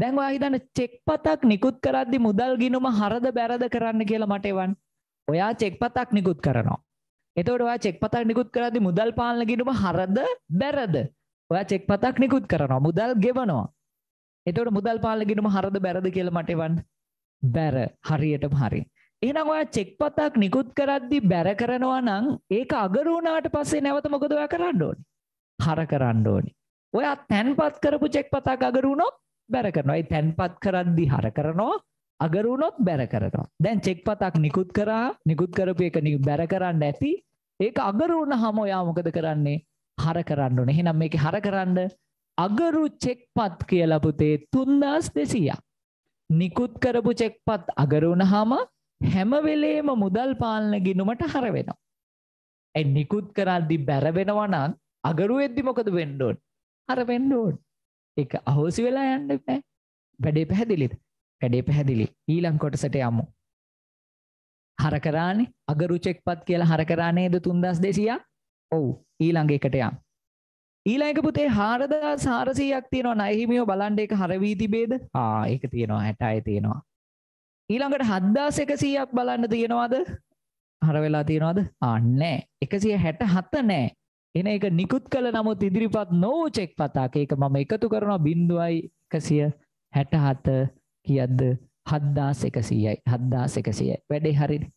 දැන් ඔයා හිතන්න චෙක් පතක් නිකුත් කරද්දි මුදල් ගිණුම හරද බැරද කරන්න කියලා මට එවන්න. ඔයා චෙක් පතක් නිකුත් කරනවා. එතකොට ඔයා චෙක් පතක් නිකුත් කරද්දි මුදල් පාලන ගිණුම හරද බැරද? ඔයා චෙක් පතක් නිකුත් කරනවා. මුදල් ගෙවනවා. එතකොට මුදල් පාලන ගිණුම හරද බැරද කියලා මට එවන්න. බැර. හරියටම හරියි. එහෙනම් ඔයා චෙක් පතක් නිකුත් කරද්දි බැර කරනවා නම් ඒක අගර වුණාට පස්සේ නැවත මොකද ඔයා කරන්න ඕනේ? හර කරන්න ඕනේ. ඔයා තැන්පත් කරපු චෙක් පතක් අගර වුණොත් බැර කරනවා. ඒ තැන්පත් කරද්දි හර කරනවා. අගර වුණොත් බැර කරනවා. දැන් චෙක් පතක් නිකුත් කරා නිකුත් කරපු එක බැර කරන්න ඇති. ඒක අගර වුණාම ඔයා මොකද කරන්නේ? හර කරන්න ඕනේ. එහෙනම් මේකේ හර කරන්න අගරු චෙක්පත් කියලා පුතේ 3200ක්. නිකුත් කරපු චෙක්පත් අගර වුණාම හැම වෙලේම මුදල් පාලන ගිණුමට හර වෙනවා. ඒ නිකුත් කරද්දි බැර වෙනවා නම් අගරු වෙද්දි මොකද වෙන්න ඕන? හර වෙන්න ඕන. ඒක අහෝසි වෙලා යන්න බෑ. වැඩේ පැහැදිලිද? වැඩේ පැහැදිලි. ඊළඟ කොටසට යමු. හර කරානේ අගරු චෙක්පත් කියලා හර කරා නේද 3200ක්? ඔව්. ඊළඟ එකට යමු. ඊළඟ පුතේ 4400ක් තියෙනවා ණය හිමියෝ බලන්න ඒක හර වී තිබේද? ආ ඒක තියෙනවා 60යි තියෙනවා. ඊළඟට 7100ක් බලන්න තියනවාද? හර වෙලා තියනවාද? අන්නේ 167 නෑ. එන එක නිකුත් කළ නමුත් ඉදිරිපත් නෝ චෙක් පතාක ඒක මම එකතු කරනවා බිඳුවයි 167 කියද්ද 7100යි 7100යි. වැඩේ හරිනේ.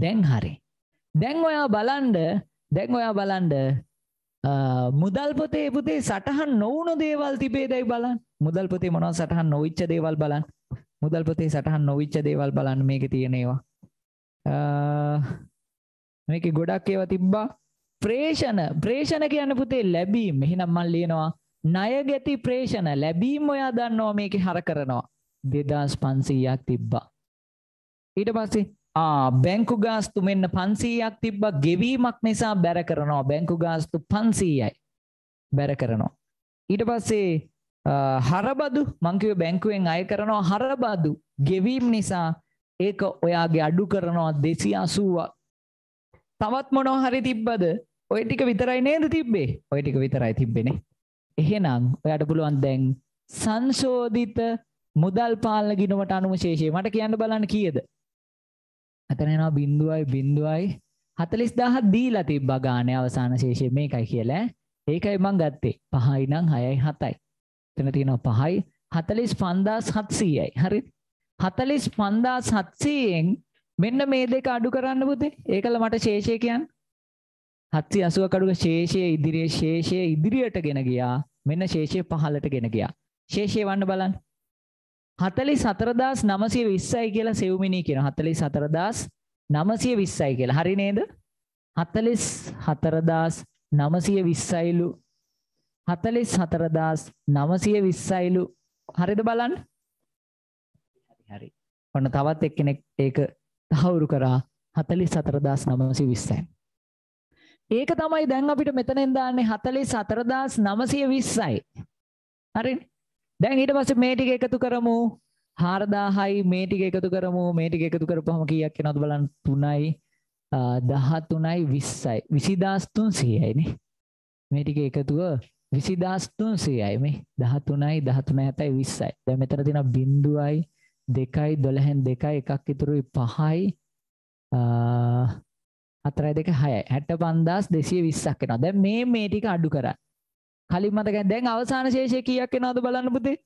දැන් හරි. දැන් ඔයා බලන්න දැන් ඔයා බලන්න මුදල් පොතේ පුතේ සටහන් නොවුණු දේවල් තිබේදයි බලන්න. මුදල් පොතේ මොනවද සටහන් නොවිච්ච දේවල් බලන්න. මුදල් පොතේ සටහන් නොවිච්ච දේවල් බලන්න මේක තියෙනේවා මේක ගොඩක් ඒව තිබ්බා ප්‍රේෂණ ප්‍රේෂණ කියන්න පුතේ ලැබීම මෙහිනම් මල් ලියනවා ණය ගැති ප්‍රේෂණ ලැබීම ඔයා දන්නවා මේක හර කරනවා දෙදස් පන්සීයක් තිබ්බා ඊට පස්සේ බැංකු ගාස්තු මෙන්න පන්සීයක් තිබ්බ ගෙවීමක් නිසා බැර කරනවා බැංකු ගාස්තු පන්සීයයි බැර කරනවා ඊට පස්සේ හරබදු මංකිව බැංකුවෙන් අය කරනවා හරබදු ගෙවීම් නිසා ඒක ඔයාගේ අඩු කරනවා දෙසි අසුවක් තවත් මොනෝ හරි තිබ්බද ඔය ටික විතරයි නේද තිබ්බේ ඔය ටික විතරයි තිබ්බෙනේ එහෙනම් ඔයාට පුළුවන් දැන් සංශෝධිත මුදල් පාලන ගිණුමට අනුව ශේෂය මට කියන්න බලන්න කීයද අතන එනවා බිඳුවයි බිඳුවයි හතලිස් දහත් දීලා තිබ්බා ගානේ අවසාන ශේෂය මේකයි කියලා ඒකයි මං ගත්තේ පහයි නම් හයයි හතයි එතන තියෙනවා 5යි 45700යි. හරිද? 45700න් මෙන්න මේ දෙක අඩු කරන්න පුතේ. ඒකල මට ශේෂය කියන්න. 780ක අඩුක ශේෂය ඉදිරියේ ශේෂය ඉදිරියටගෙන ගියා. මෙන්න ශේෂය පහළටගෙන ගියා. ශේෂය වන්න බලන්න. 44920යි කියලා සෙව්මිනී කියනවා. 44920යි කියලා. හරි නේද? 44920යිලු 44920යිලු. හරිද බලන්න? හරි හරි. ඔන්න තවත් එක්කෙනෙක් ඒක තහවුරු කරා 44920යි. ඒක තමයි දැන් අපිට මෙතනෙන් දාන්නේ 44920යි. හරිනේ. දැන් ඊට පස්සේ මේ ටික එකතු කරමු. 4000යි මේ ටික එකතු කරමු. මේ ටික එකතු කරපුවම කීයක් එනවද බලන්න 3යි 13යි 20යි 20300යිනේ. මේ ටික එකතුව විසිදාස්තුන්සයයි මේ දහතුනයි දහතුන ඇතයි විස්සයි දැ මෙතර තින බින්දුවයි දෙකයි දොළහැන් දෙකයි එකක් ඉතුරුයි පහයි අතරයි දෙක හය හැට පන්දස් දෙසිය විස්සක් එෙනවා දැ මේ මේ ටික අඩු කර කලින් මතක දැන් අවසාන ශේෂය කියක් එනවාද බලන්න පුතේ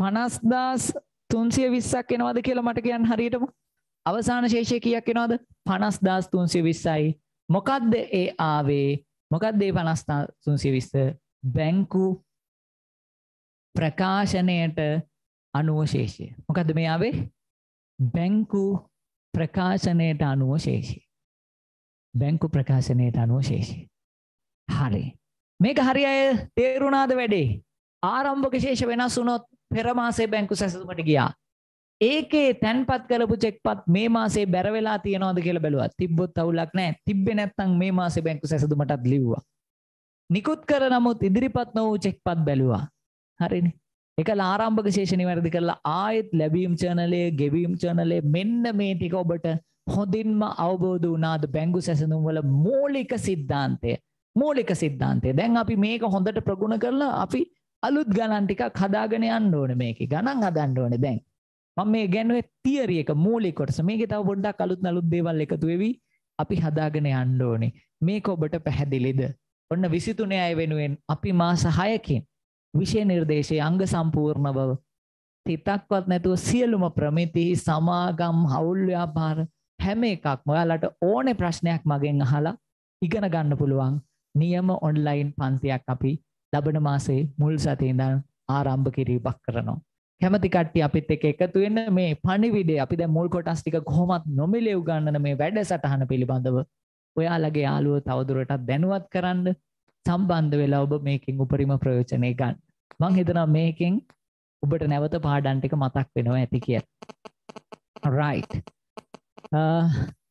පනස්දාස් තුන්සිය විස්සක් එනවාද කියලා මට කියන් හරියටම අවසාන ශේෂය කියක් එනවාද පනස්දාස් තුන්සිය විස්සයි මොකක්ද ඒ ආවේ මොකක්දේ පනස්ථා තුන්සිය විස්ස බැංකු ප්‍රකාශනයට අනුව ශේෂය. මොකද මේ ආවේ බැංකු ප්‍රකාශනයට අනුව ශේෂය. බැංකු ප්‍රකාශනයට අනුව ශේෂය. හරි. මේක හරි අය තේරුණාද වැඩේ. ආරම්භක ශේෂ වෙනස් වුණොත් පෙර මාසේ බැංකු සැසඳුමට ගියා. ඒකේ තැන්පත් කරපු චෙක්පත් මේ මාසේ බැර වෙලා තියනවද කියලා බැලුවා. තිබ්බොත් අවුලක් නැහැ. තිබ්බේ නැත්නම් මේ මාසේ බැංකු සැසඳුමටත් ලිව්වා. නිකුත් කර නමුත් ඉදිරිපත් නොවූ චෙක්පත් බැලුවා. හරිනේ. එකල ආරම්භක ශේෂ නිවැරදි කරලා ආයෙත් ලැබීම් චැනලයේ ගෙවීම් චැනලයේ මෙන්න මේ ටික ඔබට හොඳින්ම අවබෝධ වුණාද බැංගු සැසඳුම් වල මූලික සිද්ධාන්තය. මූලික සිද්ධාන්තය. දැන් අපි මේක හොඳට ප්‍රගුණ කරලා අපි අලුත් ගණන් ටිකක් හදාගෙන යන්න ඕනේ මේකේ. ගණන් හදන්න ඕනේ දැන්. මම මේ ගැන්නුවේ තියරි එක මූලික කොටස. මේකේ තව පොඩ්ඩක් අලුත් අලුත් දේවල් එකතු වෙවි අපි හදාගෙන යන්න ඕනේ. මේක ඔබට පැහැදිලිද? ඔන්න 23 අය වෙනුවෙන් අපි මාස 6කින් විෂය නිර්දේශයේ අංග සම්පූර්ණ බව තිතක්වත් නැතුව සියලුම ප්‍රමිති සමාගම් හවුල් ව්‍යාපාර හැම එකක්ම ඔයාලට ඕනේ ප්‍රශ්නයක් මගෙන් අහලා ඉගෙන ගන්න පුළුවන් නියම ඔන්ලයින් පන්තියක් අපි ලබන මාසේ මුල් සතියේ ඉඳන් ආරම්භ කිරීමක් කරනවා. කැමති කට්ටිය අපිත් එක්ක එකතු වෙන්න මේ පණිවිඩය අපි දැන් මුල් කොටස් ටික කොහොමත් නොමිලේ උගන්නන මේ වැඩසටහන පිළිබඳව ඔයාලගේ යාළුව තවදුරටත් දැනුවත් කරන්න සම්බන්ධ වෙලා ඔබ මේකින් උපරිම ප්‍රයෝජනය ගන්න. මං හිතනවා මේකෙන් ඔබට නැවත පාඩම් ටික මතක් වෙනවා ඇති කියලා. right. Uh,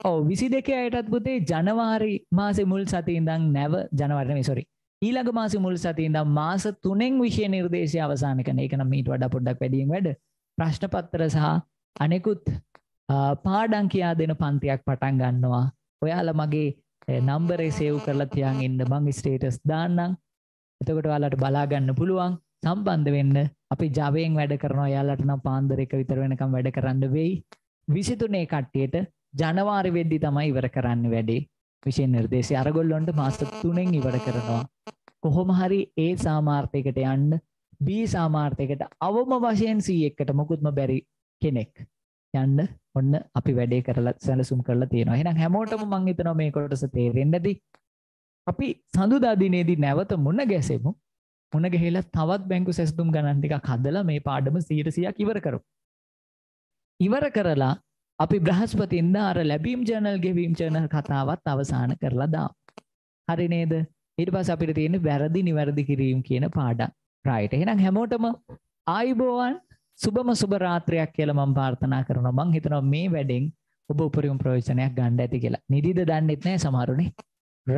ඔව් 22 අයටත් පුතේ ජනවාරි මාසේ මුල් සතියේ ඉඳන් නැව ජනවාරි නෙමෙයි sorry. ඊළඟ මාසේ මුල් සතියේ ඉඳන් මාස 3න් විෂය නිර්දේශය අවසන් කරන. ඒක නම් ඊට වඩා පොඩ්ඩක් වැඩියෙන් වැඩ. ප්‍රශ්න පත්‍ර සහ අනෙකුත් uh, පාඩම් කියා දෙන පන්තියක් පටන් ගන්නවා ඔයාල මගේ නම්බරේ සේව් කරලා තියන් ඉන්න මං ස්ටේටස් දාන්නම් එතකොට ඔයාලට බලාගන්න පුළුවන් සම්බන්ධ වෙන්න අපි ජවයෙන් වැඩ කරනවා යාලට නම් පාන්දර එක විතර වෙනකම් වැඩ කරන්න වෙයි විසිතුනේ කට්ටියට ජනවාරි වෙද්දි තමයි ඉවර කරන්න වැඩේ විශෂෙන් නිර්දේශය අරගොල්ලොන්ට මාස්තතුනෙන් ඉවර කරනවා කොහොම හරි ඒ සාමාර්ථයකට යන්න බී සාමාර්ථයකට අවම වශයෙන් සී එක්කට මොකුත්ම බැරි කෙනෙක් යන්න ඔන්න අපි වැඩේ කරලා සැලසුම් කරලා තියෙනවා. එහෙනම් හැමෝටම මම හිතනවා මේ කොටස තේරෙන්නදී අපි සඳුදා දිනේදී නැවත මුණ ගැසෙමු. මුණ ගැහිලා තවත් බැංකු සැසඳුම් ගණන් ටිකක් හදලා මේ පාඩම 100ක් ඉවර කරමු. ඉවර කරලා අපි බ්‍රහස්පතින්දා අර ලැබීම් ජර්නල් ගෙවීම් ජර්නල් කතාවත් අවසන් කරලා දාමු. හරි නේද? ඊට පස්සේ අපිට තියෙන්නේ වැරදි නිවැරදි කිරීම කියන පාඩම්. රයිට්. එහෙනම් හැමෝටම ආයිබෝවන් සුබම සුබ රාත්‍රයක් කියලා මම ප්‍රාර්ථනා කරනවා. මං හිතනවා මේ වැඩෙන් ඔබ උපරිම ප්‍රයෝජනයක් ගන්න ඇති කියලා. නිදිද දන්නෙත් නැහැ සමහරුනේ.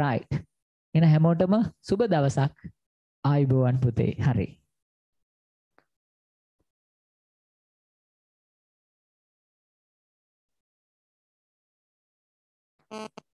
right. එන හැමෝටම සුබ දවසක්. ආයිබෝවන් පුතේ. හරි. Thank you.